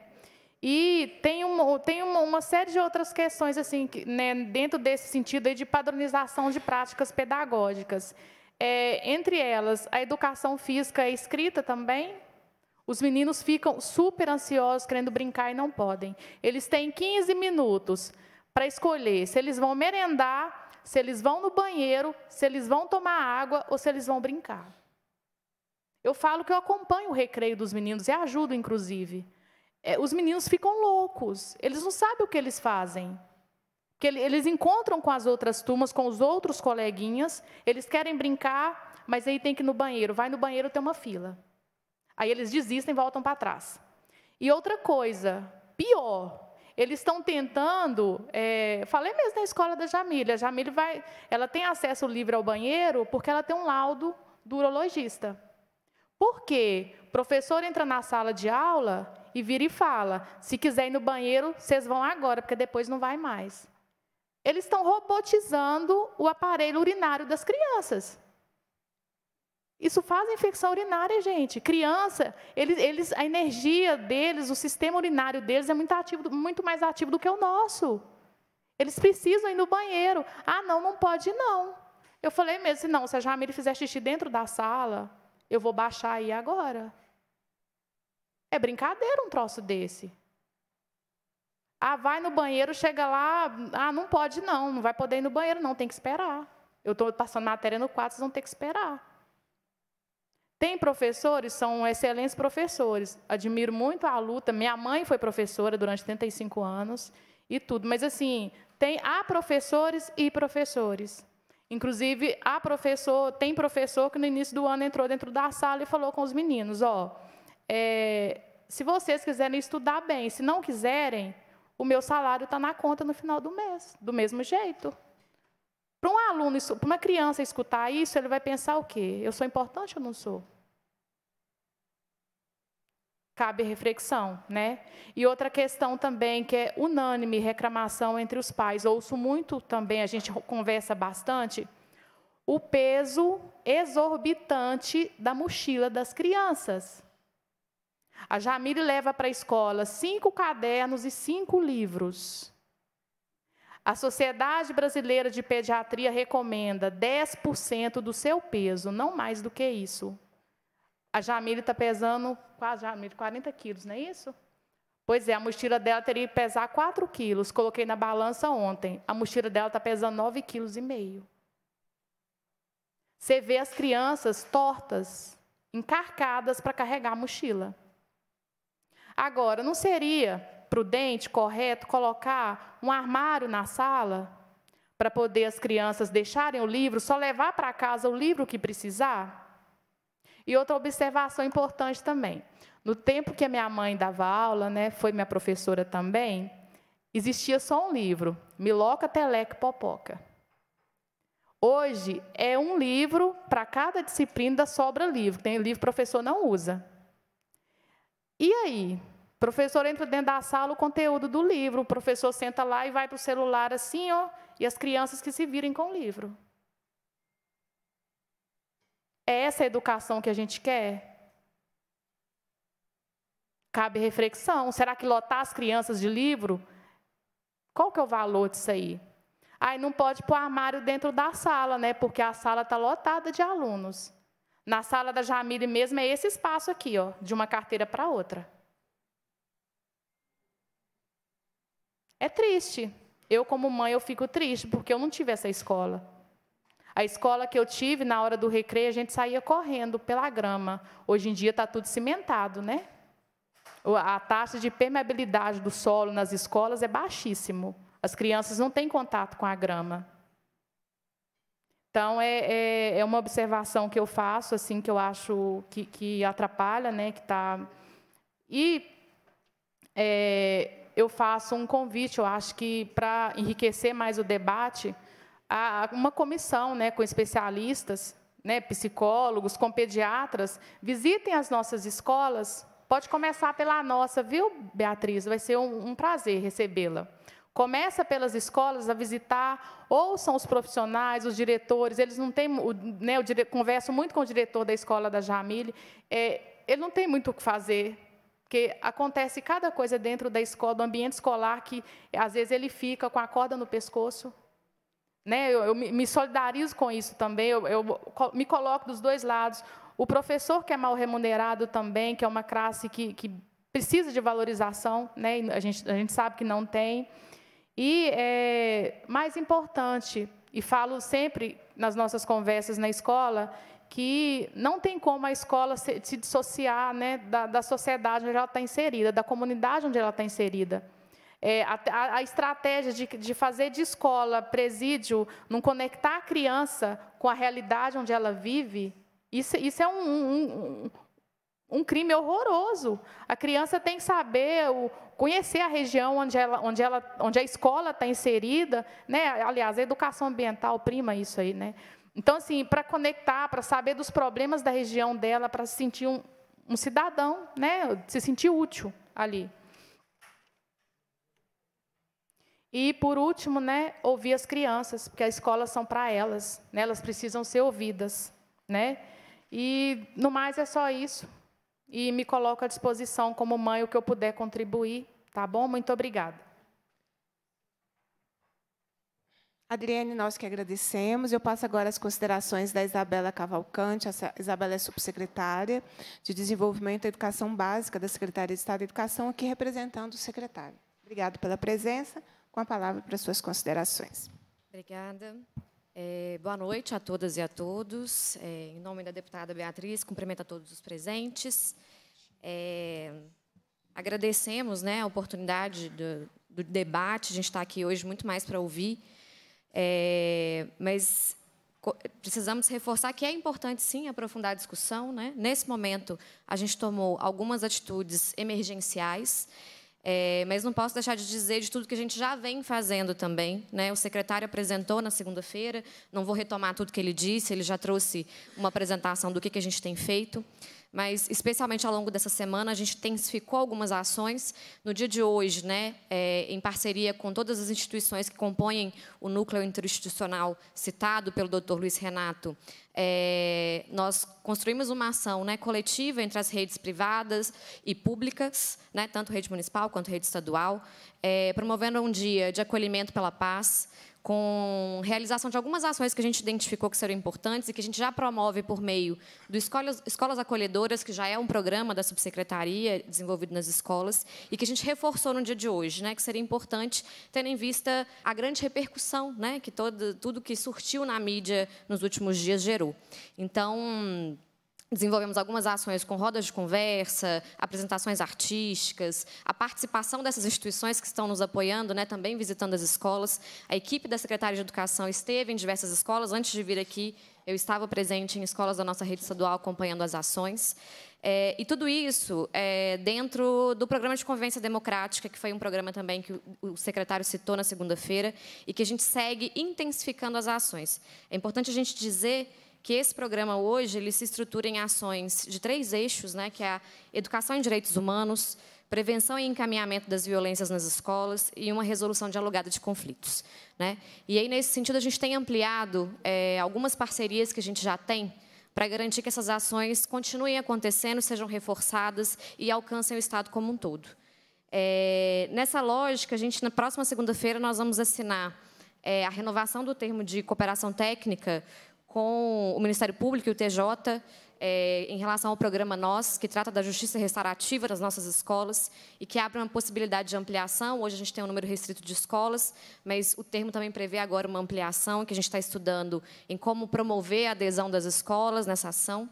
E tem, uma, tem uma, uma série de outras questões assim, que, né, dentro desse sentido de padronização de práticas pedagógicas. É, entre elas, a educação física é escrita também. Os meninos ficam super ansiosos, querendo brincar e não podem. Eles têm 15 minutos para escolher se eles vão merendar, se eles vão no banheiro, se eles vão tomar água ou se eles vão brincar. Eu falo que eu acompanho o recreio dos meninos e ajudo, inclusive. É, os meninos ficam loucos, eles não sabem o que eles fazem que eles encontram com as outras turmas, com os outros coleguinhas, eles querem brincar, mas aí tem que ir no banheiro. Vai no banheiro, tem uma fila. Aí eles desistem e voltam para trás. E outra coisa, pior, eles estão tentando. É, falei mesmo na escola da Jamília. A Jamília vai, ela tem acesso livre ao banheiro porque ela tem um laudo do urologista. Por quê? O professor entra na sala de aula e vira e fala: se quiser ir no banheiro, vocês vão agora, porque depois não vai mais. Eles estão robotizando o aparelho urinário das crianças. Isso faz infecção urinária, gente. Criança, eles, eles, a energia deles, o sistema urinário deles é muito, ativo, muito mais ativo do que o nosso. Eles precisam ir no banheiro. Ah, não, não pode não. Eu falei mesmo, se não, se a Jamile fizer xixi dentro da sala, eu vou baixar aí agora. É brincadeira um troço desse. Ah, vai no banheiro, chega lá, ah, não pode não, não vai poder ir no banheiro não, tem que esperar. Eu estou passando matéria no quarto, vocês vão ter que esperar. Tem professores, são excelentes professores. Admiro muito a luta. Minha mãe foi professora durante 35 anos e tudo. Mas, assim, tem, há professores e professores. Inclusive, há professor, tem professor que no início do ano entrou dentro da sala e falou com os meninos: ó, é, se vocês quiserem estudar bem, se não quiserem, o meu salário está na conta no final do mês, do mesmo jeito. Para um aluno, para uma criança escutar isso, ele vai pensar o quê? Eu sou importante ou não sou? Cabe reflexão, né? E outra questão também que é unânime reclamação entre os pais. Ouço muito também, a gente conversa bastante, o peso exorbitante da mochila das crianças. A Jamile leva para a escola cinco cadernos e cinco livros. A Sociedade Brasileira de Pediatria recomenda 10% do seu peso, não mais do que isso. A Jamile está pesando quase Jamile, 40 quilos, não é isso? Pois é, a mochila dela teria que pesar 4 quilos. Coloquei na balança ontem. A mochila dela está pesando 9,5 quilos. Você vê as crianças tortas, encarcadas para carregar a mochila. Agora, não seria prudente, correto, colocar um armário na sala para poder as crianças deixarem o livro, só levar para casa o livro que precisar? E outra observação importante também. No tempo que a minha mãe dava aula, né, foi minha professora também, existia só um livro, Miloca, Teleque, Popoca. Hoje é um livro para cada disciplina, sobra livro. Tem livro que o professor não usa. E aí? O professor entra dentro da sala o conteúdo do livro, o professor senta lá e vai para o celular assim, ó, e as crianças que se virem com o livro. É essa a educação que a gente quer? Cabe reflexão. Será que lotar as crianças de livro? Qual que é o valor disso aí? Aí não pode pôr armário dentro da sala, né? Porque a sala está lotada de alunos. Na sala da Jamile mesmo é esse espaço aqui, ó, de uma carteira para outra. É triste. Eu como mãe eu fico triste porque eu não tive essa escola. A escola que eu tive na hora do recreio a gente saía correndo pela grama. Hoje em dia está tudo cimentado, né? A taxa de permeabilidade do solo nas escolas é baixíssimo. As crianças não têm contato com a grama. Então, é, é, é, uma observação que eu faço, assim, que eu acho que, que atrapalha, né, que está... E é, eu faço um convite, eu acho que, para enriquecer mais o debate, a, uma comissão né, com especialistas, né, psicólogos, com pediatras, visitem as nossas escolas. Pode começar pela nossa, viu, Beatriz? Vai ser um, um prazer recebê-la. Começa pelas escolas a visitar, ouçam os profissionais, os diretores, eles não têm, né, eu converso muito com o diretor da escola da Jamile, é, ele não tem muito o que fazer, porque acontece cada coisa dentro da escola, do ambiente escolar, que às vezes ele fica com a corda no pescoço. Né? Eu, eu me solidarizo com isso também, eu, eu me coloco dos dois lados. O professor que é mal remunerado também, que é uma classe que, que precisa de valorização, né? a, gente, a gente sabe que não tem. E é, mais importante, e falo sempre nas nossas conversas na escola, que não tem como a escola se, se dissociar né, da, da sociedade onde ela está inserida, da comunidade onde ela está inserida. É, a, a, estratégia de, de, fazer de escola presídio, não conectar a criança com a realidade onde ela vive, isso, isso é um, um, um, um crime horroroso. A criança tem que saber o, conhecer a região onde, ela, onde, ela, onde a escola está inserida, né? aliás, a educação ambiental prima isso aí. Né? Então, assim, para conectar, para saber dos problemas da região dela, para se sentir um, um cidadão, né? se sentir útil ali. E, por último, né, ouvir as crianças, porque as escolas são para elas, né, elas precisam ser ouvidas. Né? E, no mais, é só isso e me coloco à disposição como mãe o que eu puder contribuir, tá bom? Muito obrigada. Adriane, nós que agradecemos. Eu passo agora as considerações da Isabela Cavalcante. A Isabela é subsecretária de Desenvolvimento e Educação Básica da Secretaria de Estado de Educação, aqui representando o secretário. Obrigado pela presença. Com a palavra para as suas considerações. Obrigada. É, boa noite a todas e a todos. É, em nome da deputada Beatriz, cumprimento a todos os presentes. É, agradecemos né, a oportunidade do, do, debate, a gente está aqui hoje muito mais para ouvir, é, mas precisamos reforçar que é importante, sim, aprofundar a discussão. Né? Nesse momento, a gente tomou algumas atitudes emergenciais, é, mas não posso deixar de dizer de tudo que a gente já vem fazendo também. Né? O secretário apresentou na segunda-feira, não vou retomar tudo que ele disse, ele já trouxe uma apresentação do que, que a gente tem feito mas especialmente ao longo dessa semana a gente intensificou algumas ações. No dia de hoje, né, é, em parceria com todas as instituições que compõem o núcleo interinstitucional citado pelo Dr. Luiz Renato, é, nós construímos uma ação né, coletiva entre as redes privadas e públicas, né, tanto rede municipal quanto rede estadual, é, promovendo um dia de acolhimento pela paz, com realização de algumas ações que a gente identificou que serão importantes e que a gente já promove por meio do Escolas, Escolas Acolhedoras, que já é um programa da subsecretaria desenvolvido nas escolas e que a gente reforçou no dia de hoje, né, que seria importante, tendo em vista a grande repercussão né, que todo, tudo que surtiu na mídia nos últimos dias gerou. Então, Desenvolvemos algumas ações com rodas de conversa, apresentações artísticas, a participação dessas instituições que estão nos apoiando, né, também visitando as escolas. A equipe da Secretaria de Educação esteve em diversas escolas. Antes de vir aqui, eu estava presente em escolas da nossa rede estadual acompanhando as ações. É, e tudo isso é, dentro do programa de convivência democrática, que foi um programa também que o, o secretário citou na segunda-feira, e que a gente segue intensificando as ações. É importante a gente dizer que esse programa hoje ele se estrutura em ações de três eixos, né, que é a educação em direitos humanos, prevenção e encaminhamento das violências nas escolas e uma resolução dialogada de conflitos. Né? E aí, nesse sentido, a gente tem ampliado é, algumas parcerias que a gente já tem para garantir que essas ações continuem acontecendo, sejam reforçadas e alcancem o Estado como um todo. É, nessa lógica, a gente, na próxima segunda-feira, nós vamos assinar é, a renovação do termo de cooperação técnica com o Ministério Público e o TJ é, em relação ao programa Nós, que trata da justiça restaurativa das nossas escolas e que abre uma possibilidade de ampliação. Hoje a gente tem um número restrito de escolas, mas o termo também prevê agora uma ampliação, que a gente está estudando em como promover a adesão das escolas nessa ação.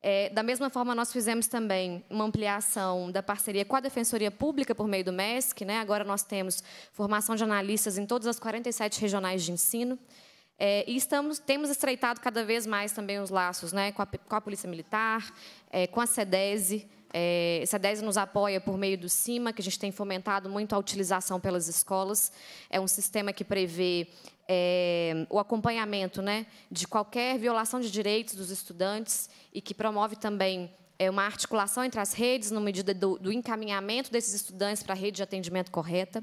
É, da mesma forma, nós fizemos também uma ampliação da parceria com a Defensoria Pública por meio do MESC. Né? Agora nós temos formação de analistas em todas as 47 regionais de ensino. É, e estamos, temos estreitado cada vez mais também os laços né, com, a, com a Polícia Militar, é, com a SEDESI. É, a SEDESI nos apoia por meio do CIMA, que a gente tem fomentado muito a utilização pelas escolas. É um sistema que prevê é, o acompanhamento né, de qualquer violação de direitos dos estudantes e que promove também é, uma articulação entre as redes, na medida do, do encaminhamento desses estudantes para a rede de atendimento correta.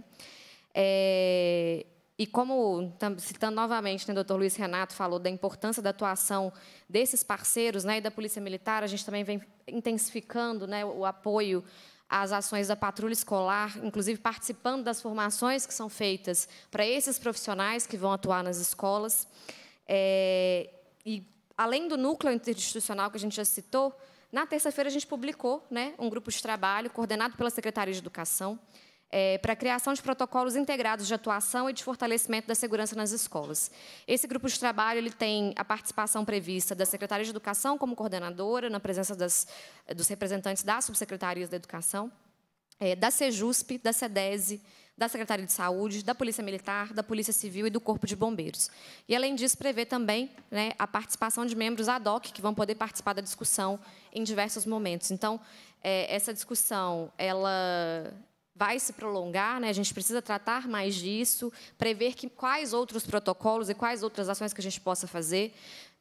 É, e como, citando novamente, né, o doutor Luiz Renato falou da importância da atuação desses parceiros né, e da Polícia Militar, a gente também vem intensificando né, o apoio às ações da patrulha escolar, inclusive participando das formações que são feitas para esses profissionais que vão atuar nas escolas. É, e, além do núcleo interinstitucional que a gente já citou, na terça-feira a gente publicou né, um grupo de trabalho coordenado pela Secretaria de Educação, é, para a criação de protocolos integrados de atuação e de fortalecimento da segurança nas escolas. Esse grupo de trabalho ele tem a participação prevista da Secretaria de Educação como coordenadora, na presença das, dos representantes das subsecretarias da Educação, é, da CEJUSP, da CEDESE, da Secretaria de Saúde, da Polícia Militar, da Polícia Civil e do Corpo de Bombeiros. E, além disso, prevê também né, a participação de membros ad hoc, que vão poder participar da discussão em diversos momentos. Então, é, essa discussão, ela vai se prolongar, né? a gente precisa tratar mais disso, prever que, quais outros protocolos e quais outras ações que a gente possa fazer,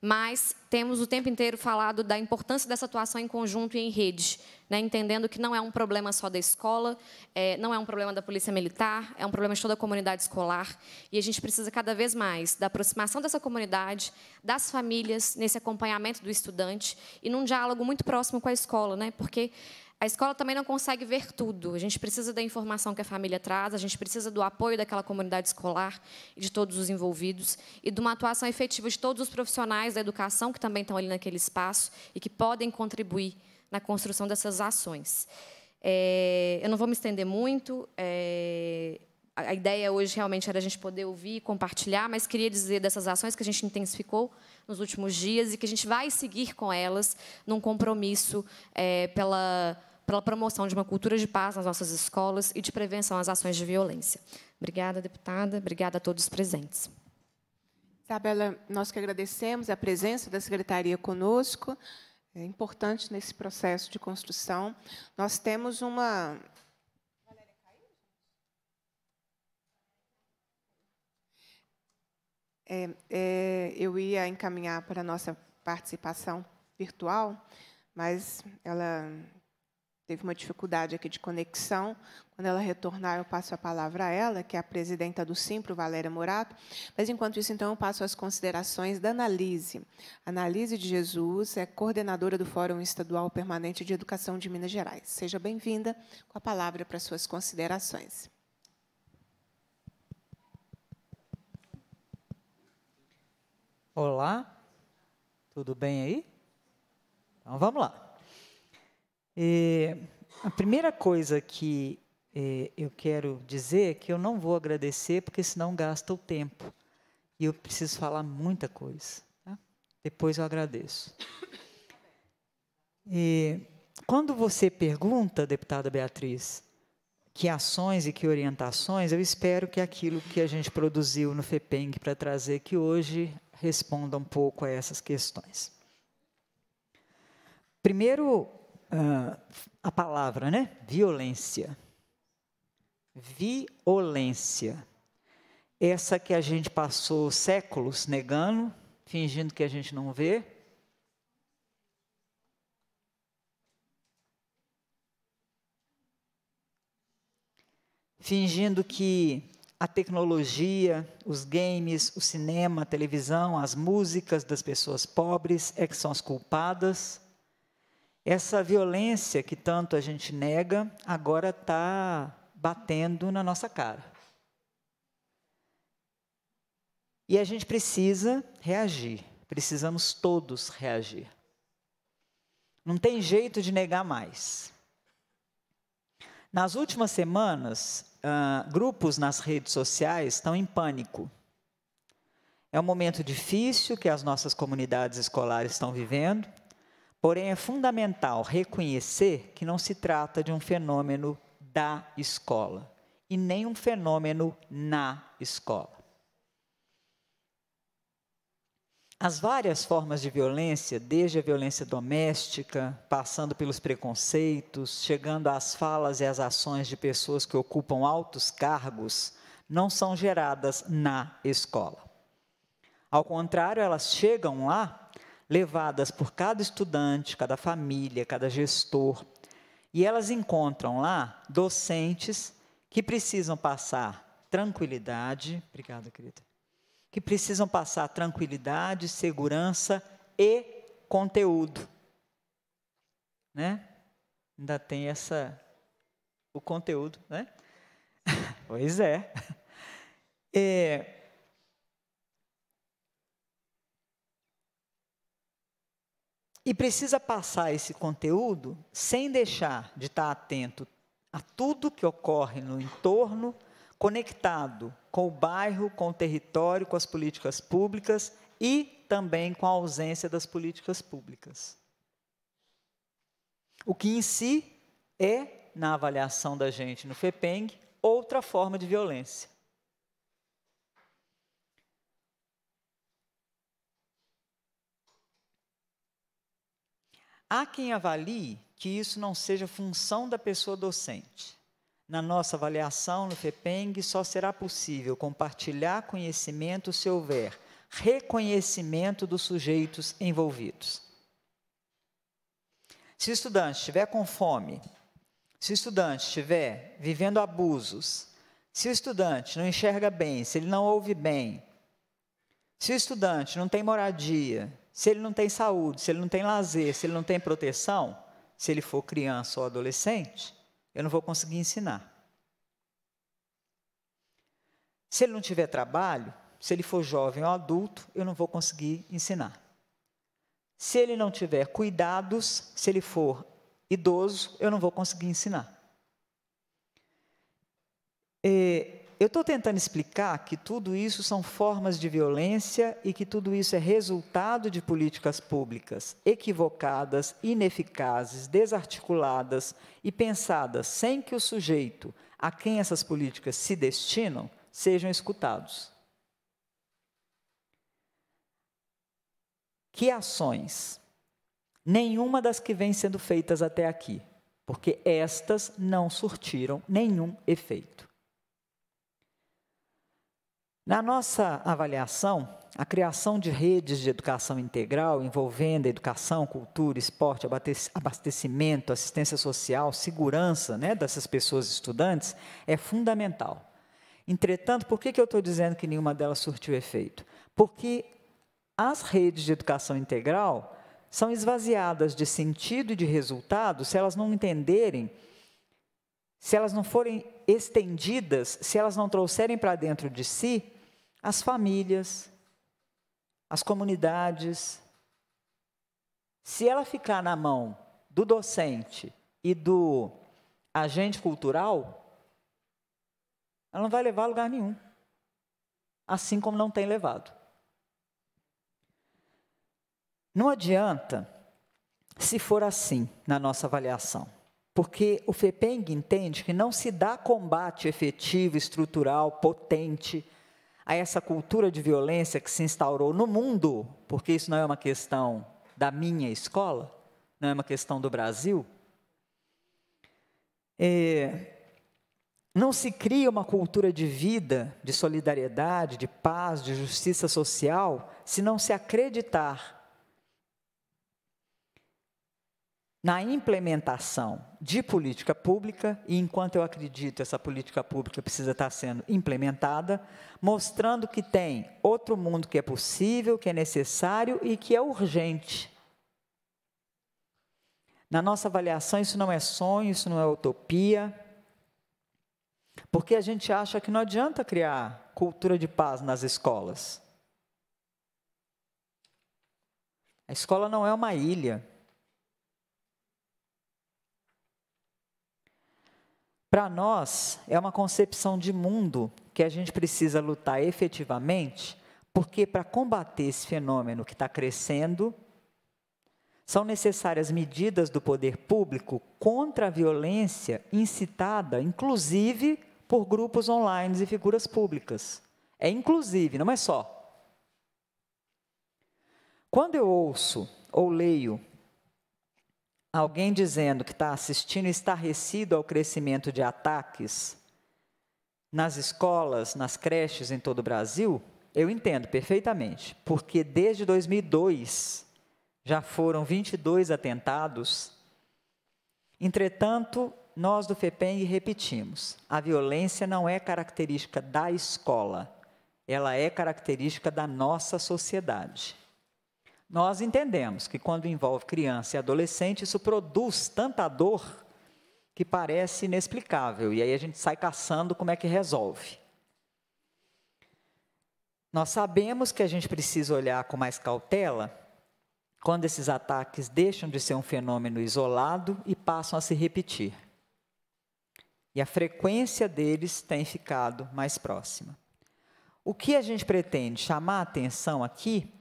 mas temos o tempo inteiro falado da importância dessa atuação em conjunto e em rede, né? entendendo que não é um problema só da escola, é, não é um problema da polícia militar, é um problema de toda a comunidade escolar, e a gente precisa cada vez mais da aproximação dessa comunidade, das famílias, nesse acompanhamento do estudante, e num diálogo muito próximo com a escola, né? porque a escola também não consegue ver tudo. A gente precisa da informação que a família traz, a gente precisa do apoio daquela comunidade escolar e de todos os envolvidos e de uma atuação efetiva de todos os profissionais da educação que também estão ali naquele espaço e que podem contribuir na construção dessas ações. É, eu não vou me estender muito. É, a ideia hoje realmente era a gente poder ouvir e compartilhar, mas queria dizer dessas ações que a gente intensificou nos últimos dias e que a gente vai seguir com elas num compromisso é, pela pela promoção de uma cultura de paz nas nossas escolas e de prevenção às ações de violência. Obrigada, deputada. Obrigada a todos presentes. Isabela, nós que agradecemos a presença da secretaria conosco. É importante nesse processo de construção. Nós temos uma. É, é, eu ia encaminhar para a nossa participação virtual, mas ela teve uma dificuldade aqui de conexão. Quando ela retornar, eu passo a palavra a ela, que é a presidenta do Simpro, Valéria Morato. Mas, enquanto isso, então, eu passo as considerações da Analise. Analise de Jesus é coordenadora do Fórum Estadual Permanente de Educação de Minas Gerais. Seja bem-vinda com a palavra para suas considerações. Olá, tudo bem aí? Então, vamos lá. É, a primeira coisa que é, eu quero dizer é que eu não vou agradecer, porque senão gasta o tempo. E eu preciso falar muita coisa. Tá? Depois eu agradeço. quando você pergunta, deputada Beatriz, que ações e que orientações, eu espero que aquilo que a gente produziu no FEPENG para trazer aqui hoje responda um pouco a essas questões. Primeiro, uh, a palavra, né? Violência. Violência. Essa que a gente passou séculos negando, fingindo que a gente não vê. Fingindo que a tecnologia, os games, o cinema, a televisão, as músicas das pessoas pobres é que são as culpadas. Essa violência que tanto a gente nega, agora está batendo na nossa cara. E a gente precisa reagir, precisamos todos reagir. Não tem jeito de negar mais. Nas últimas semanas, uh, grupos nas redes sociais estão em pânico. É um momento difícil que as nossas comunidades escolares estão vivendo, Porém, é fundamental reconhecer que não se trata de um fenômeno da escola e nem um fenômeno na escola. As várias formas de violência, desde a violência doméstica, passando pelos preconceitos, chegando às falas e às ações de pessoas que ocupam altos cargos, não são geradas na escola. Ao contrário, elas chegam lá levadas por cada estudante, cada família, cada gestor. E elas encontram lá docentes que precisam passar tranquilidade. Obrigada, querida. Que precisam passar tranquilidade, segurança e conteúdo. Né? Ainda tem essa. O conteúdo, né? pois é. é e precisa passar esse conteúdo sem deixar de estar atento a tudo que ocorre no entorno, conectado com o bairro, com o território, com as políticas públicas e também com a ausência das políticas públicas. O que em si é, na avaliação da gente no FEPENG, outra forma de violência. Há quem avalie que isso não seja função da pessoa docente. Na nossa avaliação no FEPENG, só será possível compartilhar conhecimento se houver reconhecimento dos sujeitos envolvidos. Se o estudante estiver com fome, se o estudante estiver vivendo abusos, se o estudante não enxerga bem, se ele não ouve bem, se o estudante não tem moradia, se ele não tem saúde, se ele não tem lazer, se ele não tem proteção, se ele for criança ou adolescente, eu não vou conseguir ensinar. Se ele não tiver trabalho, se ele for jovem ou adulto, eu não vou conseguir ensinar. Se ele não tiver cuidados, se ele for idoso, eu não vou conseguir ensinar. E eu estou tentando explicar que tudo isso são formas de violência e que tudo isso é resultado de políticas públicas equivocadas, ineficazes, desarticuladas e pensadas sem que o sujeito a quem essas políticas se destinam sejam escutados. Que ações? Nenhuma das que vêm sendo feitas até aqui, porque estas não surtiram nenhum efeito. Na nossa avaliação, a criação de redes de educação integral envolvendo educação, cultura, esporte, abastecimento, assistência social, segurança né, dessas pessoas estudantes é fundamental. Entretanto, por que, que eu estou dizendo que nenhuma delas surtiu efeito? Porque as redes de educação integral são esvaziadas de sentido e de resultado se elas não entenderem se elas não forem estendidas, se elas não trouxerem para dentro de si, as famílias, as comunidades, se ela ficar na mão do docente e do agente cultural, ela não vai levar a lugar nenhum. Assim como não tem levado. Não adianta se for assim na nossa avaliação. Porque o FEPENG entende que não se dá combate efetivo, estrutural, potente a essa cultura de violência que se instaurou no mundo, porque isso não é uma questão da minha escola, não é uma questão do Brasil. É, não se cria uma cultura de vida, de solidariedade, de paz, de justiça social, se não se acreditar na implementação de política pública, e enquanto eu acredito, essa política pública precisa estar sendo implementada, mostrando que tem outro mundo que é possível, que é necessário e que é urgente. Na nossa avaliação, isso não é sonho, isso não é utopia, porque a gente acha que não adianta criar cultura de paz nas escolas. A escola não é uma ilha. Para nós, é uma concepção de mundo que a gente precisa lutar efetivamente, porque para combater esse fenômeno que está crescendo, são necessárias medidas do poder público contra a violência incitada, inclusive por grupos online e figuras públicas. É inclusive, não é só. Quando eu ouço ou leio alguém dizendo que está assistindo estarrecido ao crescimento de ataques nas escolas, nas creches em todo o Brasil, eu entendo perfeitamente, porque desde 2002 já foram 22 atentados. Entretanto, nós do FEPEM repetimos: a violência não é característica da escola, ela é característica da nossa sociedade. Nós entendemos que quando envolve criança e adolescente, isso produz tanta dor que parece inexplicável. E aí a gente sai caçando como é que resolve. Nós sabemos que a gente precisa olhar com mais cautela quando esses ataques deixam de ser um fenômeno isolado e passam a se repetir. E a frequência deles tem ficado mais próxima. O que a gente pretende chamar a atenção aqui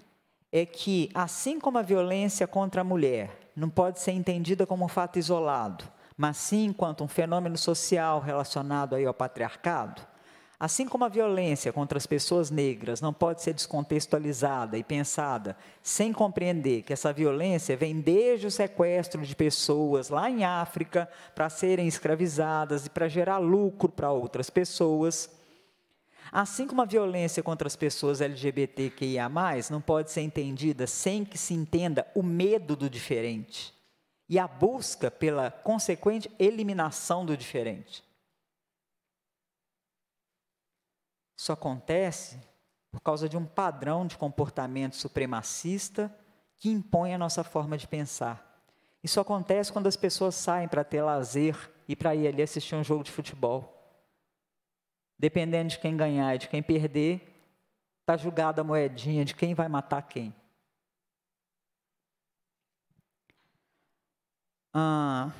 é que, assim como a violência contra a mulher não pode ser entendida como um fato isolado, mas sim enquanto um fenômeno social relacionado aí ao patriarcado, assim como a violência contra as pessoas negras não pode ser descontextualizada e pensada sem compreender que essa violência vem desde o sequestro de pessoas lá em África para serem escravizadas e para gerar lucro para outras pessoas Assim como a violência contra as pessoas LGBTQIA, não pode ser entendida sem que se entenda o medo do diferente e a busca pela consequente eliminação do diferente. Isso acontece por causa de um padrão de comportamento supremacista que impõe a nossa forma de pensar. Isso acontece quando as pessoas saem para ter lazer e para ir ali assistir um jogo de futebol dependendo de quem ganhar e de quem perder, está julgada a moedinha de quem vai matar quem. Ah.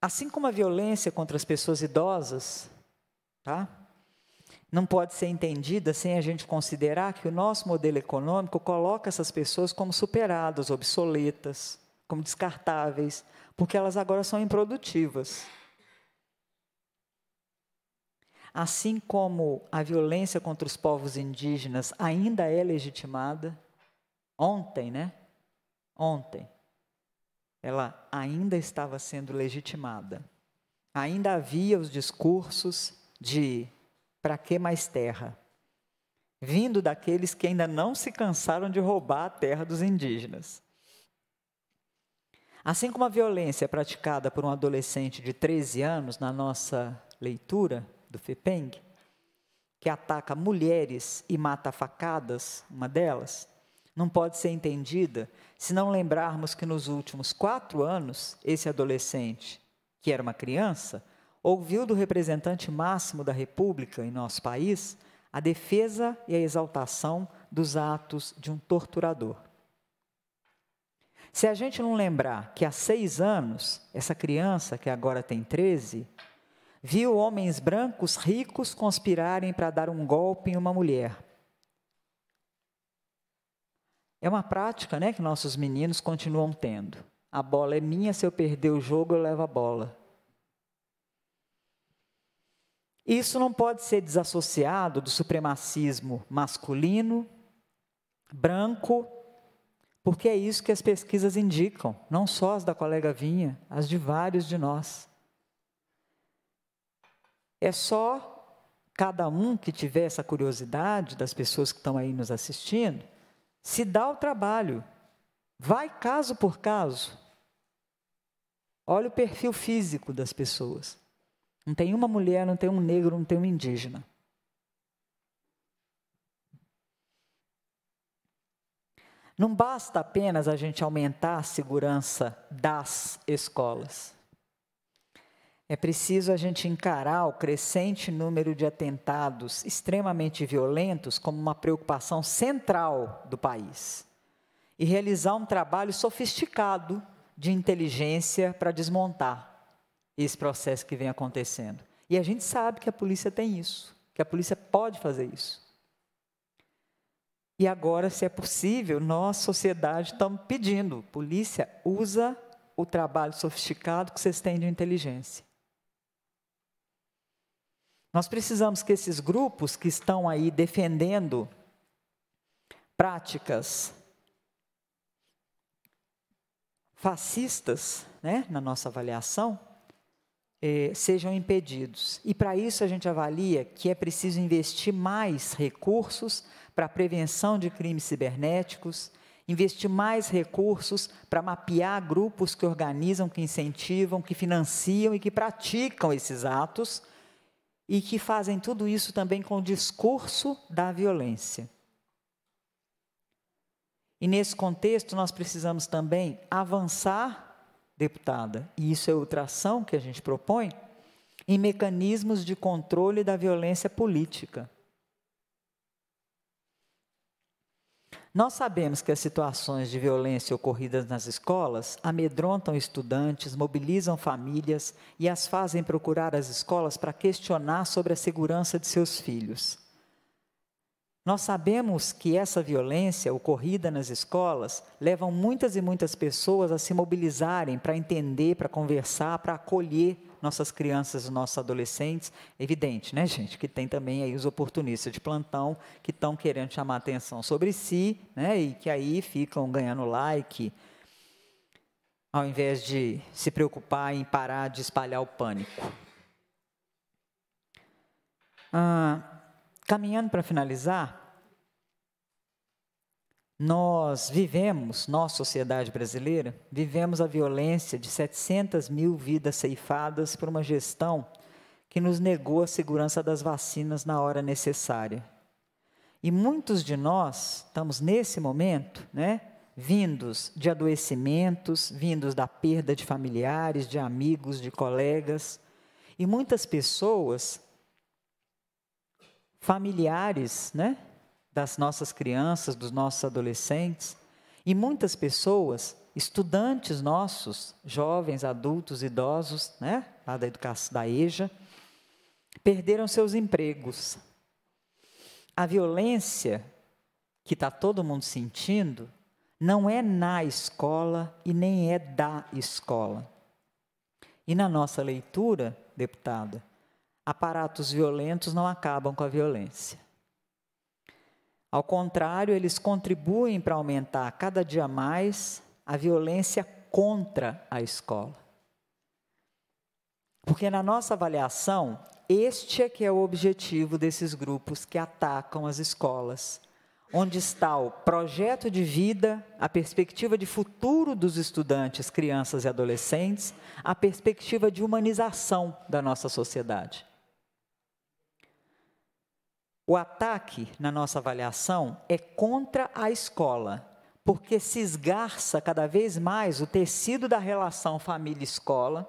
Assim como a violência contra as pessoas idosas, tá? Não pode ser entendida sem a gente considerar que o nosso modelo econômico coloca essas pessoas como superadas, obsoletas, como descartáveis, porque elas agora são improdutivas. Assim como a violência contra os povos indígenas ainda é legitimada, ontem, né? Ontem, ela ainda estava sendo legitimada. Ainda havia os discursos de para que mais terra? Vindo daqueles que ainda não se cansaram de roubar a terra dos indígenas. Assim como a violência praticada por um adolescente de 13 anos, na nossa leitura do FEPENG, que ataca mulheres e mata facadas, uma delas, não pode ser entendida se não lembrarmos que nos últimos quatro anos, esse adolescente, que era uma criança, ouviu do representante máximo da República em nosso país a defesa e a exaltação dos atos de um torturador. Se a gente não lembrar que há seis anos, essa criança, que agora tem 13, viu homens brancos ricos conspirarem para dar um golpe em uma mulher. É uma prática né, que nossos meninos continuam tendo. A bola é minha, se eu perder o jogo, eu levo a bola. Isso não pode ser desassociado do supremacismo masculino, branco porque é isso que as pesquisas indicam, não só as da colega Vinha, as de vários de nós. É só cada um que tiver essa curiosidade das pessoas que estão aí nos assistindo, se dá o trabalho, vai caso por caso. Olha o perfil físico das pessoas. Não tem uma mulher, não tem um negro, não tem um indígena. Não basta apenas a gente aumentar a segurança das escolas. É preciso a gente encarar o crescente número de atentados extremamente violentos como uma preocupação central do país e realizar um trabalho sofisticado de inteligência para desmontar esse processo que vem acontecendo. E a gente sabe que a polícia tem isso, que a polícia pode fazer isso. E agora, se é possível, nós, sociedade, estamos pedindo. Polícia, usa o trabalho sofisticado que vocês têm de inteligência. Nós precisamos que esses grupos que estão aí defendendo práticas fascistas, né, na nossa avaliação, eh, sejam impedidos. E para isso a gente avalia que é preciso investir mais recursos para a prevenção de crimes cibernéticos, investir mais recursos para mapear grupos que organizam, que incentivam, que financiam e que praticam esses atos e que fazem tudo isso também com o discurso da violência. E nesse contexto, nós precisamos também avançar, deputada, e isso é outra ação que a gente propõe, em mecanismos de controle da violência política. Nós sabemos que as situações de violência ocorridas nas escolas amedrontam estudantes, mobilizam famílias e as fazem procurar as escolas para questionar sobre a segurança de seus filhos. Nós sabemos que essa violência ocorrida nas escolas levam muitas e muitas pessoas a se mobilizarem para entender, para conversar, para acolher nossas crianças, e nossos adolescentes. Evidente, né, gente, que tem também aí os oportunistas de plantão que estão querendo chamar atenção sobre si, né, e que aí ficam ganhando like, ao invés de se preocupar em parar de espalhar o pânico. Ah, caminhando para finalizar, nós vivemos, nós, sociedade brasileira, vivemos a violência de 700 mil vidas ceifadas por uma gestão que nos negou a segurança das vacinas na hora necessária. E muitos de nós estamos nesse momento, né, vindos de adoecimentos, vindos da perda de familiares, de amigos, de colegas, e muitas pessoas familiares, né, das nossas crianças, dos nossos adolescentes, e muitas pessoas, estudantes nossos, jovens, adultos, idosos, né, lá da educação da EJA, perderam seus empregos. A violência que está todo mundo sentindo não é na escola e nem é da escola. E na nossa leitura, deputada, aparatos violentos não acabam com a violência. Ao contrário, eles contribuem para aumentar cada dia mais a violência contra a escola. Porque na nossa avaliação, este é que é o objetivo desses grupos que atacam as escolas. Onde está o projeto de vida, a perspectiva de futuro dos estudantes, crianças e adolescentes, a perspectiva de humanização da nossa sociedade. O ataque, na nossa avaliação, é contra a escola, porque se esgarça cada vez mais o tecido da relação família-escola,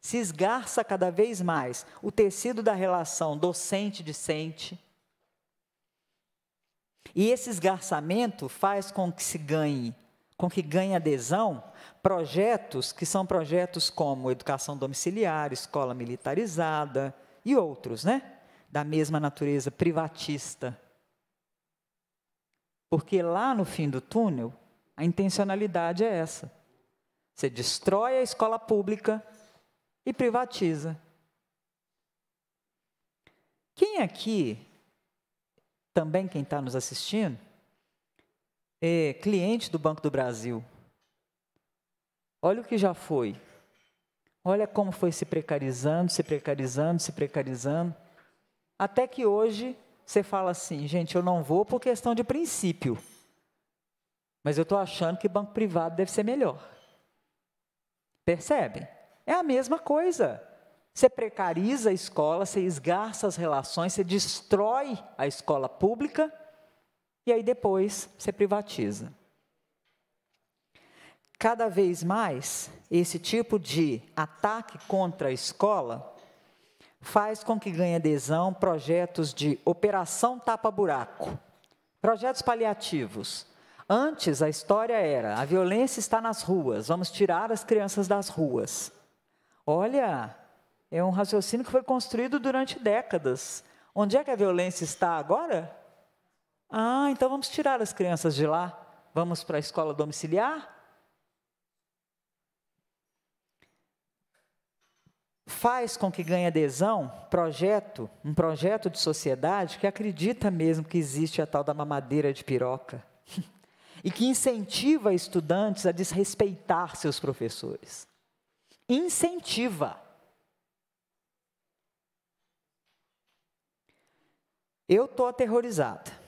se esgarça cada vez mais o tecido da relação docente-discente. E esse esgarçamento faz com que se ganhe, com que ganhe adesão, projetos que são projetos como educação domiciliar, escola militarizada e outros, né? da mesma natureza privatista. Porque lá no fim do túnel, a intencionalidade é essa. Você destrói a escola pública e privatiza. Quem aqui, também quem está nos assistindo, é cliente do Banco do Brasil? Olha o que já foi. Olha como foi se precarizando, se precarizando, se precarizando. Até que hoje você fala assim, gente, eu não vou por questão de princípio. Mas eu estou achando que banco privado deve ser melhor. Percebem? É a mesma coisa. Você precariza a escola, você esgarça as relações, você destrói a escola pública e aí depois você privatiza. Cada vez mais, esse tipo de ataque contra a escola faz com que ganhe adesão projetos de operação tapa-buraco, projetos paliativos. Antes a história era: a violência está nas ruas, vamos tirar as crianças das ruas. Olha, é um raciocínio que foi construído durante décadas. Onde é que a violência está agora? Ah, então vamos tirar as crianças de lá. Vamos para a escola domiciliar? faz com que ganhe adesão projeto, um projeto de sociedade que acredita mesmo que existe a tal da mamadeira de piroca e que incentiva estudantes a desrespeitar seus professores. Incentiva. Eu estou aterrorizada.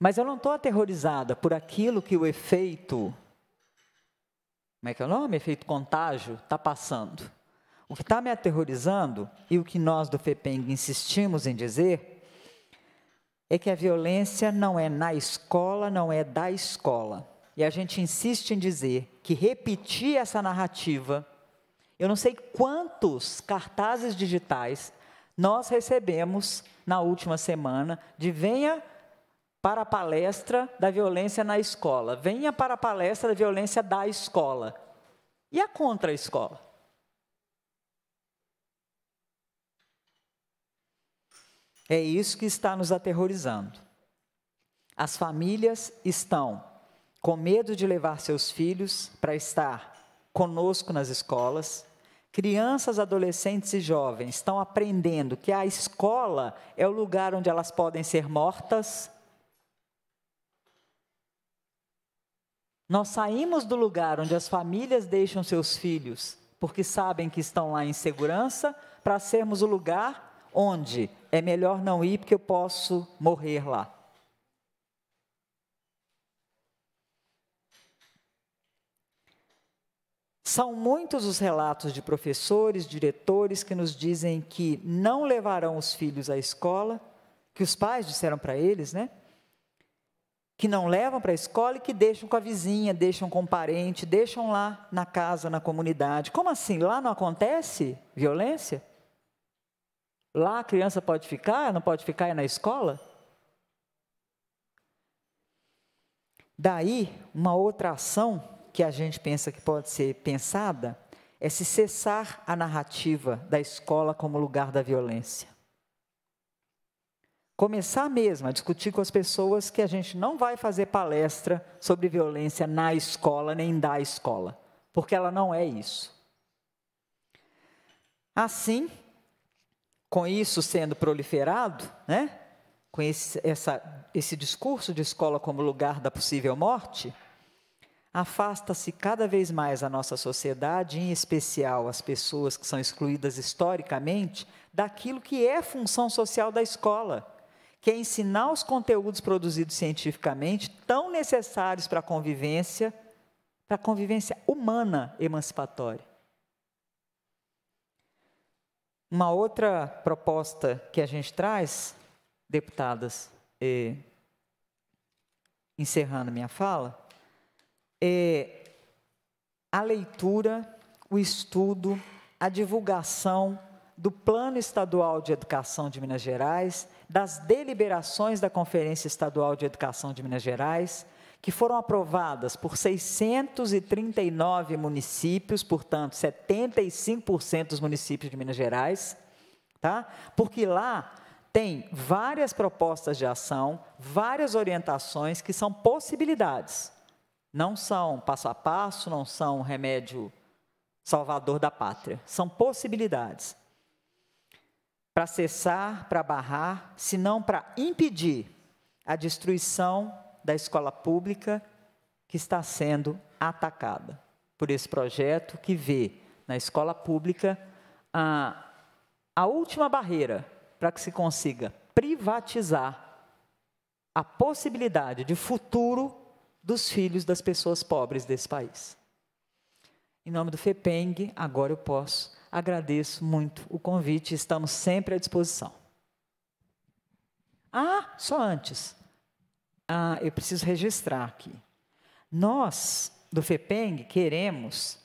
Mas eu não estou aterrorizada por aquilo que o efeito como é que é o nome? Efeito contágio, está passando. O que está me aterrorizando e o que nós do FEPENG insistimos em dizer é que a violência não é na escola, não é da escola. E a gente insiste em dizer que repetir essa narrativa, eu não sei quantos cartazes digitais nós recebemos na última semana de venha para a palestra da violência na escola. Venha para a palestra da violência da escola. E a contra a escola? É isso que está nos aterrorizando. As famílias estão com medo de levar seus filhos para estar conosco nas escolas. Crianças, adolescentes e jovens estão aprendendo que a escola é o lugar onde elas podem ser mortas, Nós saímos do lugar onde as famílias deixam seus filhos porque sabem que estão lá em segurança, para sermos o lugar onde é melhor não ir porque eu posso morrer lá. São muitos os relatos de professores, diretores que nos dizem que não levarão os filhos à escola, que os pais disseram para eles, né? que não levam para a escola e que deixam com a vizinha, deixam com o parente, deixam lá na casa, na comunidade. Como assim? Lá não acontece violência? Lá a criança pode ficar, não pode ficar é na escola? Daí, uma outra ação que a gente pensa que pode ser pensada é se cessar a narrativa da escola como lugar da violência começar mesmo a discutir com as pessoas que a gente não vai fazer palestra sobre violência na escola nem da escola, porque ela não é isso. Assim, com isso sendo proliferado, né, com esse, essa, esse discurso de escola como lugar da possível morte, afasta-se cada vez mais a nossa sociedade, em especial as pessoas que são excluídas historicamente, daquilo que é função social da escola que é ensinar os conteúdos produzidos cientificamente, tão necessários para a convivência, para a convivência humana emancipatória. Uma outra proposta que a gente traz, deputadas, é, encerrando minha fala, é a leitura, o estudo, a divulgação do Plano Estadual de Educação de Minas Gerais das deliberações da Conferência Estadual de Educação de Minas Gerais, que foram aprovadas por 639 municípios, portanto, 75% dos municípios de Minas Gerais, tá? porque lá tem várias propostas de ação, várias orientações que são possibilidades. Não são passo a passo, não são remédio salvador da pátria, são possibilidades para cessar, para barrar, senão para impedir a destruição da escola pública que está sendo atacada por esse projeto que vê na escola pública a, a última barreira para que se consiga privatizar a possibilidade de futuro dos filhos das pessoas pobres desse país. Em nome do FEPENG, agora eu posso agradeço muito o convite, estamos sempre à disposição. Ah, só antes, ah, eu preciso registrar aqui. Nós, do FEPENG, queremos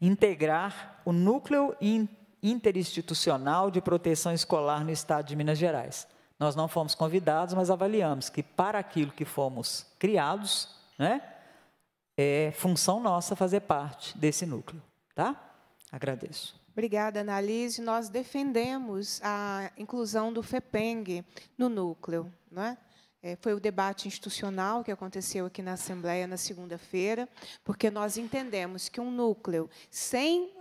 integrar o núcleo interinstitucional de proteção escolar no Estado de Minas Gerais. Nós não fomos convidados, mas avaliamos que para aquilo que fomos criados, né, é função nossa fazer parte desse núcleo, tá? Agradeço. Obrigada, Analise. Nós defendemos a inclusão do FEPENG no núcleo. Não é? É, foi o debate institucional que aconteceu aqui na Assembleia na segunda-feira, porque nós entendemos que um núcleo sem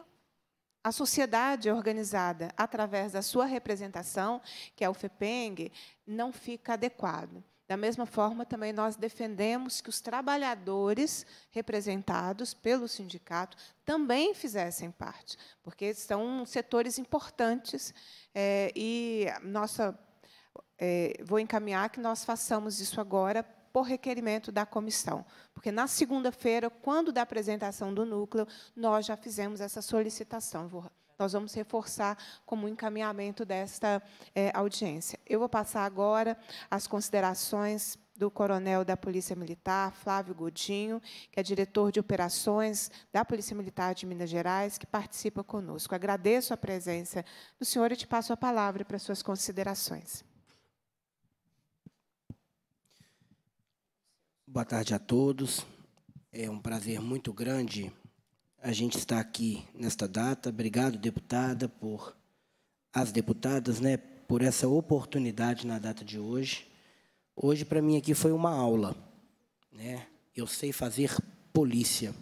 a sociedade organizada através da sua representação, que é o FEPENG, não fica adequado. Da mesma forma, também nós defendemos que os trabalhadores representados pelo sindicato também fizessem parte, porque são setores importantes é, e nossa é, vou encaminhar que nós façamos isso agora por requerimento da comissão, porque na segunda-feira, quando da apresentação do núcleo, nós já fizemos essa solicitação. Vou nós vamos reforçar como encaminhamento desta é, audiência. Eu vou passar agora as considerações do coronel da Polícia Militar, Flávio Godinho, que é diretor de operações da Polícia Militar de Minas Gerais, que participa conosco. Agradeço a presença do senhor e te passo a palavra para suas considerações. Boa tarde a todos. É um prazer muito grande a gente está aqui nesta data. Obrigado, deputada, por as deputadas, né, por essa oportunidade na data de hoje. Hoje para mim aqui foi uma aula, né? Eu sei fazer polícia,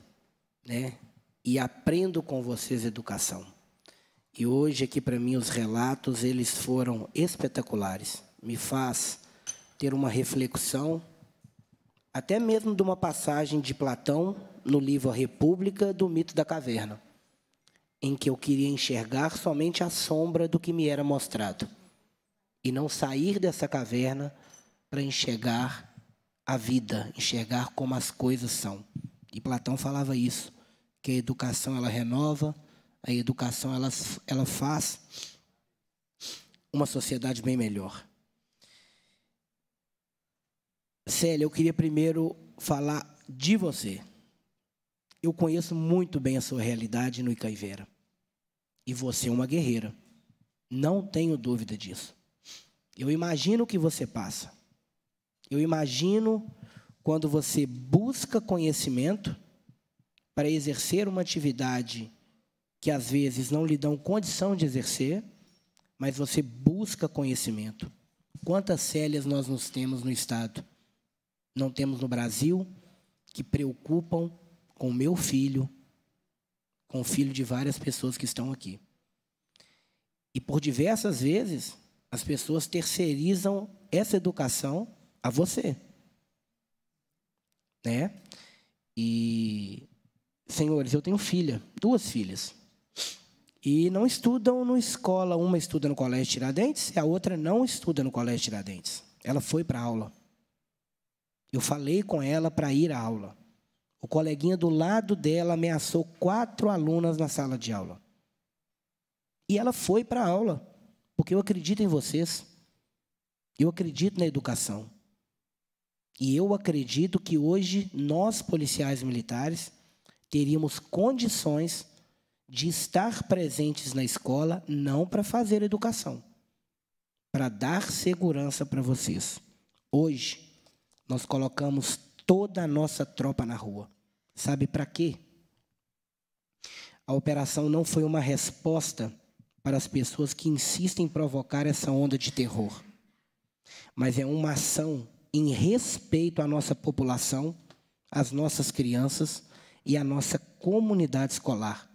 né? E aprendo com vocês educação. E hoje aqui para mim os relatos eles foram espetaculares. Me faz ter uma reflexão até mesmo de uma passagem de Platão no livro A República do Mito da Caverna, em que eu queria enxergar somente a sombra do que me era mostrado e não sair dessa caverna para enxergar a vida, enxergar como as coisas são. E Platão falava isso, que a educação ela renova, a educação ela, ela faz uma sociedade bem melhor. Célia, eu queria primeiro falar de você. Eu conheço muito bem a sua realidade no Icaivera. E você é uma guerreira. Não tenho dúvida disso. Eu imagino o que você passa. Eu imagino quando você busca conhecimento para exercer uma atividade que às vezes não lhe dão condição de exercer, mas você busca conhecimento. Quantas células nós nos temos no Estado? Não temos no Brasil que preocupam com o meu filho, com o filho de várias pessoas que estão aqui. E por diversas vezes, as pessoas terceirizam essa educação a você. Né? E, senhores, eu tenho filha, duas filhas. E não estudam na escola. Uma estuda no Colégio Tiradentes e a outra não estuda no Colégio Tiradentes. Ela foi para aula. Eu falei com ela para ir à aula. O coleguinha do lado dela ameaçou quatro alunas na sala de aula. E ela foi para a aula, porque eu acredito em vocês. Eu acredito na educação. E eu acredito que hoje nós, policiais militares, teríamos condições de estar presentes na escola não para fazer educação, para dar segurança para vocês. Hoje, nós colocamos toda a nossa tropa na rua. Sabe para quê? A operação não foi uma resposta para as pessoas que insistem em provocar essa onda de terror, mas é uma ação em respeito à nossa população, às nossas crianças e à nossa comunidade escolar,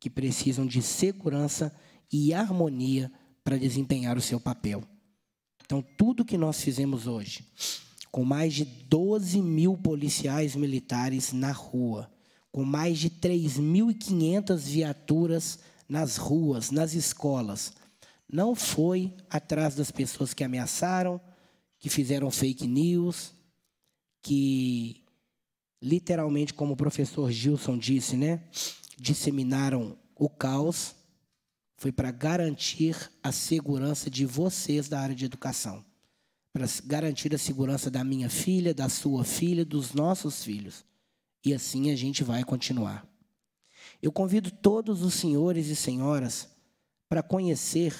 que precisam de segurança e harmonia para desempenhar o seu papel. Então, tudo que nós fizemos hoje, com mais de 12 mil policiais militares na rua, com mais de 3.500 viaturas nas ruas, nas escolas. Não foi atrás das pessoas que ameaçaram, que fizeram fake news, que literalmente, como o professor Gilson disse, né, disseminaram o caos. Foi para garantir a segurança de vocês da área de educação para garantir a segurança da minha filha, da sua filha, dos nossos filhos. E assim a gente vai continuar. Eu convido todos os senhores e senhoras para conhecer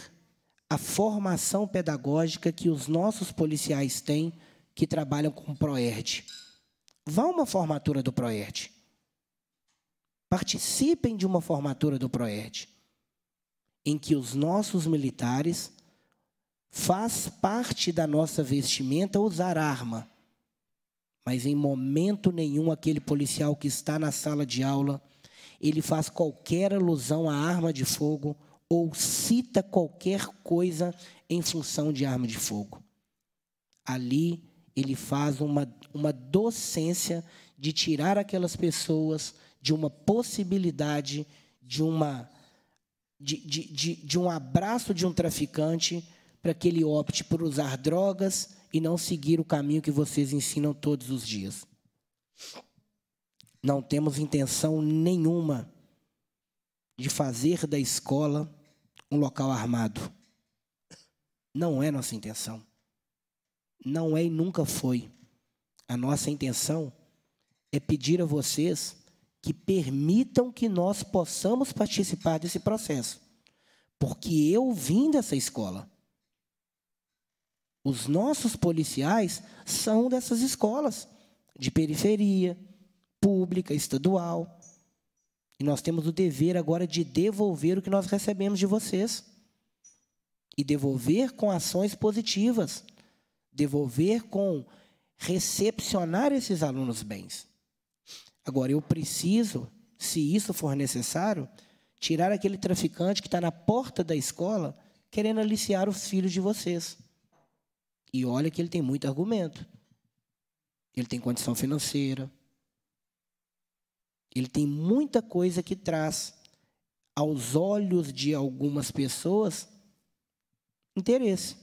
a formação pedagógica que os nossos policiais têm que trabalham com o ProERD. Vá uma formatura do ProERD. Participem de uma formatura do ProERD, em que os nossos militares Faz parte da nossa vestimenta usar arma. Mas em momento nenhum aquele policial que está na sala de aula, ele faz qualquer alusão à arma de fogo ou cita qualquer coisa em função de arma de fogo. Ali ele faz uma, uma docência de tirar aquelas pessoas de uma possibilidade de uma de, de, de, de um abraço de um traficante para que ele opte por usar drogas e não seguir o caminho que vocês ensinam todos os dias. Não temos intenção nenhuma de fazer da escola um local armado. Não é nossa intenção. Não é e nunca foi. A nossa intenção é pedir a vocês que permitam que nós possamos participar desse processo. Porque eu vim dessa escola. Os nossos policiais são dessas escolas de periferia, pública, estadual. E nós temos o dever agora de devolver o que nós recebemos de vocês. E devolver com ações positivas. Devolver com recepcionar esses alunos bens. Agora, eu preciso, se isso for necessário, tirar aquele traficante que está na porta da escola querendo aliciar os filhos de vocês. E olha que ele tem muito argumento. Ele tem condição financeira. Ele tem muita coisa que traz, aos olhos de algumas pessoas, interesse.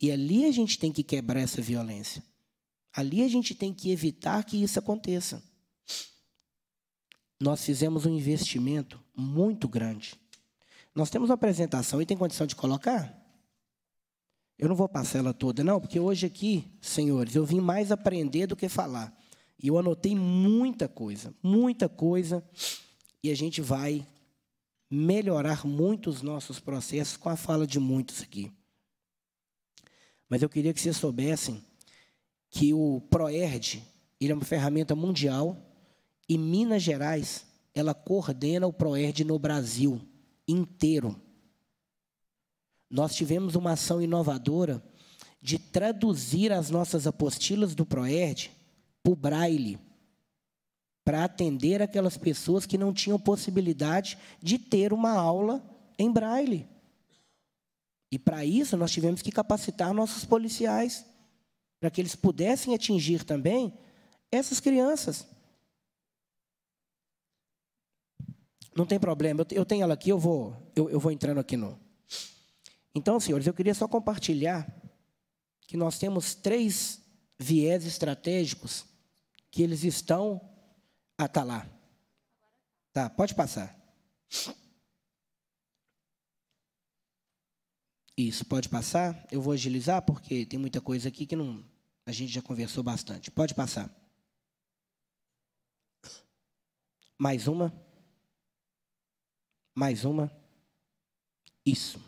E ali a gente tem que quebrar essa violência. Ali a gente tem que evitar que isso aconteça. Nós fizemos um investimento muito grande. Nós temos uma apresentação e tem condição de colocar? Eu não vou passar ela toda, não, porque hoje aqui, senhores, eu vim mais aprender do que falar. E eu anotei muita coisa, muita coisa, e a gente vai melhorar muito os nossos processos com a fala de muitos aqui. Mas eu queria que vocês soubessem que o ProERD ele é uma ferramenta mundial e Minas Gerais ela coordena o ProERD no Brasil inteiro nós tivemos uma ação inovadora de traduzir as nossas apostilas do Proerd para o Braille, para atender aquelas pessoas que não tinham possibilidade de ter uma aula em Braille. E para isso nós tivemos que capacitar nossos policiais para que eles pudessem atingir também essas crianças. Não tem problema, eu tenho ela aqui, eu vou, eu, eu vou entrando aqui no, então, senhores, eu queria só compartilhar que nós temos três viés estratégicos que eles estão a talar. lá. Tá, pode passar. Isso, pode passar. Eu vou agilizar porque tem muita coisa aqui que não a gente já conversou bastante. Pode passar. Mais uma. Mais uma. Isso.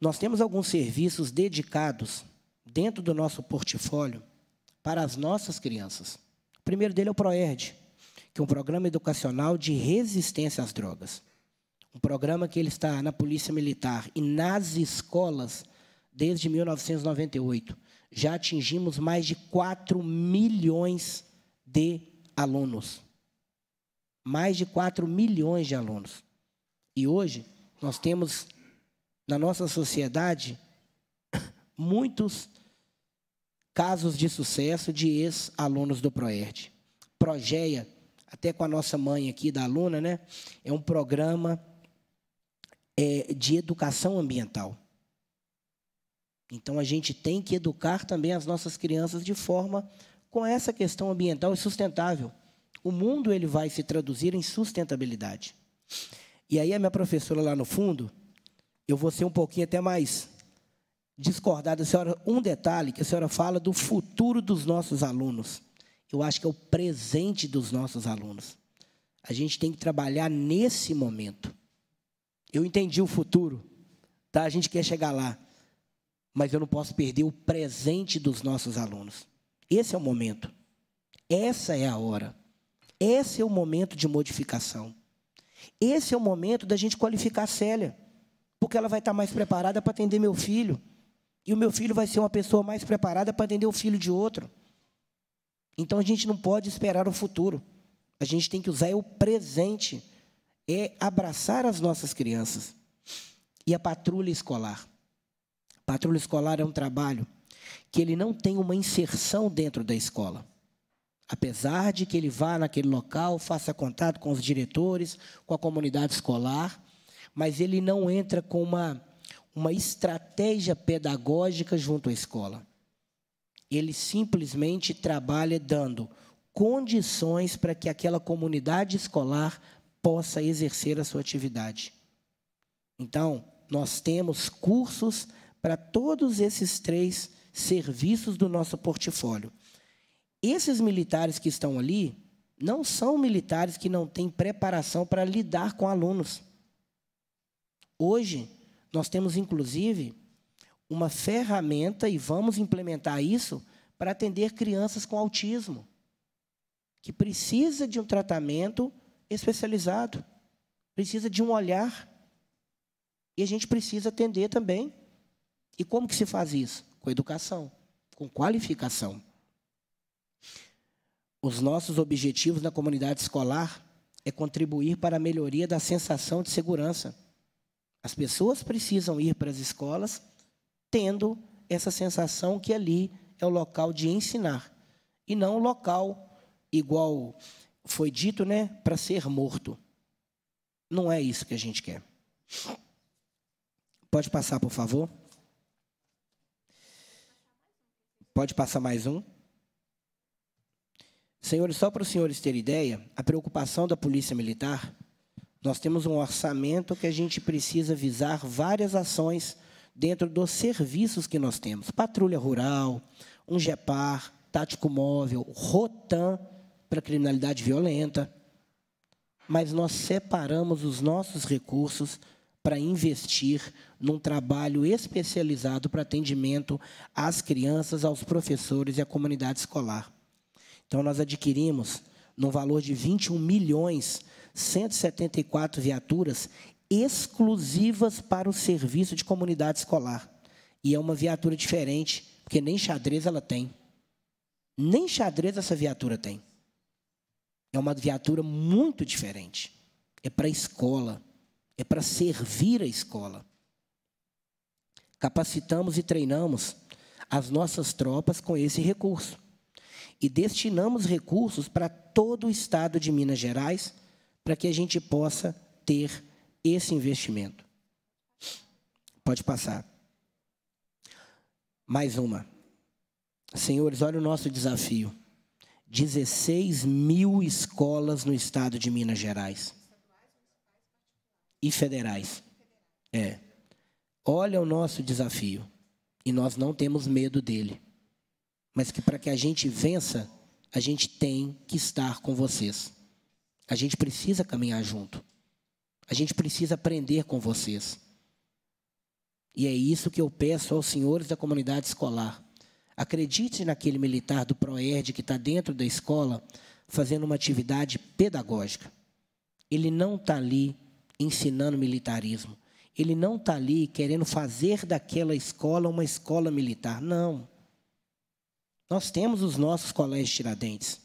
Nós temos alguns serviços dedicados dentro do nosso portfólio para as nossas crianças. O primeiro dele é o ProERD, que é um programa educacional de resistência às drogas. Um programa que ele está na Polícia Militar e nas escolas desde 1998. Já atingimos mais de 4 milhões de alunos. Mais de 4 milhões de alunos. E hoje nós temos na nossa sociedade muitos casos de sucesso de ex-alunos do Proerd. Progeia, até com a nossa mãe aqui da aluna, né? É um programa é, de educação ambiental. Então a gente tem que educar também as nossas crianças de forma com essa questão ambiental e sustentável. O mundo ele vai se traduzir em sustentabilidade. E aí a minha professora lá no fundo, eu vou ser um pouquinho até mais discordado, da senhora. Um detalhe que a senhora fala do futuro dos nossos alunos. Eu acho que é o presente dos nossos alunos. A gente tem que trabalhar nesse momento. Eu entendi o futuro, tá? A gente quer chegar lá, mas eu não posso perder o presente dos nossos alunos. Esse é o momento. Essa é a hora. Esse é o momento de modificação. Esse é o momento da gente qualificar a Célia porque ela vai estar mais preparada para atender meu filho. E o meu filho vai ser uma pessoa mais preparada para atender o filho de outro. Então a gente não pode esperar o futuro. A gente tem que usar o presente. É abraçar as nossas crianças. E a patrulha escolar. A patrulha escolar é um trabalho que ele não tem uma inserção dentro da escola. Apesar de que ele vá naquele local, faça contato com os diretores, com a comunidade escolar, mas ele não entra com uma, uma estratégia pedagógica junto à escola. Ele simplesmente trabalha dando condições para que aquela comunidade escolar possa exercer a sua atividade. Então, nós temos cursos para todos esses três serviços do nosso portfólio. Esses militares que estão ali não são militares que não têm preparação para lidar com alunos. Hoje, nós temos, inclusive, uma ferramenta, e vamos implementar isso, para atender crianças com autismo, que precisa de um tratamento especializado, precisa de um olhar, e a gente precisa atender também. E como que se faz isso? Com educação, com qualificação. Os nossos objetivos na comunidade escolar é contribuir para a melhoria da sensação de segurança as pessoas precisam ir para as escolas tendo essa sensação que ali é o local de ensinar e não o local igual foi dito, né, para ser morto. Não é isso que a gente quer. Pode passar, por favor? Pode passar mais um? Senhores, só para os senhores terem ideia, a preocupação da Polícia Militar nós temos um orçamento que a gente precisa visar várias ações dentro dos serviços que nós temos. Patrulha Rural, um gepar Tático Móvel, Rotan, para criminalidade violenta. Mas nós separamos os nossos recursos para investir num trabalho especializado para atendimento às crianças, aos professores e à comunidade escolar. Então, nós adquirimos, no valor de 21 milhões, 174 viaturas exclusivas para o serviço de comunidade escolar. E é uma viatura diferente, porque nem xadrez ela tem. Nem xadrez essa viatura tem. É uma viatura muito diferente. É para a escola, é para servir a escola. Capacitamos e treinamos as nossas tropas com esse recurso. E destinamos recursos para todo o estado de Minas Gerais para que a gente possa ter esse investimento. Pode passar. Mais uma. Senhores, olha o nosso desafio. 16 mil escolas no estado de Minas Gerais. E federais. É. Olha o nosso desafio. E nós não temos medo dele. Mas que para que a gente vença, a gente tem que estar com vocês. A gente precisa caminhar junto. A gente precisa aprender com vocês. E é isso que eu peço aos senhores da comunidade escolar. Acredite naquele militar do ProERD que está dentro da escola fazendo uma atividade pedagógica. Ele não está ali ensinando militarismo. Ele não está ali querendo fazer daquela escola uma escola militar. Não. Nós temos os nossos colégios Tiradentes.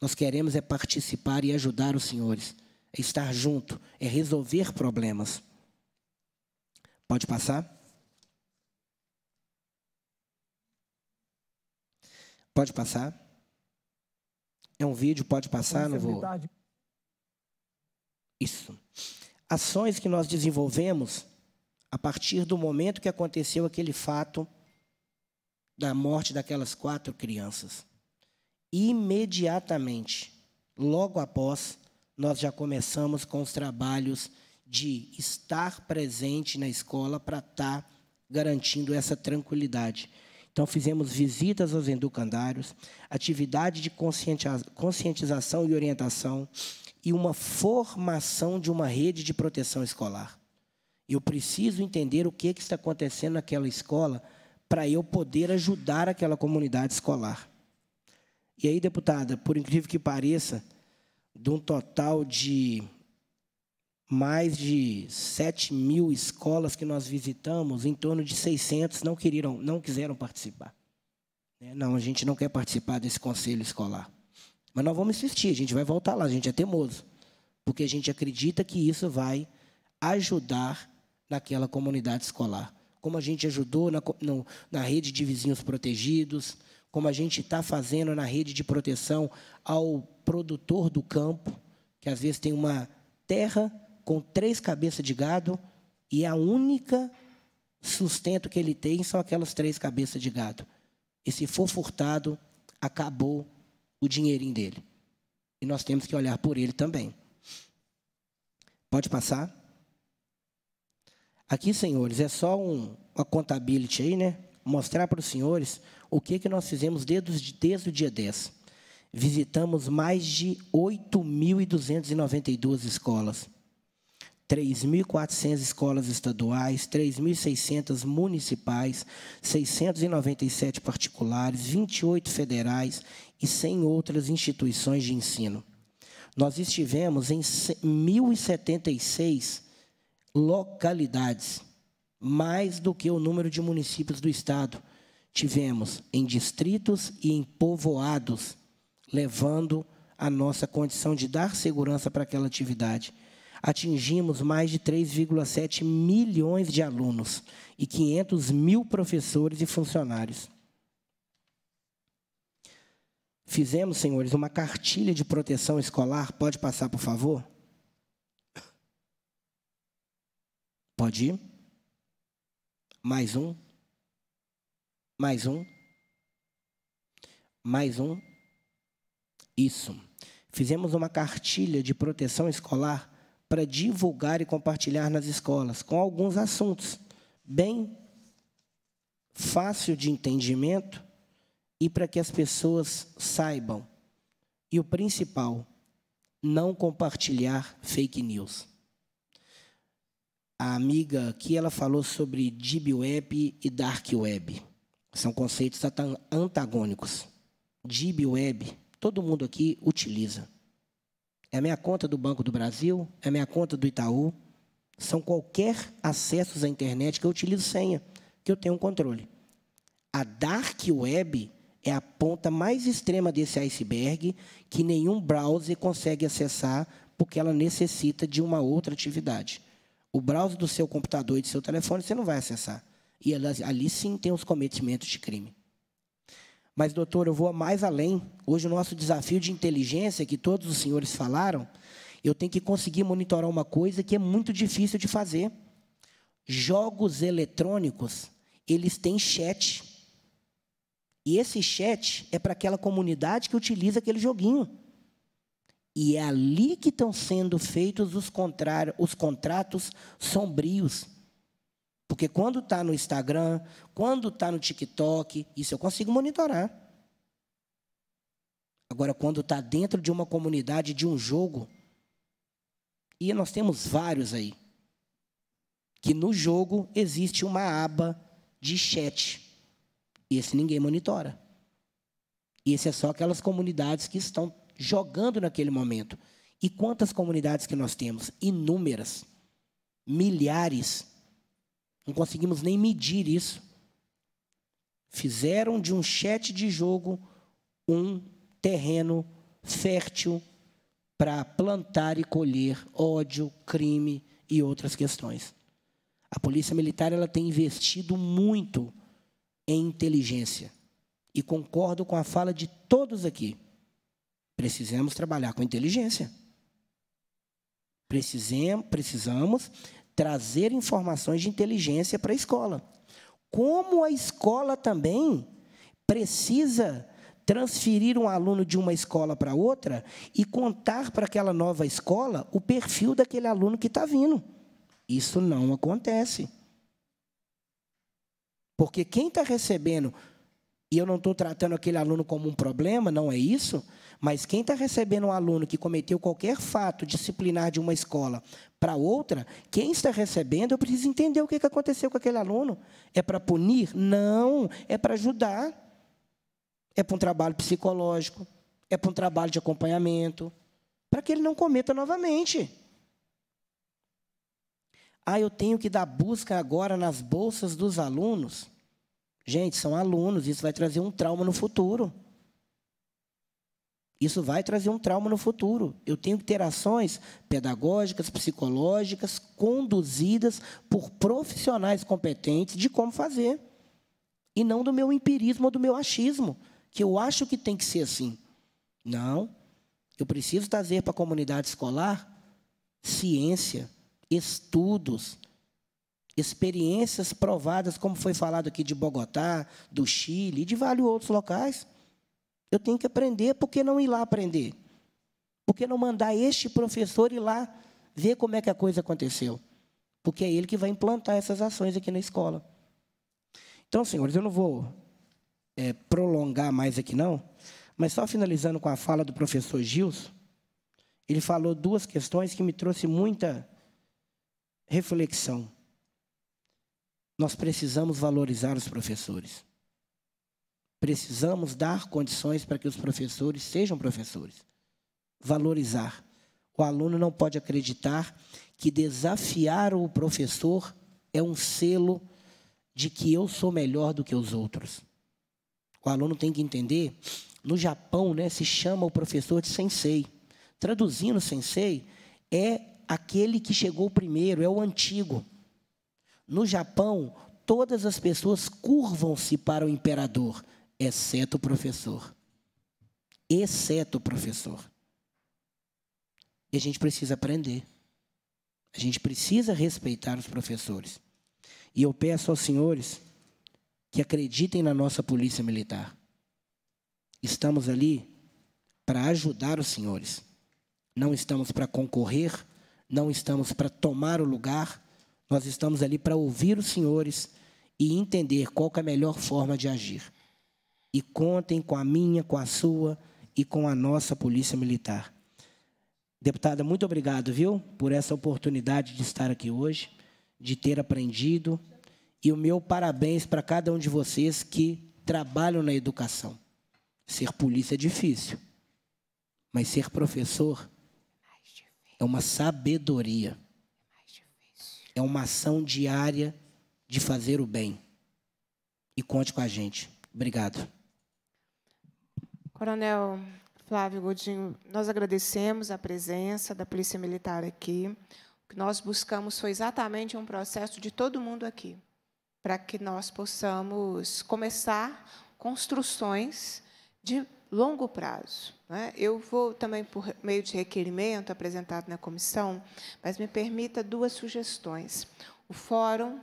Nós queremos é participar e ajudar os senhores, é estar junto, é resolver problemas. Pode passar? Pode passar? É um vídeo, pode passar, não vou. Isso. Ações que nós desenvolvemos a partir do momento que aconteceu aquele fato da morte daquelas quatro crianças imediatamente, logo após, nós já começamos com os trabalhos de estar presente na escola para estar tá garantindo essa tranquilidade. Então, fizemos visitas aos educandários, atividade de conscientização e orientação e uma formação de uma rede de proteção escolar. Eu preciso entender o que, que está acontecendo naquela escola para eu poder ajudar aquela comunidade escolar. E aí, deputada, por incrível que pareça, de um total de mais de 7 mil escolas que nós visitamos, em torno de 600 não, queriam, não quiseram participar. Né? Não, a gente não quer participar desse conselho escolar. Mas nós vamos insistir, a gente vai voltar lá, a gente é teimoso. Porque a gente acredita que isso vai ajudar naquela comunidade escolar. Como a gente ajudou na, no, na rede de vizinhos protegidos, como a gente está fazendo na rede de proteção ao produtor do campo, que às vezes tem uma terra com três cabeças de gado e é a única sustento que ele tem são aquelas três cabeças de gado. E se for furtado, acabou o dinheirinho dele. E nós temos que olhar por ele também. Pode passar? Aqui, senhores, é só um, uma contabilidade aí, né? Mostrar para os senhores o que, é que nós fizemos desde, desde o dia 10? Visitamos mais de 8.292 escolas. 3.400 escolas estaduais, 3.600 municipais, 697 particulares, 28 federais e 100 outras instituições de ensino. Nós estivemos em 1.076 localidades, mais do que o número de municípios do estado tivemos em distritos e em povoados, levando a nossa condição de dar segurança para aquela atividade. Atingimos mais de 3,7 milhões de alunos e 500 mil professores e funcionários. Fizemos, senhores, uma cartilha de proteção escolar. Pode passar, por favor? Pode ir? Mais um? mais um, mais um. Isso. Fizemos uma cartilha de proteção escolar para divulgar e compartilhar nas escolas, com alguns assuntos bem fácil de entendimento e para que as pessoas saibam. E o principal, não compartilhar fake news. A amiga aqui ela falou sobre deep web e dark web. São conceitos antagônicos. DIB web, todo mundo aqui utiliza. É a minha conta do Banco do Brasil, é a minha conta do Itaú. São qualquer acessos à internet que eu utilizo senha, que eu tenho um controle. A dark web é a ponta mais extrema desse iceberg que nenhum browser consegue acessar porque ela necessita de uma outra atividade. O browser do seu computador e do seu telefone você não vai acessar. E elas, ali sim tem os cometimentos de crime. Mas, doutor, eu vou mais além. Hoje, o nosso desafio de inteligência, que todos os senhores falaram, eu tenho que conseguir monitorar uma coisa que é muito difícil de fazer. Jogos eletrônicos, eles têm chat. E esse chat é para aquela comunidade que utiliza aquele joguinho. E é ali que estão sendo feitos os, os contratos sombrios porque quando está no Instagram, quando está no TikTok, isso eu consigo monitorar. Agora, quando está dentro de uma comunidade, de um jogo, e nós temos vários aí, que no jogo existe uma aba de chat. Esse ninguém monitora. Esse é só aquelas comunidades que estão jogando naquele momento. E quantas comunidades que nós temos? Inúmeras. Milhares não conseguimos nem medir isso. Fizeram de um chat de jogo um terreno fértil para plantar e colher ódio, crime e outras questões. A polícia militar ela tem investido muito em inteligência e concordo com a fala de todos aqui. Precisamos trabalhar com inteligência. Precisem, precisamos trazer informações de inteligência para a escola. Como a escola também precisa transferir um aluno de uma escola para outra e contar para aquela nova escola o perfil daquele aluno que está vindo. Isso não acontece. Porque quem está recebendo, e eu não estou tratando aquele aluno como um problema, não é isso, mas quem está recebendo um aluno que cometeu qualquer fato disciplinar de uma escola para outra, quem está recebendo, eu preciso entender o que aconteceu com aquele aluno. É para punir? Não, é para ajudar. É para um trabalho psicológico, é para um trabalho de acompanhamento, para que ele não cometa novamente. Ah, eu tenho que dar busca agora nas bolsas dos alunos. Gente, são alunos, isso vai trazer um trauma no futuro. Isso vai trazer um trauma no futuro. Eu tenho que ter ações pedagógicas, psicológicas, conduzidas por profissionais competentes de como fazer. E não do meu empirismo ou do meu achismo, que eu acho que tem que ser assim. Não. Eu preciso trazer para a comunidade escolar ciência, estudos, experiências provadas, como foi falado aqui de Bogotá, do Chile e de vários outros locais. Eu tenho que aprender, por que não ir lá aprender? Por que não mandar este professor ir lá ver como é que a coisa aconteceu? Porque é ele que vai implantar essas ações aqui na escola. Então, senhores, eu não vou é, prolongar mais aqui, não, mas só finalizando com a fala do professor Gilson, ele falou duas questões que me trouxe muita reflexão. Nós precisamos valorizar os professores. Precisamos dar condições para que os professores sejam professores. Valorizar. O aluno não pode acreditar que desafiar o professor é um selo de que eu sou melhor do que os outros. O aluno tem que entender, no Japão, né, se chama o professor de sensei. Traduzindo sensei, é aquele que chegou primeiro, é o antigo. No Japão, todas as pessoas curvam-se para o imperador exceto o professor. Exceto o professor. E a gente precisa aprender. A gente precisa respeitar os professores. E eu peço aos senhores que acreditem na nossa polícia militar. Estamos ali para ajudar os senhores. Não estamos para concorrer, não estamos para tomar o lugar, nós estamos ali para ouvir os senhores e entender qual é a melhor forma de agir e contem com a minha, com a sua e com a nossa Polícia Militar. Deputada, muito obrigado, viu, por essa oportunidade de estar aqui hoje, de ter aprendido. E o meu parabéns para cada um de vocês que trabalham na educação. Ser polícia é difícil, mas ser professor é uma sabedoria. É uma ação diária de fazer o bem. E conte com a gente. Obrigado. Coronel Flávio Godinho, nós agradecemos a presença da Polícia Militar aqui. O que nós buscamos foi exatamente um processo de todo mundo aqui, para que nós possamos começar construções de longo prazo. Né? Eu vou também, por meio de requerimento apresentado na comissão, mas me permita duas sugestões. O Fórum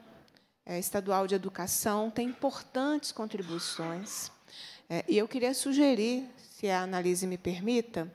eh, Estadual de Educação tem importantes contribuições é, e eu queria sugerir, se a análise me permita,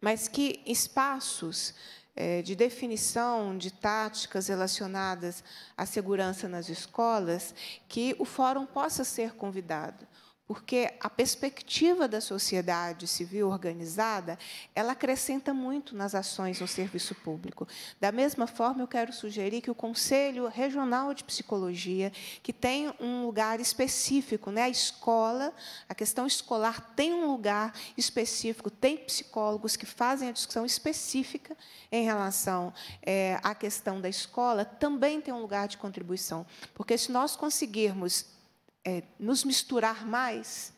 mas que espaços é, de definição de táticas relacionadas à segurança nas escolas, que o fórum possa ser convidado porque a perspectiva da sociedade civil organizada ela acrescenta muito nas ações no serviço público. Da mesma forma, eu quero sugerir que o Conselho Regional de Psicologia, que tem um lugar específico, né, a escola, a questão escolar tem um lugar específico, tem psicólogos que fazem a discussão específica em relação é, à questão da escola, também tem um lugar de contribuição, porque se nós conseguirmos é, nos misturar mais,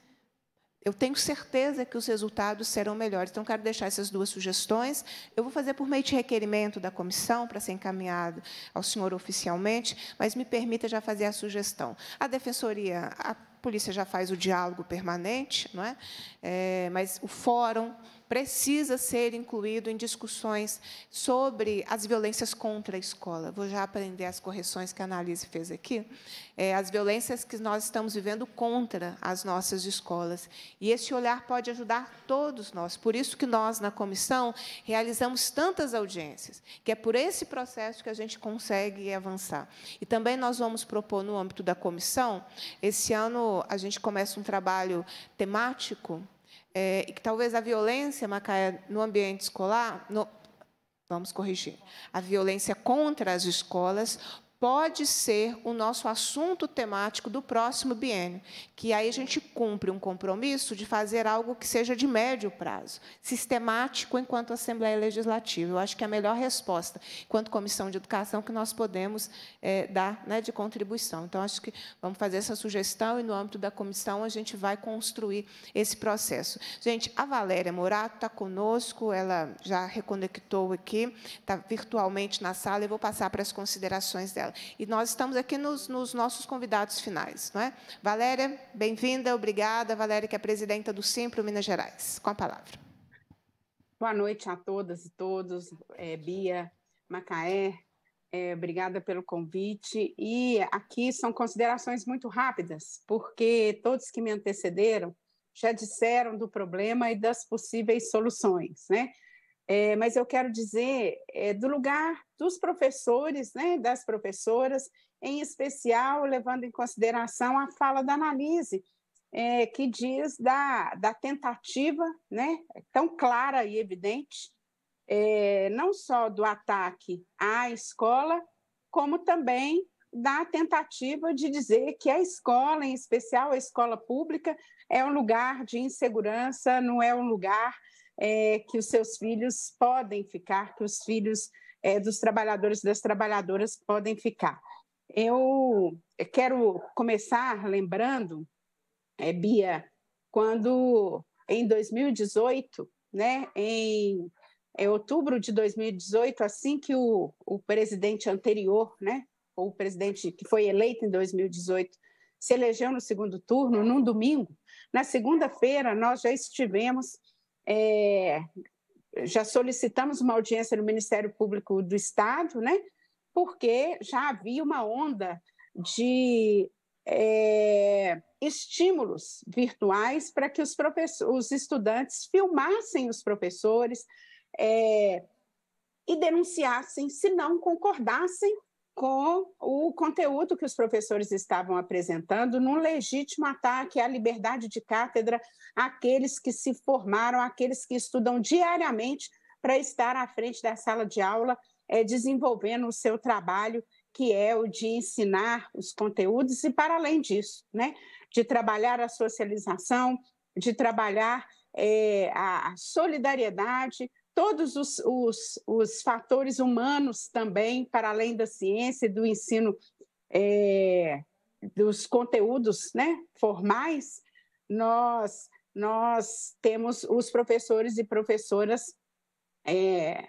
eu tenho certeza que os resultados serão melhores. Então, quero deixar essas duas sugestões. Eu vou fazer por meio de requerimento da comissão, para ser encaminhado ao senhor oficialmente, mas me permita já fazer a sugestão. A defensoria, a polícia já faz o diálogo permanente, não é? é mas o fórum precisa ser incluído em discussões sobre as violências contra a escola. Vou já aprender as correções que a análise fez aqui. É, as violências que nós estamos vivendo contra as nossas escolas. E esse olhar pode ajudar todos nós. Por isso que nós, na comissão, realizamos tantas audiências, que é por esse processo que a gente consegue avançar. E também nós vamos propor, no âmbito da comissão, esse ano a gente começa um trabalho temático é, e que talvez a violência, Macaia, no ambiente escolar, no, vamos corrigir, a violência contra as escolas pode ser o nosso assunto temático do próximo biênio, que aí a gente cumpre um compromisso de fazer algo que seja de médio prazo, sistemático enquanto Assembleia Legislativa. Eu acho que é a melhor resposta, enquanto Comissão de Educação, que nós podemos é, dar né, de contribuição. Então, acho que vamos fazer essa sugestão e, no âmbito da comissão, a gente vai construir esse processo. Gente, a Valéria Morato está conosco, ela já reconectou aqui, está virtualmente na sala, e vou passar para as considerações dela dela. E nós estamos aqui nos, nos nossos convidados finais. Não é? Valéria, bem-vinda, obrigada. Valéria, que é presidenta do Simpro Minas Gerais. Com a palavra. Boa noite a todas e todos. É, Bia, Macaé, é, obrigada pelo convite. E aqui são considerações muito rápidas, porque todos que me antecederam já disseram do problema e das possíveis soluções, né? É, mas eu quero dizer é, do lugar dos professores, né, das professoras, em especial levando em consideração a fala da Analise, é, que diz da, da tentativa, né, tão clara e evidente, é, não só do ataque à escola, como também da tentativa de dizer que a escola, em especial a escola pública, é um lugar de insegurança, não é um lugar é, que os seus filhos podem ficar, que os filhos é, dos trabalhadores e das trabalhadoras podem ficar. Eu quero começar lembrando, é, Bia, quando em 2018, né, em outubro de 2018, assim que o, o presidente anterior, né, o presidente que foi eleito em 2018, se elegeu no segundo turno, num domingo, na segunda-feira nós já estivemos é, já solicitamos uma audiência no Ministério Público do Estado, né? Porque já havia uma onda de é, estímulos virtuais para que os, os estudantes filmassem os professores é, e denunciassem se não concordassem com o conteúdo que os professores estavam apresentando num legítimo ataque à liberdade de cátedra, àqueles que se formaram, àqueles que estudam diariamente para estar à frente da sala de aula, é, desenvolvendo o seu trabalho, que é o de ensinar os conteúdos e, para além disso, né, de trabalhar a socialização, de trabalhar é, a solidariedade, todos os, os, os fatores humanos também, para além da ciência e do ensino é, dos conteúdos né, formais, nós, nós temos os professores e professoras é,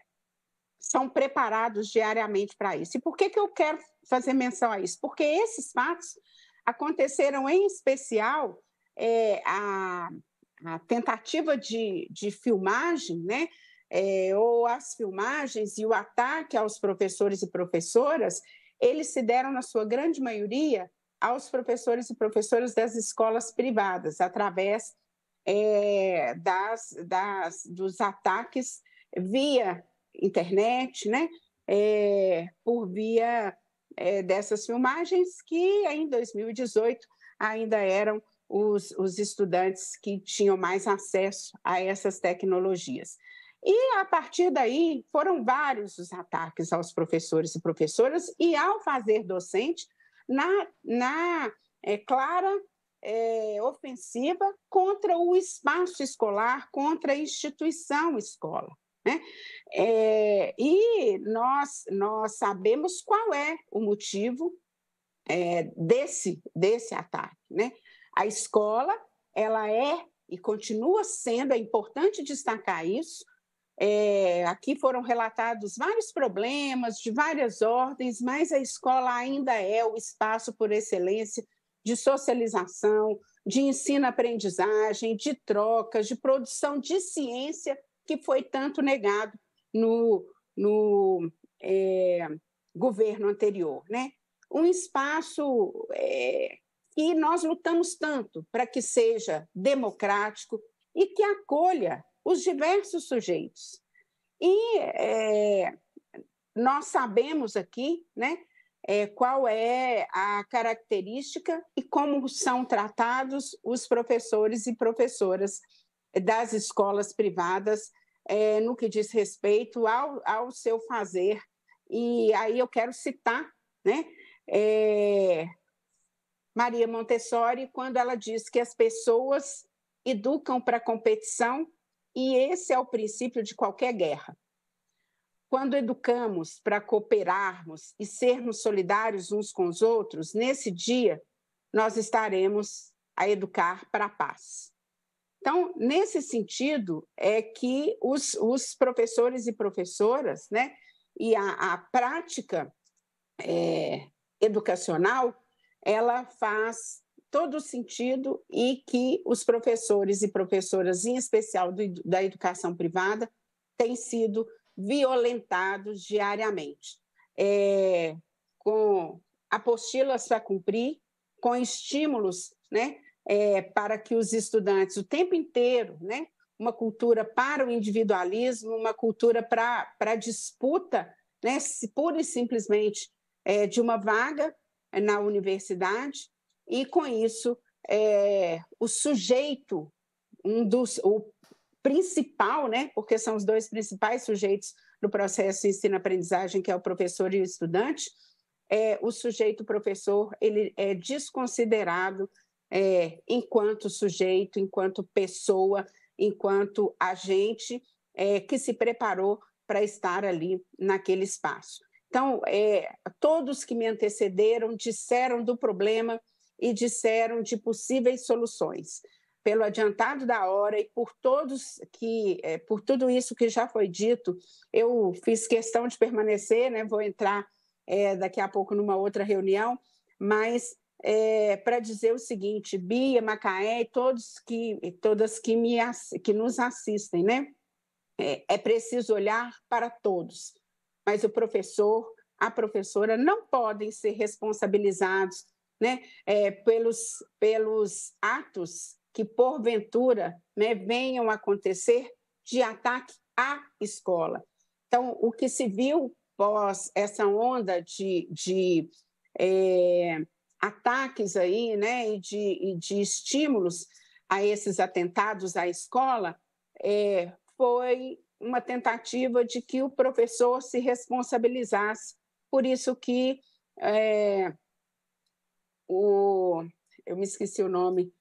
são preparados diariamente para isso. E por que, que eu quero fazer menção a isso? Porque esses fatos aconteceram em especial é, a, a, tentativa de, de filmagem né, é, ou as filmagens e o ataque aos professores e professoras, eles se deram, na sua grande maioria, aos professores e professoras das escolas privadas, através é, das, das, dos ataques via internet, né? É, por via é, dessas filmagens, que em 2018 ainda eram os, os estudantes que tinham mais acesso a essas tecnologias. E a partir daí foram vários os ataques aos professores e professoras e ao fazer docente na, na é, clara é, ofensiva contra o espaço escolar, contra a instituição escola. Né? É, e nós, nós sabemos qual é o motivo é, desse, desse ataque. Né? A escola ela é e continua sendo, é importante destacar isso, é, aqui foram relatados vários problemas de várias ordens, mas a escola ainda é o espaço por excelência de socialização, de ensino-aprendizagem, de trocas, de produção de ciência que foi tanto negado no, no é, governo anterior, né? Um espaço é, que nós lutamos tanto para que seja democrático e que acolha os diversos sujeitos. E é, nós sabemos aqui né, é, qual é a característica e como são tratados os professores e professoras das escolas privadas é, no que diz respeito ao, ao seu fazer. E aí eu quero citar né, é, Maria Montessori quando ela diz que as pessoas educam para competição e esse é o princípio de qualquer guerra. Quando educamos para cooperarmos e sermos solidários uns com os outros, nesse dia nós estaremos a educar para a paz. Então, nesse sentido, é que os, os professores e professoras, né, e a, a prática é, educacional, ela faz todo sentido e que os professores e professoras, em especial do, da educação privada, têm sido violentados diariamente, é, com apostilas para cumprir, com estímulos né, é, para que os estudantes o tempo inteiro, né, uma cultura para o individualismo, uma cultura para a disputa, né, pura e simplesmente é, de uma vaga na universidade, e com isso é, o sujeito, um dos, o principal, né, porque são os dois principais sujeitos do processo ensino-aprendizagem, que é o professor e o estudante, é, o sujeito professor ele é desconsiderado é, enquanto sujeito, enquanto pessoa, enquanto agente é, que se preparou para estar ali naquele espaço. Então, é, todos que me antecederam disseram do problema e disseram de possíveis soluções. Pelo adiantado da hora e por todos que, é, por tudo isso que já foi dito, eu fiz questão de permanecer, né? Vou entrar é, daqui a pouco numa outra reunião, mas é, para dizer o seguinte, Bia, Macaé e todos que, todas que, me, que nos assistem, né? É, é, preciso olhar para todos, mas o professor, a professora não podem ser responsabilizados né, é, pelos, pelos atos que, porventura, né, venham acontecer de ataque à escola. Então, o que se viu pós essa onda de, de é, ataques aí, né, e de, e de estímulos a esses atentados à escola, é, foi uma tentativa de que o professor se responsabilizasse. Por isso que é, o eu me esqueci o nome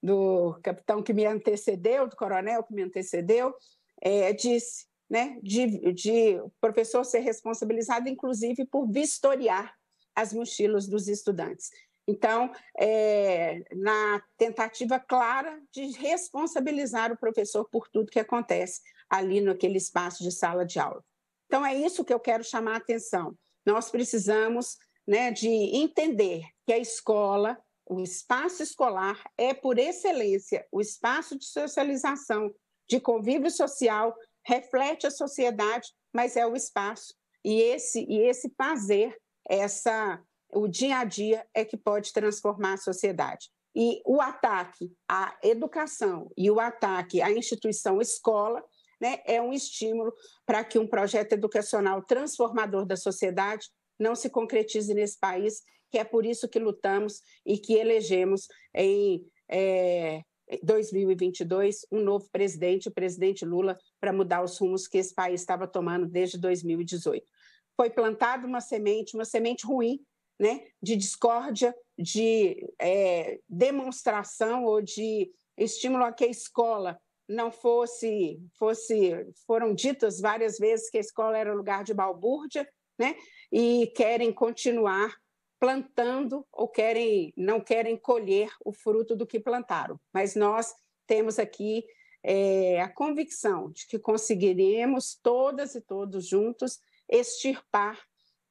do capitão que me antecedeu, do coronel que me antecedeu, é, disse, né, de, de o professor ser responsabilizado, inclusive, por vistoriar as mochilas dos estudantes. Então, é, na tentativa clara de responsabilizar o professor por tudo que acontece ali naquele espaço de sala de aula. Então, é isso que eu quero chamar a atenção. Nós precisamos né, de entender que a escola, o espaço escolar, é por excelência o espaço de socialização, de convívio social, reflete a sociedade, mas é o espaço. E esse, e esse fazer, essa, o dia a dia é que pode transformar a sociedade. E o ataque à educação e o ataque à instituição escola né, é um estímulo para que um projeto educacional transformador da sociedade não se concretize nesse país que é por isso que lutamos e que elegemos em é, 2022 um novo presidente, o presidente Lula, para mudar os rumos que esse país estava tomando desde 2018. Foi plantada uma semente, uma semente ruim, né, de discórdia, de é, demonstração ou de estímulo a que a escola não fosse, fosse, foram ditas várias vezes que a escola era lugar de balbúrdia, né? E querem continuar plantando ou querem não querem colher o fruto do que plantaram. Mas nós temos aqui é, a convicção de que conseguiremos todas e todos juntos extirpar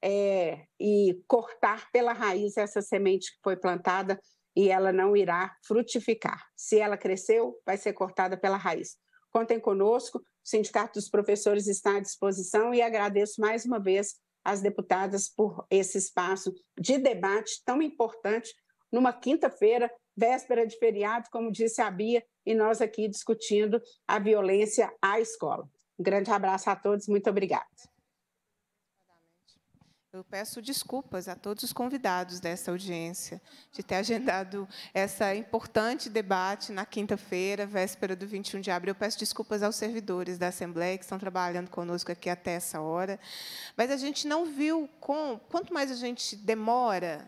é, e cortar pela raiz essa semente que foi plantada e ela não irá frutificar. Se ela cresceu, vai ser cortada pela raiz. Contem conosco, o Sindicato dos Professores está à disposição e agradeço mais uma vez as deputadas por esse espaço de debate tão importante numa quinta-feira, véspera de feriado, como disse a Bia, e nós aqui discutindo a violência à escola. Um grande abraço a todos, muito obrigada. Eu peço desculpas a todos os convidados dessa audiência de ter agendado essa importante debate na quinta-feira, véspera do 21 de abril. Eu peço desculpas aos servidores da Assembleia que estão trabalhando conosco aqui até essa hora. Mas a gente não viu com quanto mais a gente demora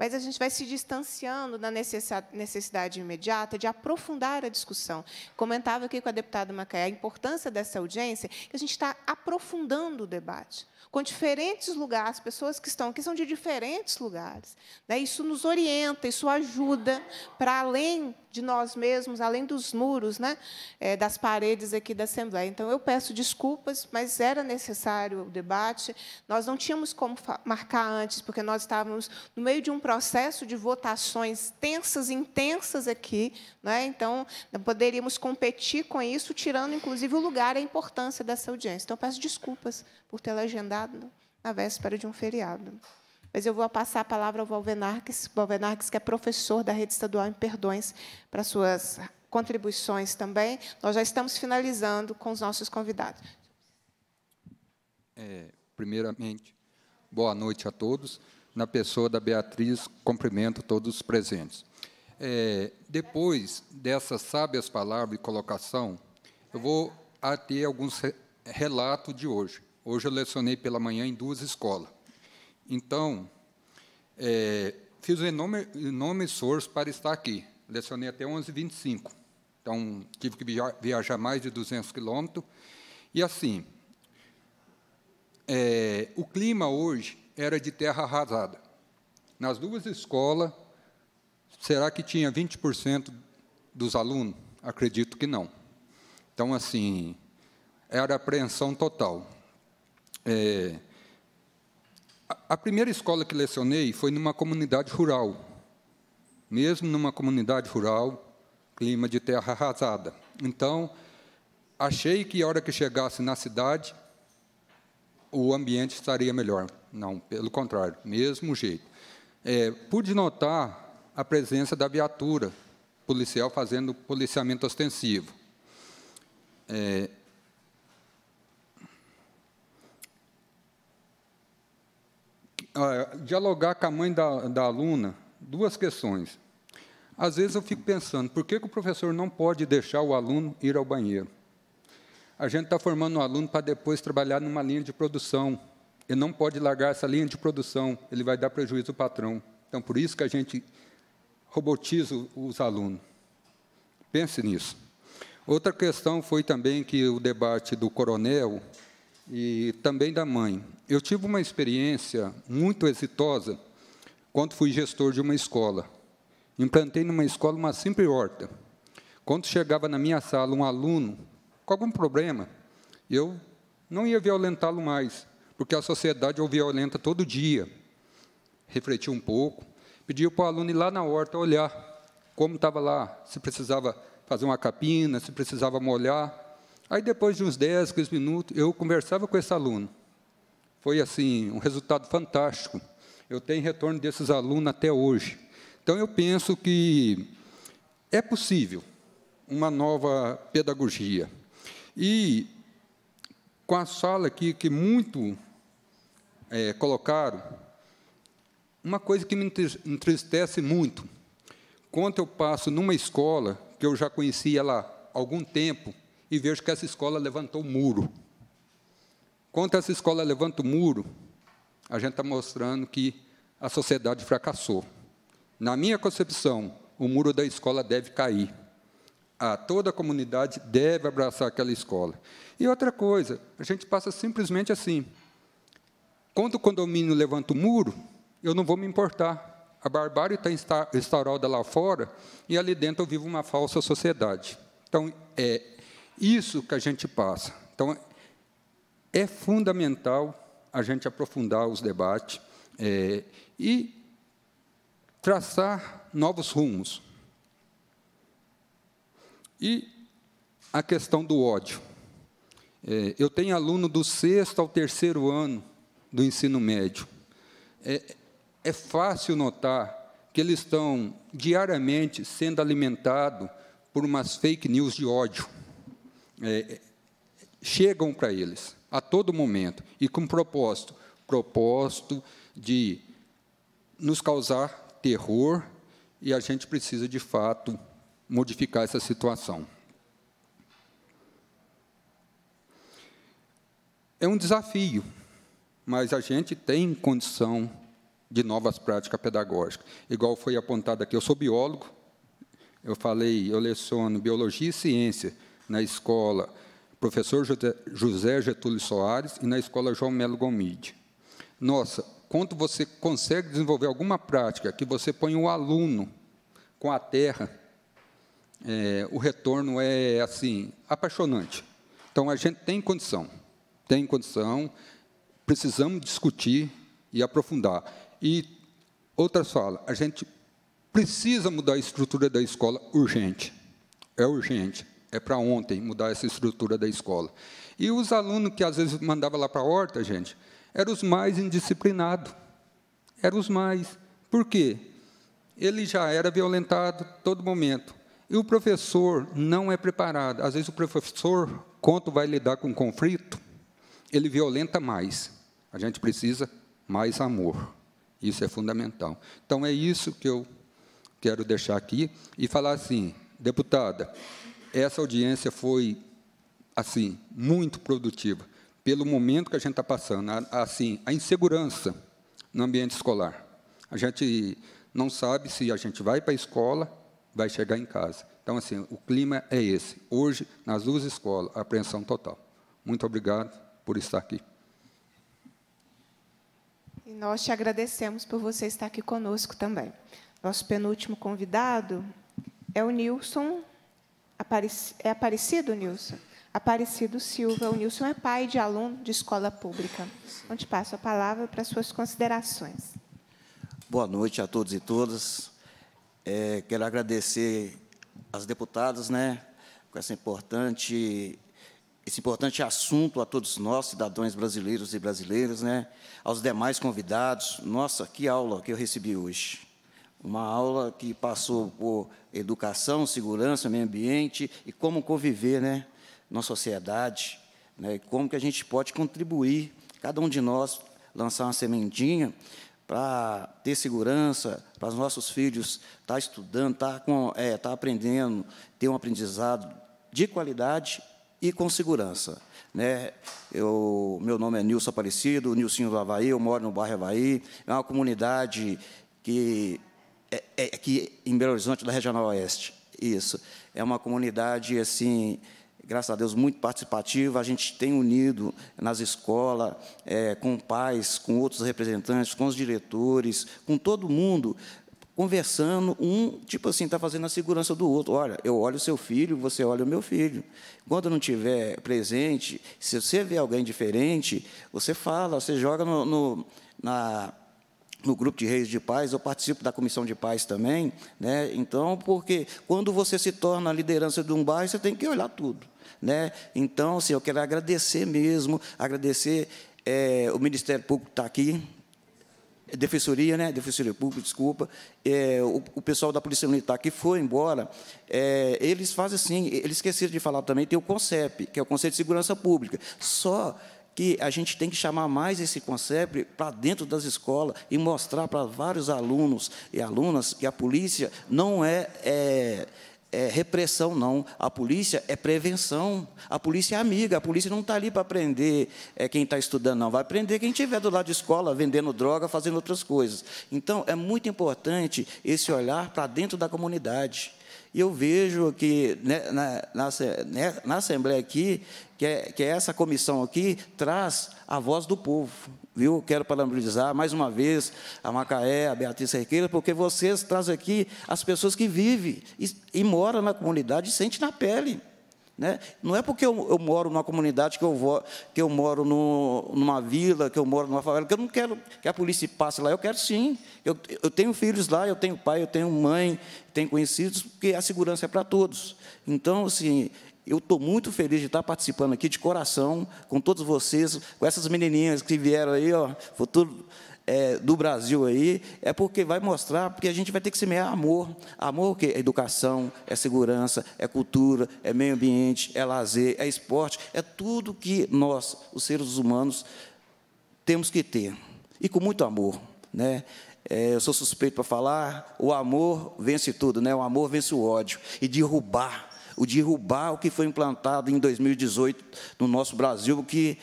mas a gente vai se distanciando da necessidade imediata de aprofundar a discussão. Comentava aqui com a deputada Macaé a importância dessa audiência, que a gente está aprofundando o debate com diferentes lugares, pessoas que estão aqui são de diferentes lugares. Né? Isso nos orienta, isso ajuda para além de nós mesmos, além dos muros, né? é, das paredes aqui da Assembleia. Então, eu peço desculpas, mas era necessário o debate. Nós não tínhamos como marcar antes, porque nós estávamos no meio de um processo de votações tensas, intensas aqui. Né? Então, não poderíamos competir com isso, tirando, inclusive, o lugar e a importância dessa audiência. Então, peço desculpas por tê-la agendado agendado na véspera de um feriado. Mas eu vou passar a palavra ao Valvenarques, Valvenarques que é professor da Rede Estadual em Perdões, para suas contribuições também. Nós já estamos finalizando com os nossos convidados. É, primeiramente, boa noite a todos. Na pessoa da Beatriz, cumprimento todos os presentes. É, depois dessas sábias palavras e colocação, eu vou ter alguns relatos de hoje. Hoje eu lecionei pela manhã em duas escolas. Então, é, fiz um enorme, enorme esforço para estar aqui. Lecionei até 11h25. Então, tive que viajar mais de 200 quilômetros. E assim, é, o clima hoje era de terra arrasada. Nas duas escolas, será que tinha 20% dos alunos? Acredito que não. Então, assim, era apreensão total. É, a primeira escola que lecionei foi numa comunidade rural. Mesmo numa comunidade rural, clima de terra arrasada. Então, achei que a hora que chegasse na cidade, o ambiente estaria melhor. Não, pelo contrário, mesmo jeito. É, pude notar a presença da viatura policial fazendo policiamento ostensivo. É, dialogar com a mãe da, da aluna duas questões. Às vezes eu fico pensando, por que, que o professor não pode deixar o aluno ir ao banheiro? A gente está formando um aluno para depois trabalhar numa linha de produção. Ele não pode largar essa linha de produção, ele vai dar prejuízo ao patrão. Então, por isso que a gente robotiza os alunos. Pense nisso. Outra questão foi também que o debate do coronel e também da mãe. Eu tive uma experiência muito exitosa quando fui gestor de uma escola. Implantei numa escola uma simples horta. Quando chegava na minha sala um aluno com algum problema, eu não ia violentá-lo mais, porque a sociedade o violenta todo dia. Refleti um pouco, pedi para o aluno ir lá na horta olhar como estava lá, se precisava fazer uma capina, se precisava molhar, Aí, depois de uns 10, 15 minutos, eu conversava com esse aluno. Foi, assim, um resultado fantástico. Eu tenho retorno desses alunos até hoje. Então, eu penso que é possível uma nova pedagogia. E com a sala aqui, que muito é, colocaram, uma coisa que me entristece muito. Quando eu passo numa escola, que eu já conhecia lá há algum tempo, e vejo que essa escola levantou o muro. Quando essa escola levanta o muro, a gente está mostrando que a sociedade fracassou. Na minha concepção, o muro da escola deve cair. A toda a comunidade deve abraçar aquela escola. E outra coisa, a gente passa simplesmente assim. Quando o condomínio levanta o muro, eu não vou me importar. A barbárie está tá instaurada lá fora e ali dentro eu vivo uma falsa sociedade. Então, é, isso que a gente passa. Então, é fundamental a gente aprofundar os debates é, e traçar novos rumos. E a questão do ódio. É, eu tenho aluno do sexto ao terceiro ano do ensino médio. É, é fácil notar que eles estão diariamente sendo alimentados por umas fake news de ódio. É, é, chegam para eles a todo momento e com propósito propósito de nos causar terror e a gente precisa, de fato, modificar essa situação. É um desafio, mas a gente tem condição de novas práticas pedagógicas. Igual foi apontado aqui, eu sou biólogo, eu falei, eu leciono biologia e ciência, na escola professor José Getúlio Soares e na escola João Melo Gomide. Nossa, quando você consegue desenvolver alguma prática que você põe o aluno com a terra, é, o retorno é assim apaixonante. Então a gente tem condição, tem condição, precisamos discutir e aprofundar. E outra fala, a gente precisa mudar a estrutura da escola urgente, é urgente é para ontem mudar essa estrutura da escola. E os alunos que às vezes mandava lá para a horta, gente, eram os mais indisciplinados. Eram os mais. Por quê? Ele já era violentado todo momento. E o professor não é preparado. Às vezes o professor, quando vai lidar com um conflito, ele violenta mais. A gente precisa mais amor. Isso é fundamental. Então é isso que eu quero deixar aqui e falar assim, deputada, essa audiência foi, assim, muito produtiva, pelo momento que a gente está passando. Assim, a insegurança no ambiente escolar. A gente não sabe se a gente vai para a escola, vai chegar em casa. Então, assim, o clima é esse. Hoje, nas duas escolas, apreensão total. Muito obrigado por estar aqui. E nós te agradecemos por você estar aqui conosco também. Nosso penúltimo convidado é o Nilson é Aparecido, Nilson? Aparecido Silva. O Nilson é pai de aluno de escola pública. Então, te passo a palavra para suas considerações. Boa noite a todos e todas. É, quero agradecer às deputadas, né, com essa importante esse importante assunto a todos nós, cidadãos brasileiros e brasileiras, né? aos demais convidados. Nossa, que aula que eu recebi hoje uma aula que passou por educação, segurança, meio ambiente e como conviver né, na sociedade, né, e como que a gente pode contribuir, cada um de nós lançar uma sementinha para ter segurança, para os nossos filhos estar tá estudando, estar tá com, é, tá aprendendo, ter um aprendizado de qualidade e com segurança. Né? Eu, meu nome é Nilson Aparecido, Nilson do Havaí, eu moro no bairro Havaí, é uma comunidade que é, é, aqui é em Belo Horizonte, da Regional Oeste. Isso. É uma comunidade, assim, graças a Deus, muito participativa. A gente tem unido nas escolas, é, com pais, com outros representantes, com os diretores, com todo mundo, conversando, um, tipo assim, está fazendo a segurança do outro. Olha, eu olho o seu filho, você olha o meu filho. Quando não tiver presente, se você vê alguém diferente, você fala, você joga no, no na no grupo de reis de paz, eu participo da comissão de paz também, né? Então, porque quando você se torna a liderança de um bairro, você tem que olhar tudo, né? Então, assim, eu quero agradecer mesmo, agradecer é, o Ministério Público está aqui, é Defensoria, né? Defensoria Pública, desculpa. É, o, o, pessoal da Polícia Militar que foi embora, é, eles fazem assim, eles esqueceram de falar também, tem o CONCEP, que é o Conselho de Segurança Pública. Só que a gente tem que chamar mais esse conceito para dentro das escolas e mostrar para vários alunos e alunas que a polícia não é, é, é repressão, não. A polícia é prevenção. A polícia é amiga. A polícia não está ali para prender é, quem está estudando, não. Vai prender quem estiver do lado de escola, vendendo droga, fazendo outras coisas. Então, é muito importante esse olhar para dentro da comunidade. E eu vejo que né, na, na, né, na, Assembleia aqui, que, é, que é essa comissão aqui traz a voz do povo. Viu? Quero parabenizar mais uma vez a Macaé, a Beatriz Cerqueira, porque vocês trazem aqui as pessoas que vivem e, e moram na comunidade e sentem na pele. Né? Não é porque eu, eu, moro numa comunidade, que eu, vou, que eu moro no, numa vila, que eu moro numa favela, que eu não quero que a polícia passe lá. Eu quero sim. Eu, eu tenho filhos lá, eu tenho pai, eu tenho mãe, tenho conhecidos, porque a segurança é para todos. Então, assim, eu estou muito feliz de estar participando aqui de coração com todos vocês, com essas menininhas que vieram aí, ó, futuro é, do Brasil aí, é porque vai mostrar, porque a gente vai ter que semear amor. Amor que é educação, é segurança, é cultura, é meio ambiente, é lazer, é esporte, é tudo que nós, os seres humanos, temos que ter. E com muito amor. Né? É, eu sou suspeito para falar, o amor vence tudo, né? o amor vence o ódio. E derrubar, o derrubar o que foi implantado em 2018 no nosso Brasil, que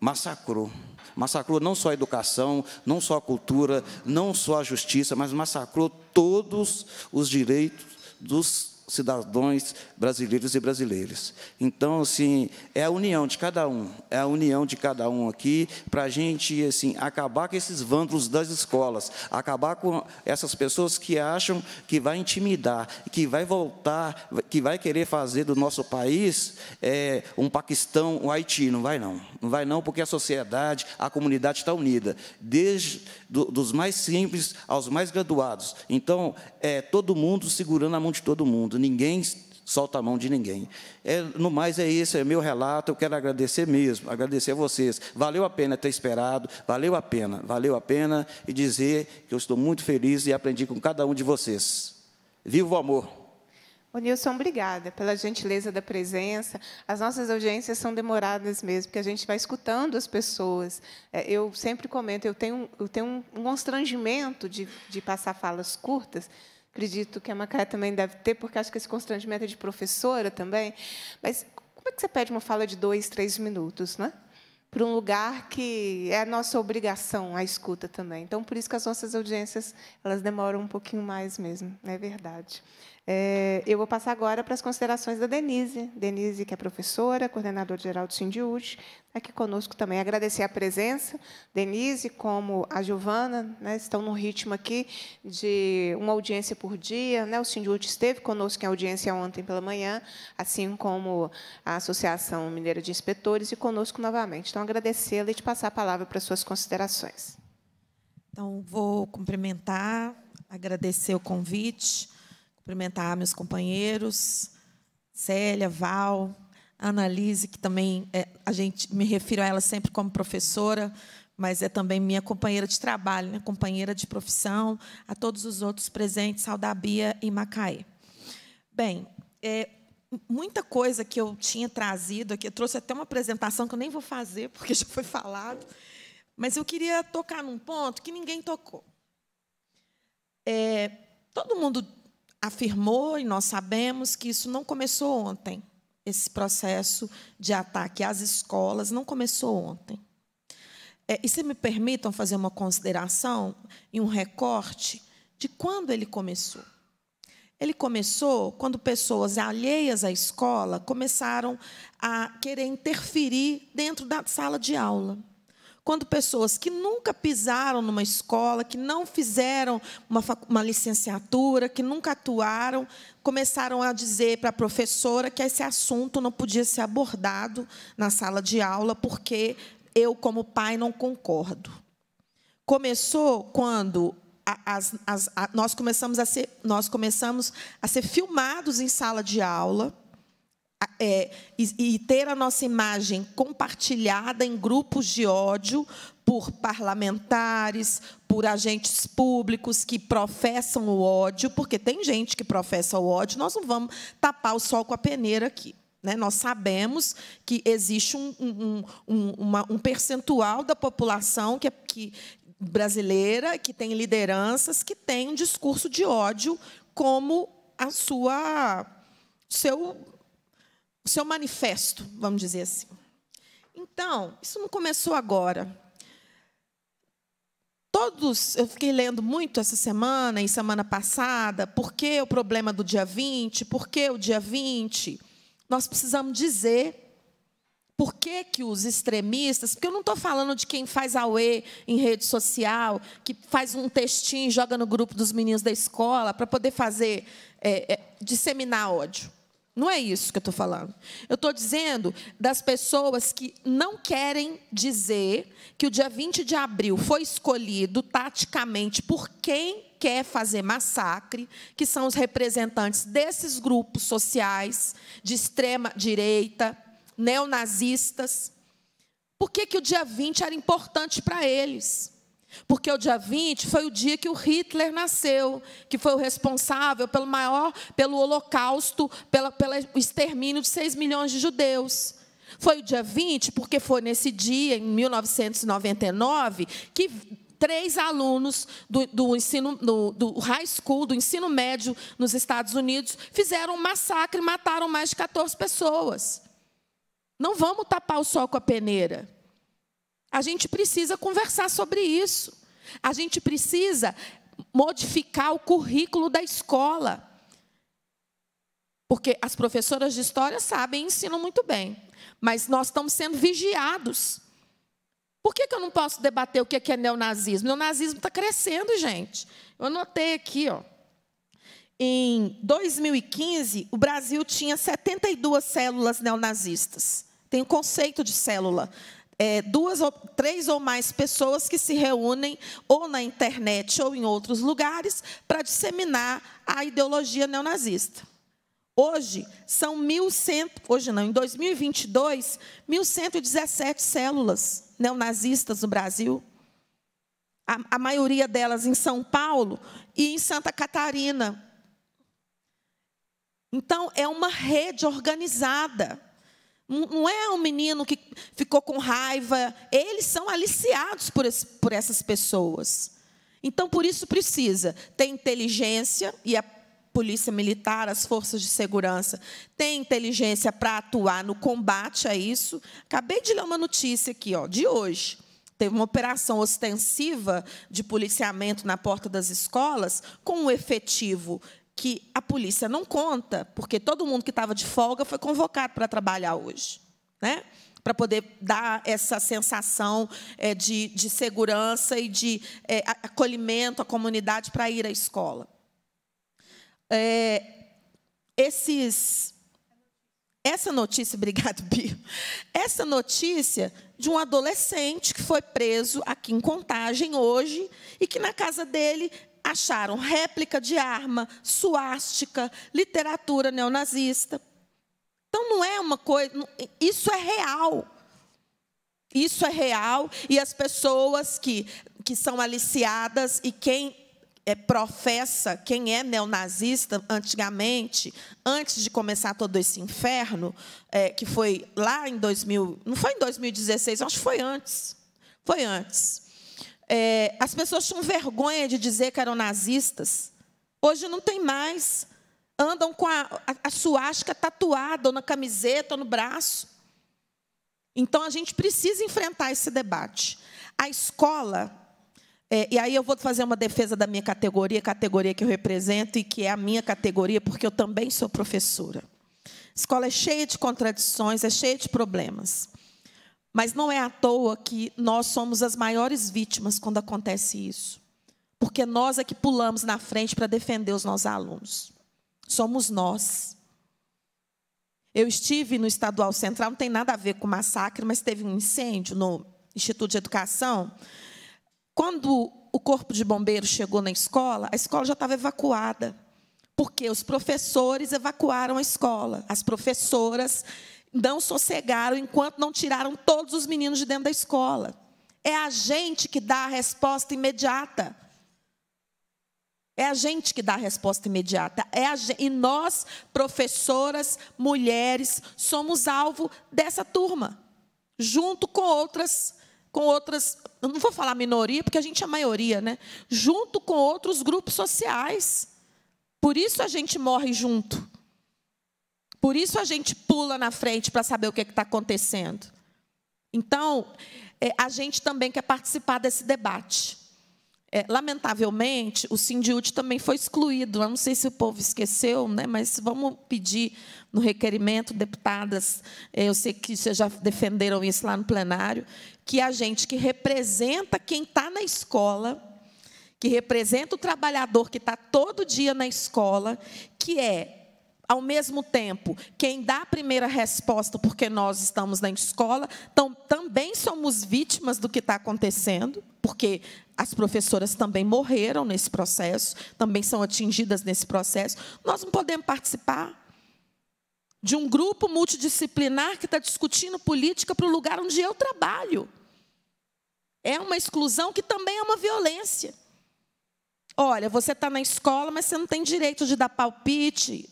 massacrou. Massacrou não só a educação, não só a cultura, não só a justiça, mas massacrou todos os direitos dos cidadãos brasileiros e brasileiras. Então, assim, é a união de cada um, é a união de cada um aqui para a gente, assim, acabar com esses vândalos das escolas, acabar com essas pessoas que acham que vai intimidar, que vai voltar, que vai querer fazer do nosso país é, um Paquistão, um Haiti, não vai não, não vai não, porque a sociedade, a comunidade está unida, desde do, dos mais simples aos mais graduados. Então, é todo mundo segurando a mão de todo mundo mundo, ninguém solta a mão de ninguém. É, no mais é isso, é meu relato, eu quero agradecer mesmo, agradecer a vocês. Valeu a pena ter esperado, valeu a pena, valeu a pena e dizer que eu estou muito feliz e aprendi com cada um de vocês. Viva o amor! O Nilson, obrigada pela gentileza da presença. As nossas audiências são demoradas mesmo, porque a gente vai escutando as pessoas. É, eu sempre comento, eu tenho, eu tenho um constrangimento de, de passar falas curtas, acredito que a Macaé também deve ter, porque acho que esse constrangimento é de professora também. Mas como é que você pede uma fala de dois, três minutos, né? Para um lugar que é a nossa obrigação a escuta também. Então, por isso que as nossas audiências elas demoram um pouquinho mais mesmo, é verdade. É, eu vou passar agora para as considerações da Denise. Denise, que é professora, coordenadora geral do Sindiúd, tá aqui conosco também. Agradecer a presença. Denise, como a Giovana, né, estão no ritmo aqui de uma audiência por dia. Né? O Sindiúd esteve conosco em audiência ontem pela manhã, assim como a Associação Mineira de Inspetores, e conosco novamente. Então, agradecê-la e te passar a palavra para as suas considerações. Então, vou cumprimentar, agradecer o convite cumprimentar meus companheiros, Célia, Val, Analise, que também é, a gente me refiro a ela sempre como professora, mas é também minha companheira de trabalho, minha companheira de profissão, a todos os outros presentes, Saudabia e Macaé. Bem, é, muita coisa que eu tinha trazido aqui, eu trouxe até uma apresentação que eu nem vou fazer, porque já foi falado, mas eu queria tocar num ponto que ninguém tocou. É, todo mundo afirmou, e nós sabemos, que isso não começou ontem. Esse processo de ataque às escolas não começou ontem. É, e se me permitam fazer uma consideração e um recorte de quando ele começou. Ele começou quando pessoas alheias à escola começaram a querer interferir dentro da sala de aula quando pessoas que nunca pisaram numa escola, que não fizeram uma, uma licenciatura, que nunca atuaram, começaram a dizer para a professora que esse assunto não podia ser abordado na sala de aula, porque eu, como pai, não concordo. Começou quando as, as, a, nós, começamos a ser, nós começamos a ser filmados em sala de aula é, e, e ter a nossa imagem compartilhada em grupos de ódio por parlamentares, por agentes públicos que professam o ódio, porque tem gente que professa o ódio, nós não vamos tapar o sol com a peneira aqui. Né? Nós sabemos que existe um, um, um, uma, um percentual da população que, é, que brasileira que tem lideranças que tem um discurso de ódio como a sua seu o seu manifesto, vamos dizer assim. Então, isso não começou agora. Todos, eu fiquei lendo muito essa semana e semana passada, por que o problema do dia 20, por que o dia 20? Nós precisamos dizer por que, que, os extremistas, porque eu não estou falando de quem faz AUE em rede social, que faz um textinho e joga no grupo dos meninos da escola para poder fazer, é, é, disseminar ódio. Não é isso que eu estou falando. Eu estou dizendo das pessoas que não querem dizer que o dia 20 de abril foi escolhido taticamente por quem quer fazer massacre, que são os representantes desses grupos sociais de extrema direita, neonazistas. Por que, que o dia 20 era importante para eles? Porque o dia 20 foi o dia que o Hitler nasceu, que foi o responsável pelo maior, pelo holocausto, pela, pelo extermínio de 6 milhões de judeus. Foi o dia 20, porque foi nesse dia, em 1999, que três alunos do, do ensino do, do, high school, do ensino médio nos Estados Unidos, fizeram um massacre e mataram mais de 14 pessoas. Não vamos tapar o sol com a peneira. A gente precisa conversar sobre isso. A gente precisa modificar o currículo da escola. Porque as professoras de história sabem e ensinam muito bem. Mas nós estamos sendo vigiados. Por que, que eu não posso debater o que é neonazismo? O neonazismo está crescendo, gente. Eu anotei aqui, ó. Em 2015, o Brasil tinha 72 células neonazistas. Tem o conceito de célula é, duas, três ou mais pessoas que se reúnem ou na internet ou em outros lugares para disseminar a ideologia neonazista. Hoje são 1.100, hoje não, em 2022, 1.117 células neonazistas no Brasil. A, a maioria delas em São Paulo e em Santa Catarina. Então, é uma rede organizada não é um menino que ficou com raiva. Eles são aliciados por, esse, por essas pessoas. Então, por isso precisa ter inteligência e a polícia militar, as forças de segurança têm inteligência para atuar no combate a isso. Acabei de ler uma notícia aqui, ó, de hoje. Teve uma operação ostensiva de policiamento na porta das escolas com um efetivo que a polícia não conta, porque todo mundo que estava de folga foi convocado para trabalhar hoje, né? para poder dar essa sensação é, de, de, segurança e de é, acolhimento à comunidade para ir à escola. É, esses, essa notícia, obrigado, Bia, essa notícia de um adolescente que foi preso aqui em Contagem hoje e que na casa dele acharam réplica de arma, suástica, literatura neonazista. Então não é uma coisa, isso é real. Isso é real e as pessoas que, que são aliciadas e quem é, professa, quem é neonazista antigamente, antes de começar todo esse inferno, é, que foi lá em 2000, não foi em 2016, acho que foi antes, foi antes. É, as pessoas tinham vergonha de dizer que eram nazistas. Hoje não tem mais. Andam com a, a, a suástica tatuada, ou na camiseta, ou no braço. Então a gente precisa enfrentar esse debate. A escola, é, e aí eu vou fazer uma defesa da minha categoria, categoria que eu represento e que é a minha categoria, porque eu também sou professora. A escola é cheia de contradições, é cheia de problemas. Mas não é à toa que nós somos as maiores vítimas quando acontece isso. Porque nós é que pulamos na frente para defender os nossos alunos. Somos nós. Eu estive no Estadual Central, não tem nada a ver com massacre, mas teve um incêndio no Instituto de Educação. Quando o corpo de bombeiros chegou na escola, a escola já estava evacuada, porque os professores evacuaram a escola, as professoras não sossegaram enquanto não tiraram todos os meninos de dentro da escola. É a gente que dá a resposta imediata. É a gente que dá a resposta imediata. É gente, e nós, professoras, mulheres, somos alvo dessa turma, junto com outras, com outras, não vou falar minoria, porque a gente é a maioria, né? Junto com outros grupos sociais. Por isso a gente morre junto. Por isso a gente pula na frente para saber o que é está acontecendo. Então, é, a gente também quer participar desse debate. É, lamentavelmente, o Sindiúte também foi excluído. Eu não sei se o povo esqueceu, né, mas vamos pedir no requerimento, deputadas, é, eu sei que vocês já defenderam isso lá no plenário, que a gente que representa quem está na escola, que representa o trabalhador que está todo dia na escola, que é ao mesmo tempo, quem dá a primeira resposta, porque nós estamos na escola, tam, também somos vítimas do que está acontecendo, porque as professoras também morreram nesse processo, também são atingidas nesse processo. Nós não podemos participar de um grupo multidisciplinar que está discutindo política para o lugar onde eu trabalho. É uma exclusão que também é uma violência. Olha, você está na escola, mas você não tem direito de dar palpite.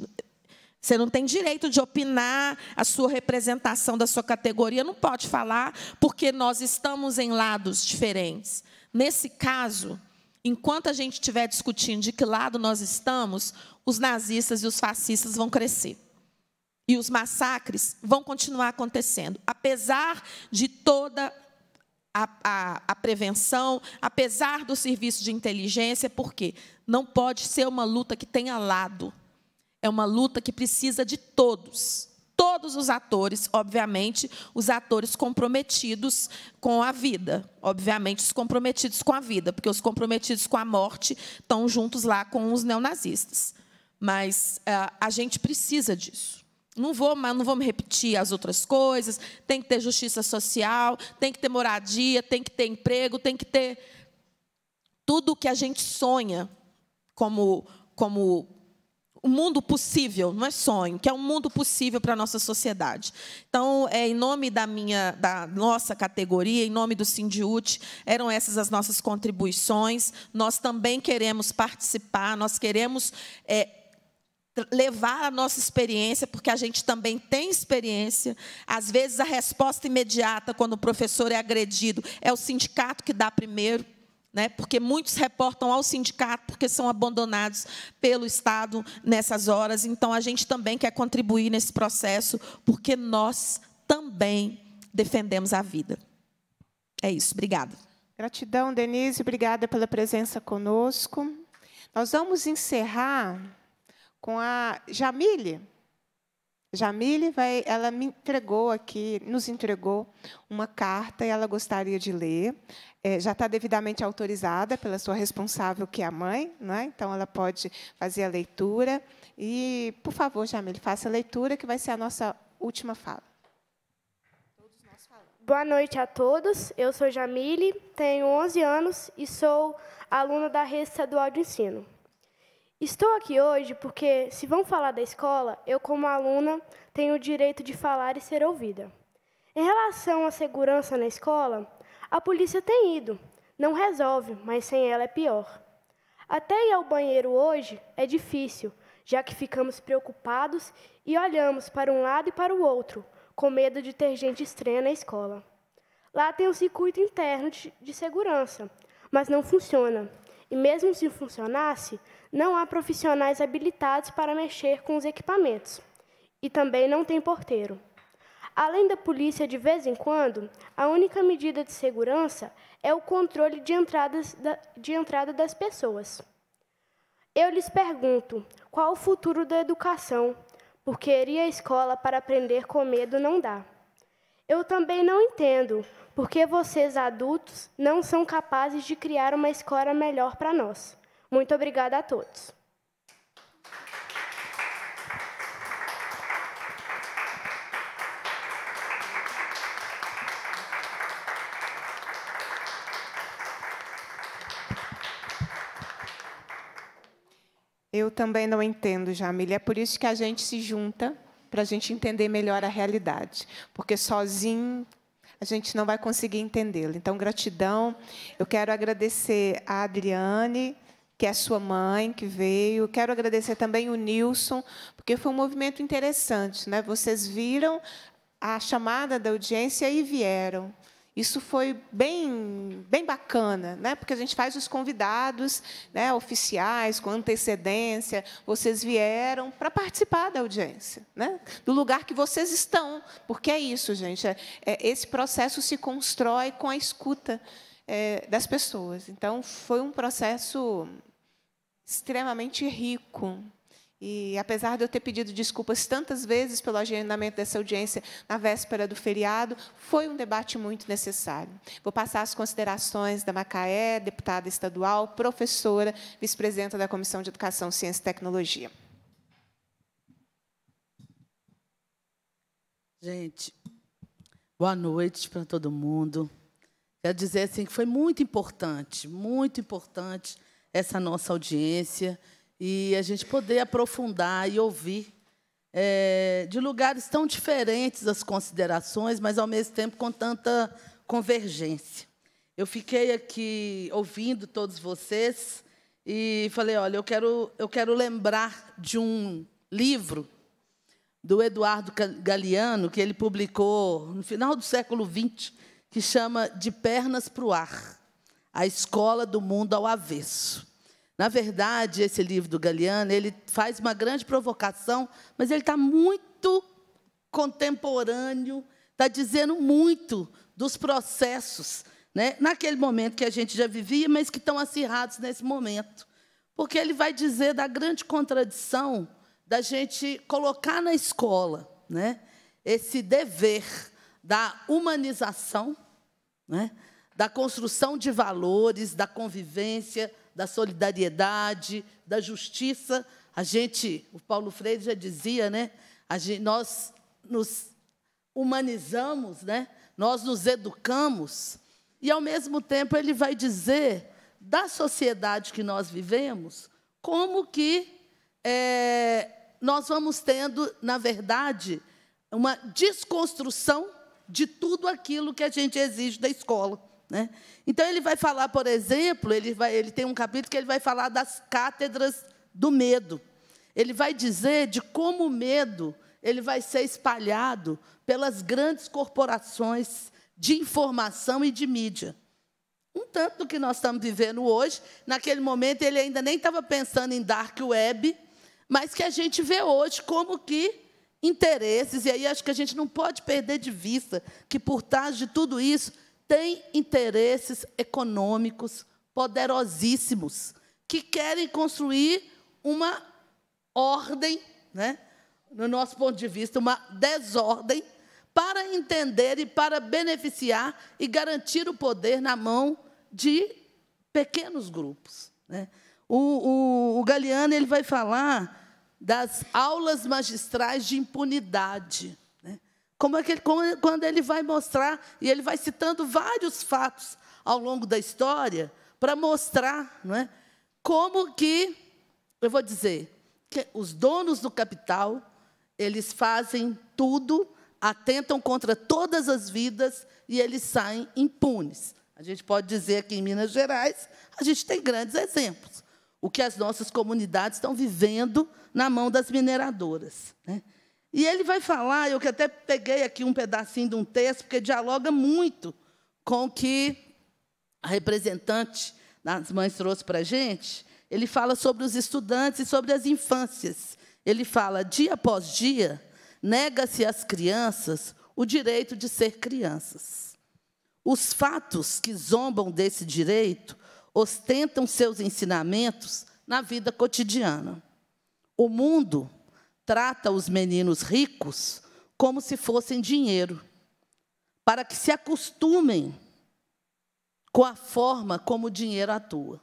Você não tem direito de opinar a sua representação da sua categoria, não pode falar, porque nós estamos em lados diferentes. Nesse caso, enquanto a gente estiver discutindo de que lado nós estamos, os nazistas e os fascistas vão crescer. E os massacres vão continuar acontecendo, apesar de toda a, a, a, prevenção, apesar do serviço de inteligência, é porque não pode ser uma luta que tenha lado é uma luta que precisa de todos. Todos os atores, obviamente, os atores comprometidos com a vida, obviamente, os comprometidos com a vida, porque os comprometidos com a morte estão juntos lá com os neonazistas. Mas ah, a gente precisa disso. Não vou, não vou me repetir as outras coisas. Tem que ter justiça social, tem que ter moradia, tem que ter emprego, tem que ter tudo o que a gente sonha como, como o mundo possível, não é sonho, que é um mundo possível para a nossa sociedade. Então, é, em nome da minha, da nossa categoria, em nome do Sindiut, eram essas as nossas contribuições. Nós também queremos participar, nós queremos é, levar a nossa experiência, porque a gente também tem experiência. Às vezes, a resposta imediata, quando o professor é agredido, é o sindicato que dá primeiro né? porque muitos reportam ao sindicato porque são abandonados pelo Estado nessas horas. Então, a gente também quer contribuir nesse processo, porque nós também defendemos a vida. É isso. Obrigada. Gratidão, Denise. Obrigada pela presença conosco. Nós vamos encerrar com a Jamile. Jamile vai, ela me entregou aqui, nos entregou uma carta e ela gostaria de ler. É, já está devidamente autorizada pela sua responsável, que é a mãe, né? então ela pode fazer a leitura. E, por favor, Jamile, faça a leitura, que vai ser a nossa última fala. Boa noite a todos. Eu sou Jamile, tenho 11 anos e sou aluna da Rede Estadual de Ensino. Estou aqui hoje porque, se vão falar da escola, eu, como aluna, tenho o direito de falar e ser ouvida. Em relação à segurança na escola, a polícia tem ido. Não resolve, mas sem ela é pior. Até ir ao banheiro hoje é difícil, já que ficamos preocupados e olhamos para um lado e para o outro, com medo de ter gente estranha na escola. Lá tem um circuito interno de, de segurança, mas não funciona. E mesmo se funcionasse, não há profissionais habilitados para mexer com os equipamentos e também não tem porteiro. Além da polícia, de vez em quando, a única medida de segurança é o controle de, entradas da, de entrada das pessoas. Eu lhes pergunto qual o futuro da educação, porque ir à escola para aprender com medo não dá. Eu também não entendo porque vocês adultos não são capazes de criar uma escola melhor para nós. Muito obrigada a todos. Eu também não entendo, Jamília. É por isso que a gente se junta para a gente entender melhor a realidade. Porque sozinho a gente não vai conseguir entendê-lo. Então, gratidão. Eu quero agradecer a Adriane, que é sua mãe, que veio. Quero agradecer também o Nilson, porque foi um movimento interessante. Né? Vocês viram a chamada da audiência e vieram. Isso foi bem, bem bacana, né? porque a gente faz os convidados né, oficiais, com antecedência. Vocês vieram para participar da audiência, né? do lugar que vocês estão. Porque é isso, gente. É, é, esse processo se constrói com a escuta é, das pessoas. Então, foi um processo extremamente rico. E apesar de eu ter pedido desculpas tantas vezes pelo agendamento dessa audiência na véspera do feriado, foi um debate muito necessário. Vou passar as considerações da Macaé, deputada estadual, professora, vice-presidenta da Comissão de Educação, Ciência e Tecnologia. Gente, boa noite para todo mundo. Quero dizer assim que foi muito importante, muito importante essa nossa audiência e a gente poder aprofundar e ouvir é, de lugares tão diferentes as considerações, mas ao mesmo tempo com tanta convergência. Eu fiquei aqui ouvindo todos vocês e falei, olha, eu quero, eu quero lembrar de um livro do Eduardo Galeano que ele publicou no final do século XX que chama De Pernas para o Ar A Escola do Mundo ao Avesso. Na verdade, esse livro do Galeano ele faz uma grande provocação, mas ele está muito contemporâneo, está dizendo muito dos processos, né? naquele momento que a gente já vivia, mas que estão acirrados nesse momento. Porque ele vai dizer da grande contradição da gente colocar na escola né? esse dever da humanização, né? da construção de valores, da convivência, da solidariedade, da justiça. A gente, o Paulo Freire já dizia, né? Gente, nós nos humanizamos, né? nós nos educamos, e ao mesmo tempo ele vai dizer da sociedade que nós vivemos, como que é, nós vamos tendo, na verdade, uma desconstrução de tudo aquilo que a gente exige da escola. Né? Então, ele vai falar, por exemplo, ele, vai, ele tem um capítulo que ele vai falar das cátedras do medo. Ele vai dizer de como o medo ele vai ser espalhado pelas grandes corporações de informação e de mídia. Um tanto do que nós estamos vivendo hoje, naquele momento ele ainda nem estava pensando em dark web, mas que a gente vê hoje como que interesses, e aí acho que a gente não pode perder de vista que por trás de tudo isso tem interesses econômicos poderosíssimos que querem construir uma ordem, né? no nosso ponto de vista, uma desordem para entender e para beneficiar e garantir o poder na mão de pequenos grupos. Né? O, o, o Galeano ele vai falar das aulas magistrais de impunidade. Né? Como é que ele, é, quando ele vai mostrar, e ele vai citando vários fatos ao longo da história, para mostrar não é? como que, eu vou dizer, que os donos do capital, eles fazem tudo, atentam contra todas as vidas e eles saem impunes. A gente pode dizer que em Minas Gerais a gente tem grandes exemplos o que as nossas comunidades estão vivendo na mão das mineradoras. Né? E ele vai falar, eu que até peguei aqui um pedacinho de um texto, porque dialoga muito com o que a representante das mães trouxe para a gente. Ele fala sobre os estudantes e sobre as infâncias. Ele fala, dia após dia, nega-se às crianças o direito de ser crianças. Os fatos que zombam desse direito ostentam seus ensinamentos na vida cotidiana. O mundo trata os meninos ricos como se fossem dinheiro, para que se acostumem com a forma como o dinheiro atua.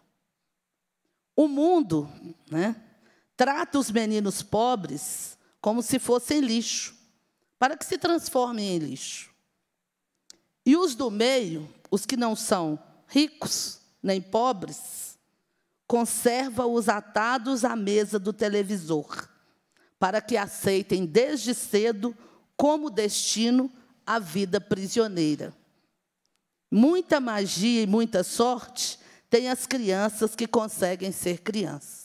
O mundo né, trata os meninos pobres como se fossem lixo, para que se transformem em lixo. E os do meio, os que não são ricos, nem pobres, conserva-os atados à mesa do televisor, para que aceitem desde cedo como destino a vida prisioneira. Muita magia e muita sorte têm as crianças que conseguem ser crianças.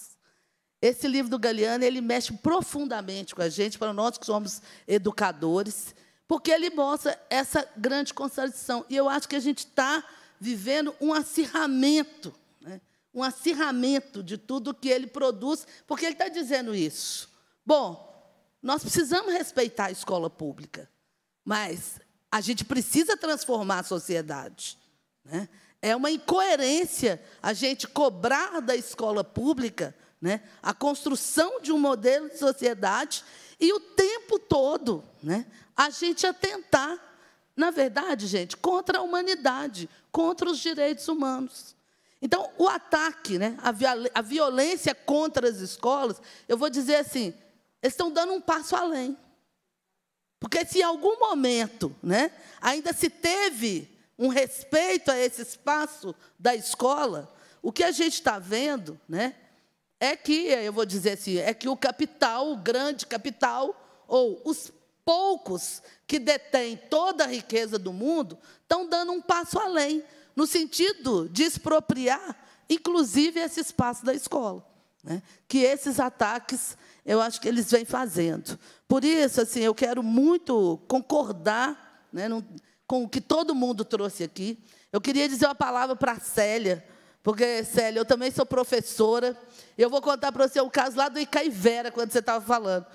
Esse livro do Galeano, ele mexe profundamente com a gente, para nós que somos educadores, porque ele mostra essa grande contradição. E eu acho que a gente está vivendo um acirramento, né? um acirramento de tudo que ele produz, porque ele está dizendo isso. Bom, nós precisamos respeitar a escola pública, mas a gente precisa transformar a sociedade. Né? É uma incoerência a gente cobrar da escola pública né, a construção de um modelo de sociedade e o tempo todo né, a gente atentar na verdade, gente, contra a humanidade, contra os direitos humanos. Então, o ataque, né, a, violência contra as escolas, eu vou dizer assim, eles estão dando um passo além. Porque se em algum momento né, ainda se teve um respeito a esse espaço da escola, o que a gente está vendo né, é que, eu vou dizer assim, é que o capital, o grande capital, ou os poucos que detêm toda a riqueza do mundo estão dando um passo além, no sentido de expropriar, inclusive, esse espaço da escola. Né? Que esses ataques, eu acho que eles vêm fazendo. Por isso, assim, eu quero muito concordar né, com o que todo mundo trouxe aqui. Eu queria dizer uma palavra para a Célia, porque, Célia, eu também sou professora. Eu vou contar para você o caso lá do Icaivera, quando você estava falando.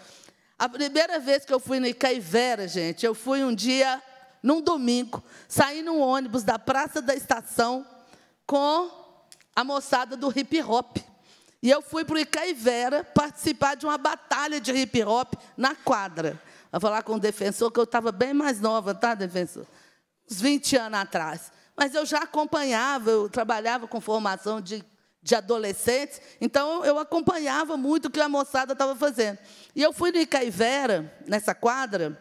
A primeira vez que eu fui no Icaivera, gente, eu fui um dia, num domingo, saí num ônibus da Praça da Estação com a moçada do hip hop. E eu fui para o Icaivera participar de uma batalha de hip hop na quadra. Vou falar com o defensor, que eu estava bem mais nova, tá, defensor? Uns 20 anos atrás. Mas eu já acompanhava, eu trabalhava com formação de de adolescentes, então eu acompanhava muito o que a moçada estava fazendo. E eu fui no Icaivera, nessa quadra,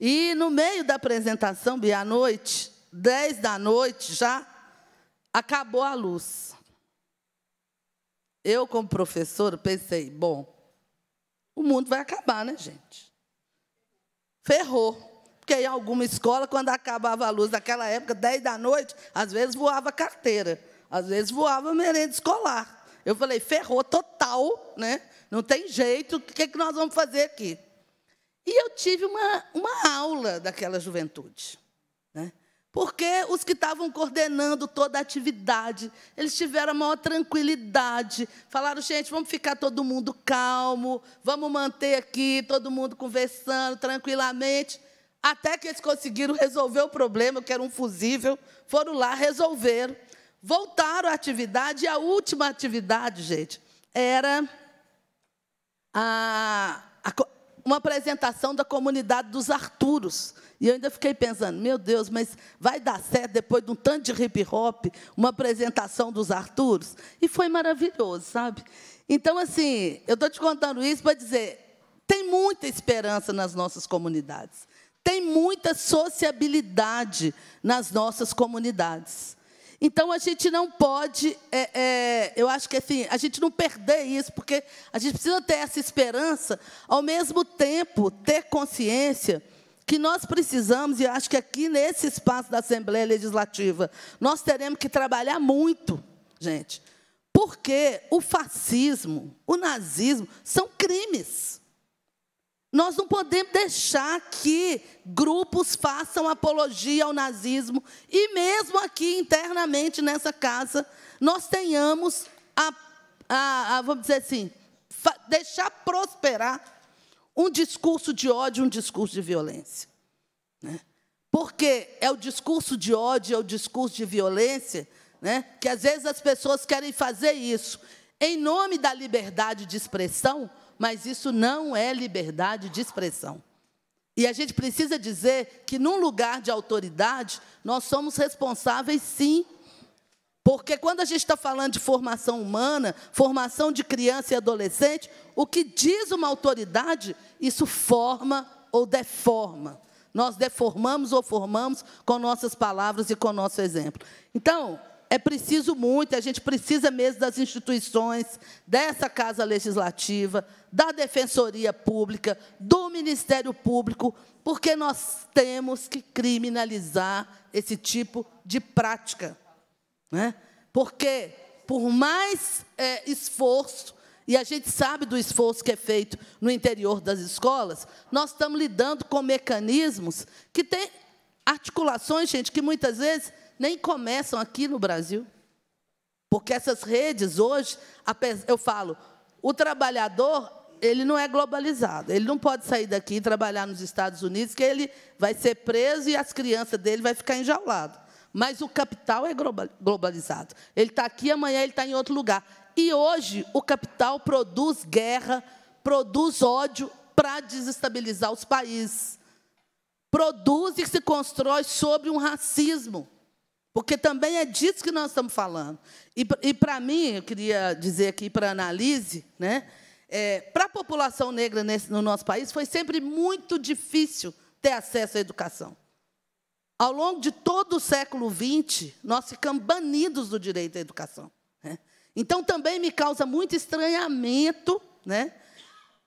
e no meio da apresentação, à noite, 10 da noite já, acabou a luz. Eu, como professora, pensei, bom, o mundo vai acabar, né, gente? Ferrou. Porque em alguma escola, quando acabava a luz naquela época, 10 da noite, às vezes voava carteira. Às vezes voava merenda escolar. Eu falei, ferrou total, né? Não tem jeito, o que, é que nós vamos fazer aqui? E eu tive uma, uma aula daquela juventude. Né? Porque os que estavam coordenando toda a atividade, eles tiveram a maior tranquilidade. Falaram, gente, vamos ficar todo mundo calmo, vamos manter aqui todo mundo conversando tranquilamente. Até que eles conseguiram resolver o problema, que era um fusível. Foram lá, resolveram. Voltaram à atividade e a última atividade, gente, era a, a, uma apresentação da comunidade dos Arturos. E eu ainda fiquei pensando, meu Deus, mas vai dar certo depois de um tanto de hip hop, uma apresentação dos Arturos? E foi maravilhoso, sabe? Então, assim, eu estou te contando isso para dizer: tem muita esperança nas nossas comunidades, tem muita sociabilidade nas nossas comunidades. Então a gente não pode, é, é, eu acho que assim, a gente não perder isso, porque a gente precisa ter essa esperança, ao mesmo tempo ter consciência que nós precisamos, e acho que aqui nesse espaço da Assembleia Legislativa, nós teremos que trabalhar muito, gente, porque o fascismo, o nazismo são crimes. Nós não podemos deixar que grupos façam apologia ao nazismo e mesmo aqui internamente nessa casa nós tenhamos a, a, a vamos dizer assim, deixar prosperar um discurso de ódio, um discurso de violência, né? Porque é o discurso de ódio, é o discurso de violência, né? Que às vezes as pessoas querem fazer isso em nome da liberdade de expressão, mas isso não é liberdade de expressão. E a gente precisa dizer que, num lugar de autoridade, nós somos responsáveis, sim. Porque quando a gente está falando de formação humana, formação de criança e adolescente, o que diz uma autoridade, isso forma ou deforma. Nós deformamos ou formamos com nossas palavras e com nosso exemplo. Então, é preciso muito, a gente precisa mesmo das instituições, dessa Casa Legislativa, da Defensoria Pública, do Ministério Público, porque nós temos que criminalizar esse tipo de prática. Né? Porque, por mais é, esforço, e a gente sabe do esforço que é feito no interior das escolas, nós estamos lidando com mecanismos que têm articulações, gente, que muitas vezes nem começam aqui no Brasil. Porque essas redes hoje, eu falo, o trabalhador, ele não é globalizado. Ele não pode sair daqui e trabalhar nos Estados Unidos, que ele vai ser preso e as crianças dele vai ficar enjaulado. Mas o capital é globalizado. Ele está aqui, amanhã ele está em outro lugar. E hoje o capital produz guerra, produz ódio para desestabilizar os países. Produz e se constrói sobre um racismo porque também é disso que nós estamos falando. E, e para mim, eu queria dizer aqui para a Analise, né, é, para a população negra nesse, no nosso país, foi sempre muito difícil ter acesso à educação. Ao longo de todo o século XX, nós ficamos banidos do direito à educação. Né? Então, também me causa muito estranhamento, né?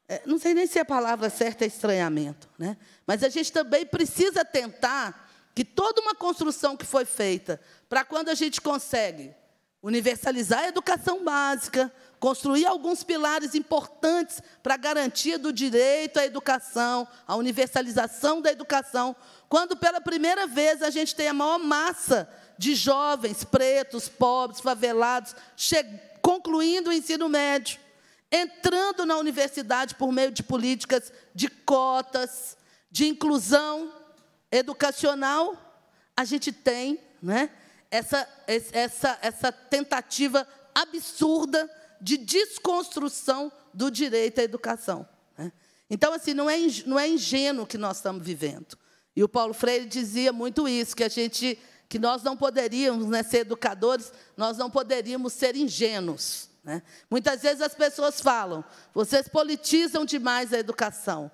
É, não sei nem se a palavra certa é estranhamento, né? mas a gente também precisa tentar que toda uma construção que foi feita para quando a gente consegue universalizar a educação básica, construir alguns pilares importantes para a garantia do direito à educação, a universalização da educação, quando pela primeira vez a gente tem a maior massa de jovens pretos, pobres, favelados, concluindo o ensino médio, entrando na universidade por meio de políticas de cotas, de inclusão educacional, a gente tem né, essa, essa, essa tentativa absurda de desconstrução do direito à educação. Né? Então, assim, não é, não é ingênuo que nós estamos vivendo. E o Paulo Freire dizia muito isso, que a gente que nós não poderíamos né, ser educadores, nós não poderíamos ser ingênuos. Né? Muitas vezes as pessoas falam, vocês politizam demais a educação.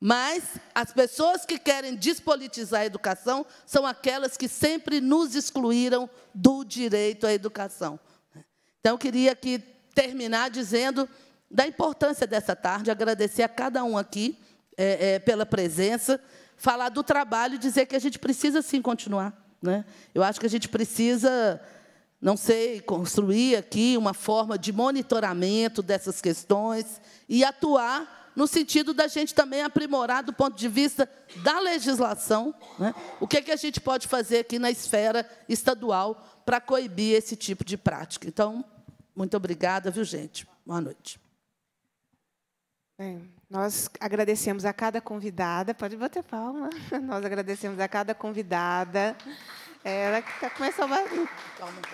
Mas as pessoas que querem despolitizar a educação são aquelas que sempre nos excluíram do direito à educação. Então, eu queria aqui terminar dizendo da importância dessa tarde, agradecer a cada um aqui é, é, pela presença, falar do trabalho e dizer que a gente precisa, sim, continuar. Né? Eu acho que a gente precisa, não sei, construir aqui uma forma de monitoramento dessas questões e atuar no sentido da gente também aprimorar do ponto de vista da legislação, né? o que, é que a gente pode fazer aqui na esfera estadual para coibir esse tipo de prática. Então, muito obrigada, viu, gente? Boa noite. Bem, nós agradecemos a cada convidada, pode bater palma, nós agradecemos a cada convidada. É, ela que está começando a... Calma,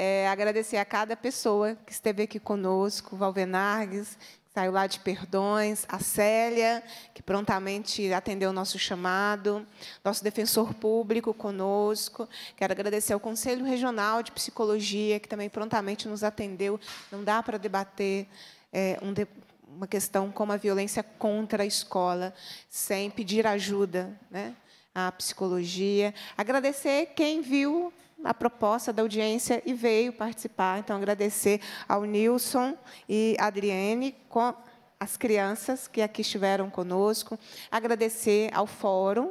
É, agradecer a cada pessoa que esteve aqui conosco, Valvenargues, saiu lá de Perdões, a Célia, que prontamente atendeu o nosso chamado, nosso defensor público conosco. Quero agradecer ao Conselho Regional de Psicologia, que também prontamente nos atendeu. Não dá para debater é, um de uma questão como a violência contra a escola sem pedir ajuda né, à psicologia. Agradecer quem viu a proposta da audiência e veio participar. Então, agradecer ao Nilson e Adriane, com as crianças que aqui estiveram conosco, agradecer ao Fórum,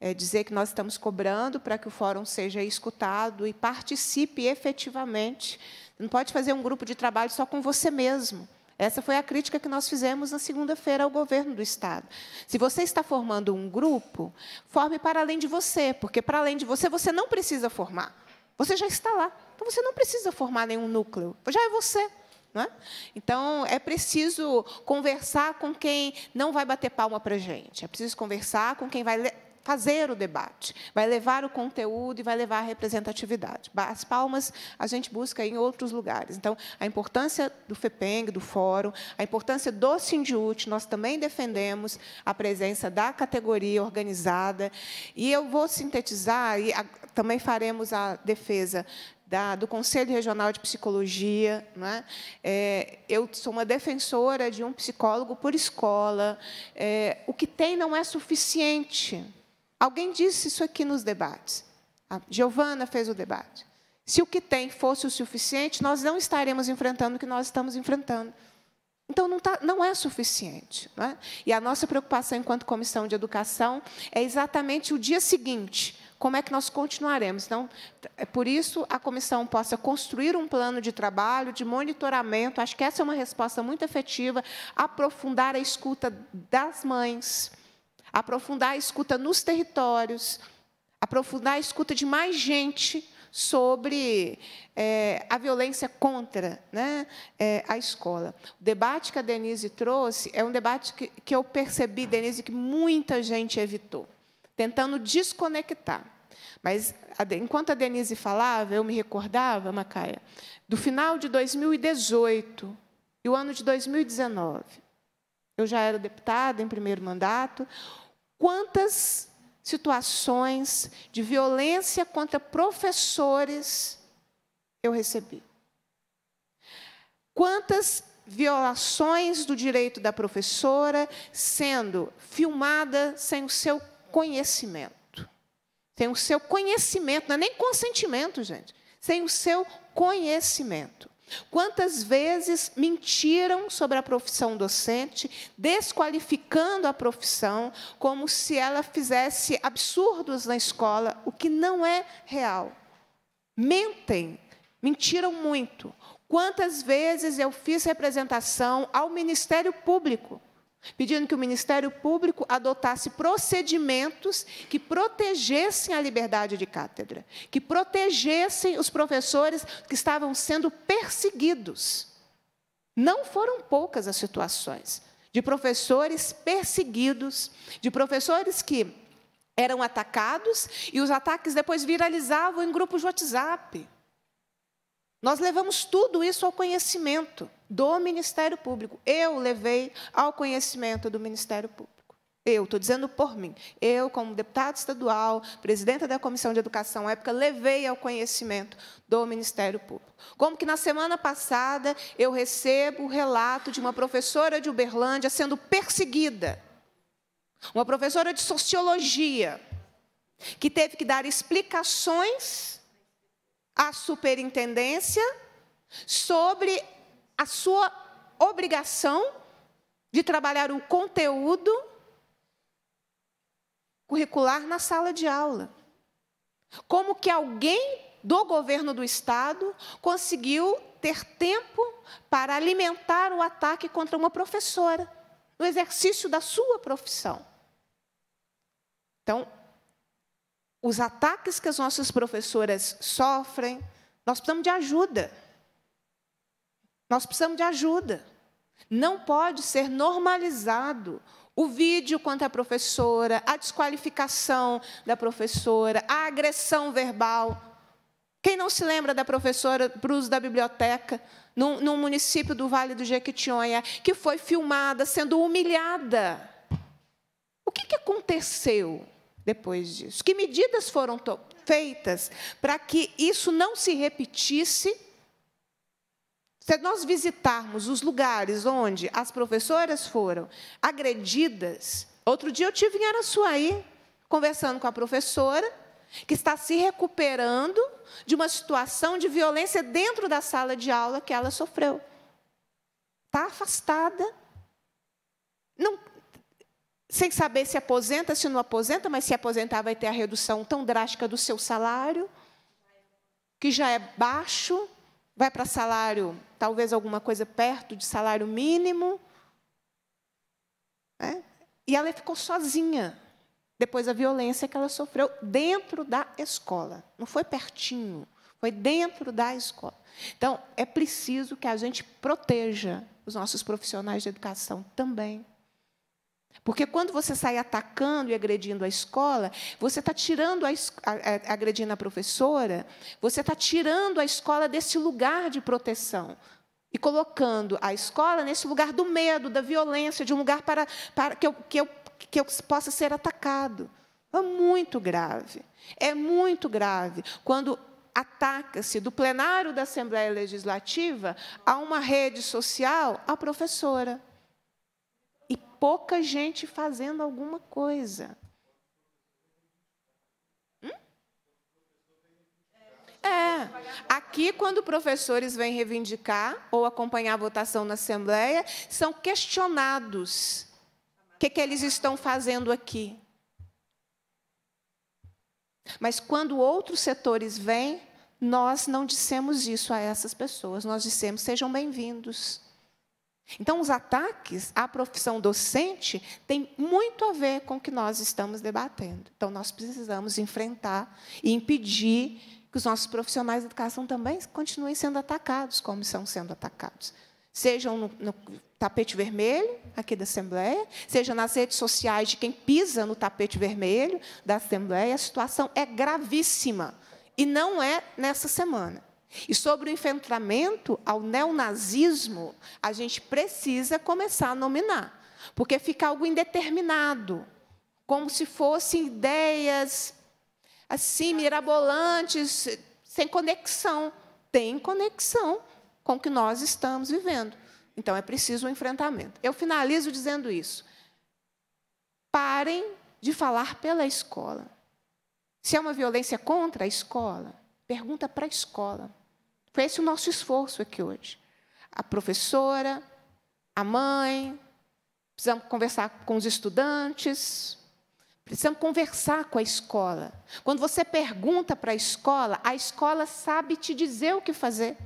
é dizer que nós estamos cobrando para que o Fórum seja escutado e participe efetivamente. Não pode fazer um grupo de trabalho só com você mesmo. Essa foi a crítica que nós fizemos na segunda-feira ao governo do Estado. Se você está formando um grupo, forme para além de você, porque para além de você, você não precisa formar. Você já está lá. Então, você não precisa formar nenhum núcleo. Já é você. É? Então, é preciso conversar com quem não vai bater palma para a gente, é preciso conversar com quem vai fazer o debate, vai levar o conteúdo e vai levar a representatividade. As palmas a gente busca em outros lugares. Então, a importância do FEPENG, do fórum, a importância do Sindiut, nós também defendemos a presença da categoria organizada. E eu vou sintetizar, e a, também faremos a defesa da, do Conselho Regional de Psicologia. Né? É, eu sou uma defensora de um psicólogo por escola. É, o que tem não é suficiente. Alguém disse isso aqui nos debates. A Giovana fez o debate. Se o que tem fosse o suficiente, nós não estaremos enfrentando o que nós estamos enfrentando. Então, não, tá, não é suficiente. Não é? E a nossa preocupação enquanto comissão de educação é exatamente o dia seguinte. Como é que nós continuaremos? Então, é por isso a comissão possa construir um plano de trabalho, de monitoramento. Acho que essa é uma resposta muito efetiva. Aprofundar a escuta das mães, aprofundar a escuta nos territórios, aprofundar a escuta de mais gente sobre é, a violência contra né, é, a escola. O debate que a Denise trouxe é um debate que, que eu percebi, Denise, que muita gente evitou, tentando desconectar. Mas, enquanto a Denise falava, eu me recordava, Macaia, do final de 2018 e o ano de 2019 eu já era deputada em primeiro mandato, quantas situações de violência contra professores eu recebi. Quantas violações do direito da professora sendo filmada sem o seu conhecimento. Sem o seu conhecimento, não é nem consentimento, gente, sem o seu conhecimento. Quantas vezes mentiram sobre a profissão docente, desqualificando a profissão, como se ela fizesse absurdos na escola, o que não é real. Mentem, mentiram muito. Quantas vezes eu fiz representação ao Ministério Público pedindo que o Ministério Público adotasse procedimentos que protegessem a liberdade de cátedra, que protegessem os professores que estavam sendo perseguidos. Não foram poucas as situações de professores perseguidos, de professores que eram atacados e os ataques depois viralizavam em grupos de WhatsApp. Nós levamos tudo isso ao conhecimento do Ministério Público. Eu levei ao conhecimento do Ministério Público. Eu, estou dizendo por mim. Eu, como deputado estadual, presidenta da Comissão de Educação à época, levei ao conhecimento do Ministério Público. Como que na semana passada eu recebo o relato de uma professora de Uberlândia sendo perseguida. Uma professora de sociologia, que teve que dar explicações a superintendência sobre a sua obrigação de trabalhar o conteúdo curricular na sala de aula. Como que alguém do governo do Estado conseguiu ter tempo para alimentar o ataque contra uma professora, no exercício da sua profissão? Então, os ataques que as nossas professoras sofrem, nós precisamos de ajuda. Nós precisamos de ajuda. Não pode ser normalizado o vídeo contra a professora, a desqualificação da professora, a agressão verbal. Quem não se lembra da professora Brus da biblioteca, num, município do Vale do Jequitinhonha, que foi filmada sendo humilhada? O que, que aconteceu? depois disso? Que medidas foram feitas para que isso não se repetisse? Se nós visitarmos os lugares onde as professoras foram agredidas, outro dia eu tive em Araçuaí, conversando com a professora, que está se recuperando de uma situação de violência dentro da sala de aula que ela sofreu. Está afastada, não sem saber se aposenta, se não aposenta, mas se aposentar vai ter a redução tão drástica do seu salário, que já é baixo, vai para salário, talvez alguma coisa perto de salário mínimo. Né? E ela ficou sozinha, depois da violência que ela sofreu dentro da escola. Não foi pertinho, foi dentro da escola. Então, é preciso que a gente proteja os nossos profissionais de educação também porque quando você sai atacando e agredindo a escola, você está tirando a, a, agredindo a professora, você está tirando a escola desse lugar de proteção e colocando a escola nesse lugar do medo, da violência, de um lugar para, para que, eu, que, eu, que eu possa ser atacado. É muito grave. É muito grave quando ataca-se do plenário da Assembleia Legislativa a uma rede social a professora e pouca gente fazendo alguma coisa. Hum? É, aqui quando professores vêm reivindicar ou acompanhar a votação na Assembleia, são questionados o que, que eles estão fazendo aqui. Mas quando outros setores vêm, nós não dissemos isso a essas pessoas, nós dissemos sejam bem-vindos. Então, os ataques à profissão docente têm muito a ver com o que nós estamos debatendo. Então, nós precisamos enfrentar e impedir que os nossos profissionais de educação também continuem sendo atacados, como estão sendo atacados. Sejam no, no tapete vermelho, aqui da Assembleia, seja nas redes sociais de quem pisa no tapete vermelho da Assembleia, a situação é gravíssima. E não é nessa semana. E sobre o enfrentamento ao neonazismo, a gente precisa começar a nominar, porque fica algo indeterminado, como se fossem ideias assim mirabolantes, sem conexão. Tem conexão com o que nós estamos vivendo. Então é preciso um enfrentamento. Eu finalizo dizendo isso. Parem de falar pela escola. Se é uma violência contra a escola, pergunta para a escola. Foi esse o nosso esforço aqui hoje. A professora, a mãe, precisamos conversar com os estudantes, precisamos conversar com a escola. Quando você pergunta para a escola, a escola sabe te dizer o que fazer.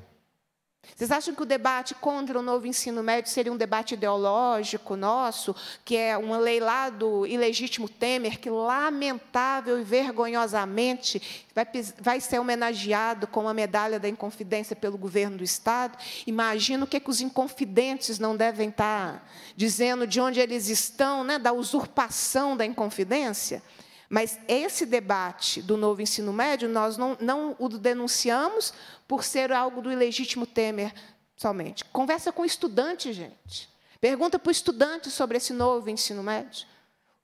Vocês acham que o debate contra o novo ensino médio seria um debate ideológico nosso, que é um leilado ilegítimo Temer, que lamentável e vergonhosamente vai, vai ser homenageado com a medalha da Inconfidência pelo governo do Estado? Imagino o que, é que os inconfidentes não devem estar tá dizendo de onde eles estão, né, da usurpação da Inconfidência. Mas esse debate do novo ensino médio, nós não, não o denunciamos por ser algo do ilegítimo Temer somente. Conversa com o estudante, gente. Pergunta para o estudante sobre esse novo ensino médio.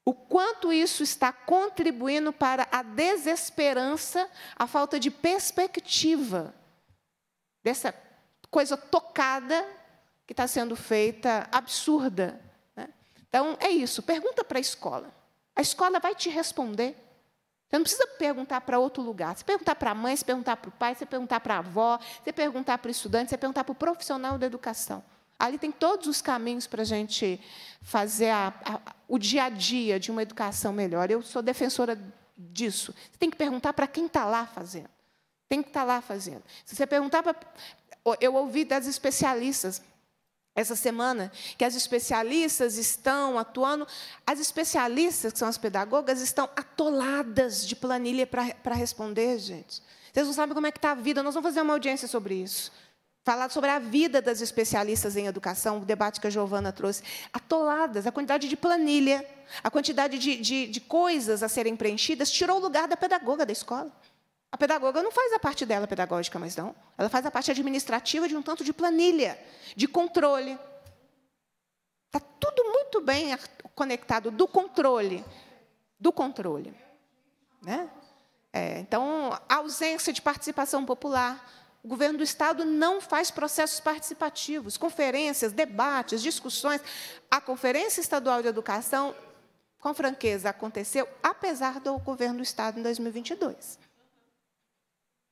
O quanto isso está contribuindo para a desesperança, a falta de perspectiva dessa coisa tocada que está sendo feita, absurda. Né? Então, é isso. Pergunta para a escola. A escola vai te responder. Você não precisa perguntar para outro lugar. Você perguntar para a mãe, você perguntar para o pai, você perguntar para a avó, você perguntar para o estudante, você perguntar para o profissional da educação. Ali tem todos os caminhos para a gente fazer a, a, o dia a dia de uma educação melhor. Eu sou defensora disso. Você tem que perguntar para quem está lá fazendo. Tem que estar tá lá fazendo. Se você perguntar para. Eu ouvi das especialistas essa semana, que as especialistas estão atuando, as especialistas, que são as pedagogas, estão atoladas de planilha para responder, gente. Vocês não sabem como é que está a vida, nós vamos fazer uma audiência sobre isso. Falar sobre a vida das especialistas em educação, o debate que a Giovana trouxe. Atoladas, a quantidade de planilha, a quantidade de, de, de coisas a serem preenchidas, tirou o lugar da pedagoga da escola. A pedagoga não faz a parte dela pedagógica, mas não. Ela faz a parte administrativa de um tanto de planilha, de controle. Está tudo muito bem conectado do controle. Do controle. Né? É, então, a ausência de participação popular. O governo do Estado não faz processos participativos, conferências, debates, discussões. A Conferência Estadual de Educação, com franqueza, aconteceu apesar do governo do Estado em 2022.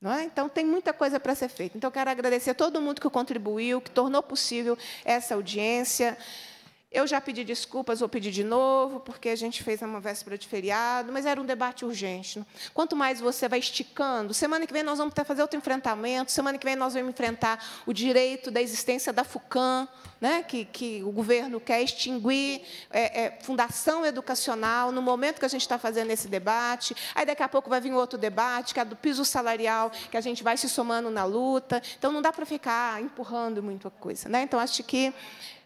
É? Então, tem muita coisa para ser feita. Então, quero agradecer a todo mundo que contribuiu, que tornou possível essa audiência. Eu já pedi desculpas, vou pedir de novo, porque a gente fez uma véspera de feriado, mas era um debate urgente. Né? Quanto mais você vai esticando, semana que vem nós vamos fazer outro enfrentamento, semana que vem nós vamos enfrentar o direito da existência da FUCAM, né, que, que o governo quer extinguir, é, é, fundação educacional, no momento que a gente está fazendo esse debate. Aí, daqui a pouco, vai vir outro debate, que é do piso salarial, que a gente vai se somando na luta. Então, não dá para ficar empurrando muita coisa. Né? Então, acho que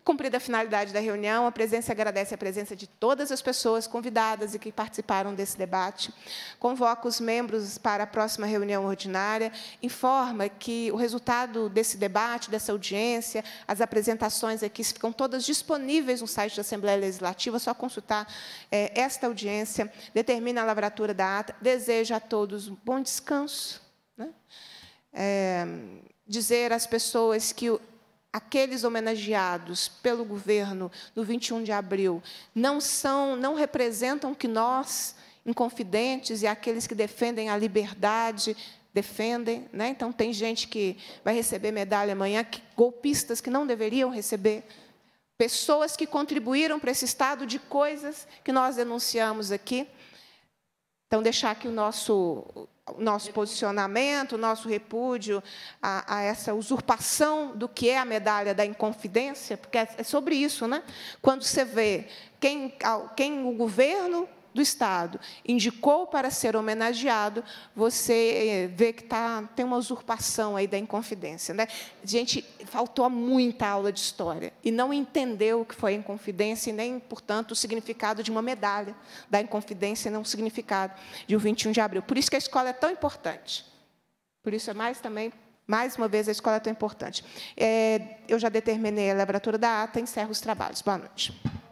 Cumprida a finalidade da reunião, a presença agradece a presença de todas as pessoas convidadas e que participaram desse debate. Convoca os membros para a próxima reunião ordinária, informa que o resultado desse debate, dessa audiência, as apresentações aqui ficam todas disponíveis no site da Assembleia Legislativa, é só consultar é, esta audiência, determina a lavratura da ata, deseja a todos um bom descanso. Né? É, dizer às pessoas que o aqueles homenageados pelo governo no 21 de abril não são, não representam que nós, inconfidentes e aqueles que defendem a liberdade, defendem, né? Então tem gente que vai receber medalha amanhã, que, golpistas que não deveriam receber, pessoas que contribuíram para esse estado de coisas que nós denunciamos aqui. Então deixar aqui o nosso nosso posicionamento, o nosso repúdio a, a, essa usurpação do que é a medalha da inconfidência, porque é, é sobre isso, né? Quando você vê quem, quem o governo do Estado indicou para ser homenageado, você eh, vê que tá, tem uma usurpação aí da Inconfidência. Né? Gente, faltou muita aula de história e não entendeu o que foi a Inconfidência e nem, portanto, o significado de uma medalha da Inconfidência e não o significado de um 21 de abril. Por isso que a escola é tão importante. Por isso é mais também mais uma vez, a escola é tão importante. É, eu já determinei a elaboratura da ata encerro os trabalhos. Boa noite.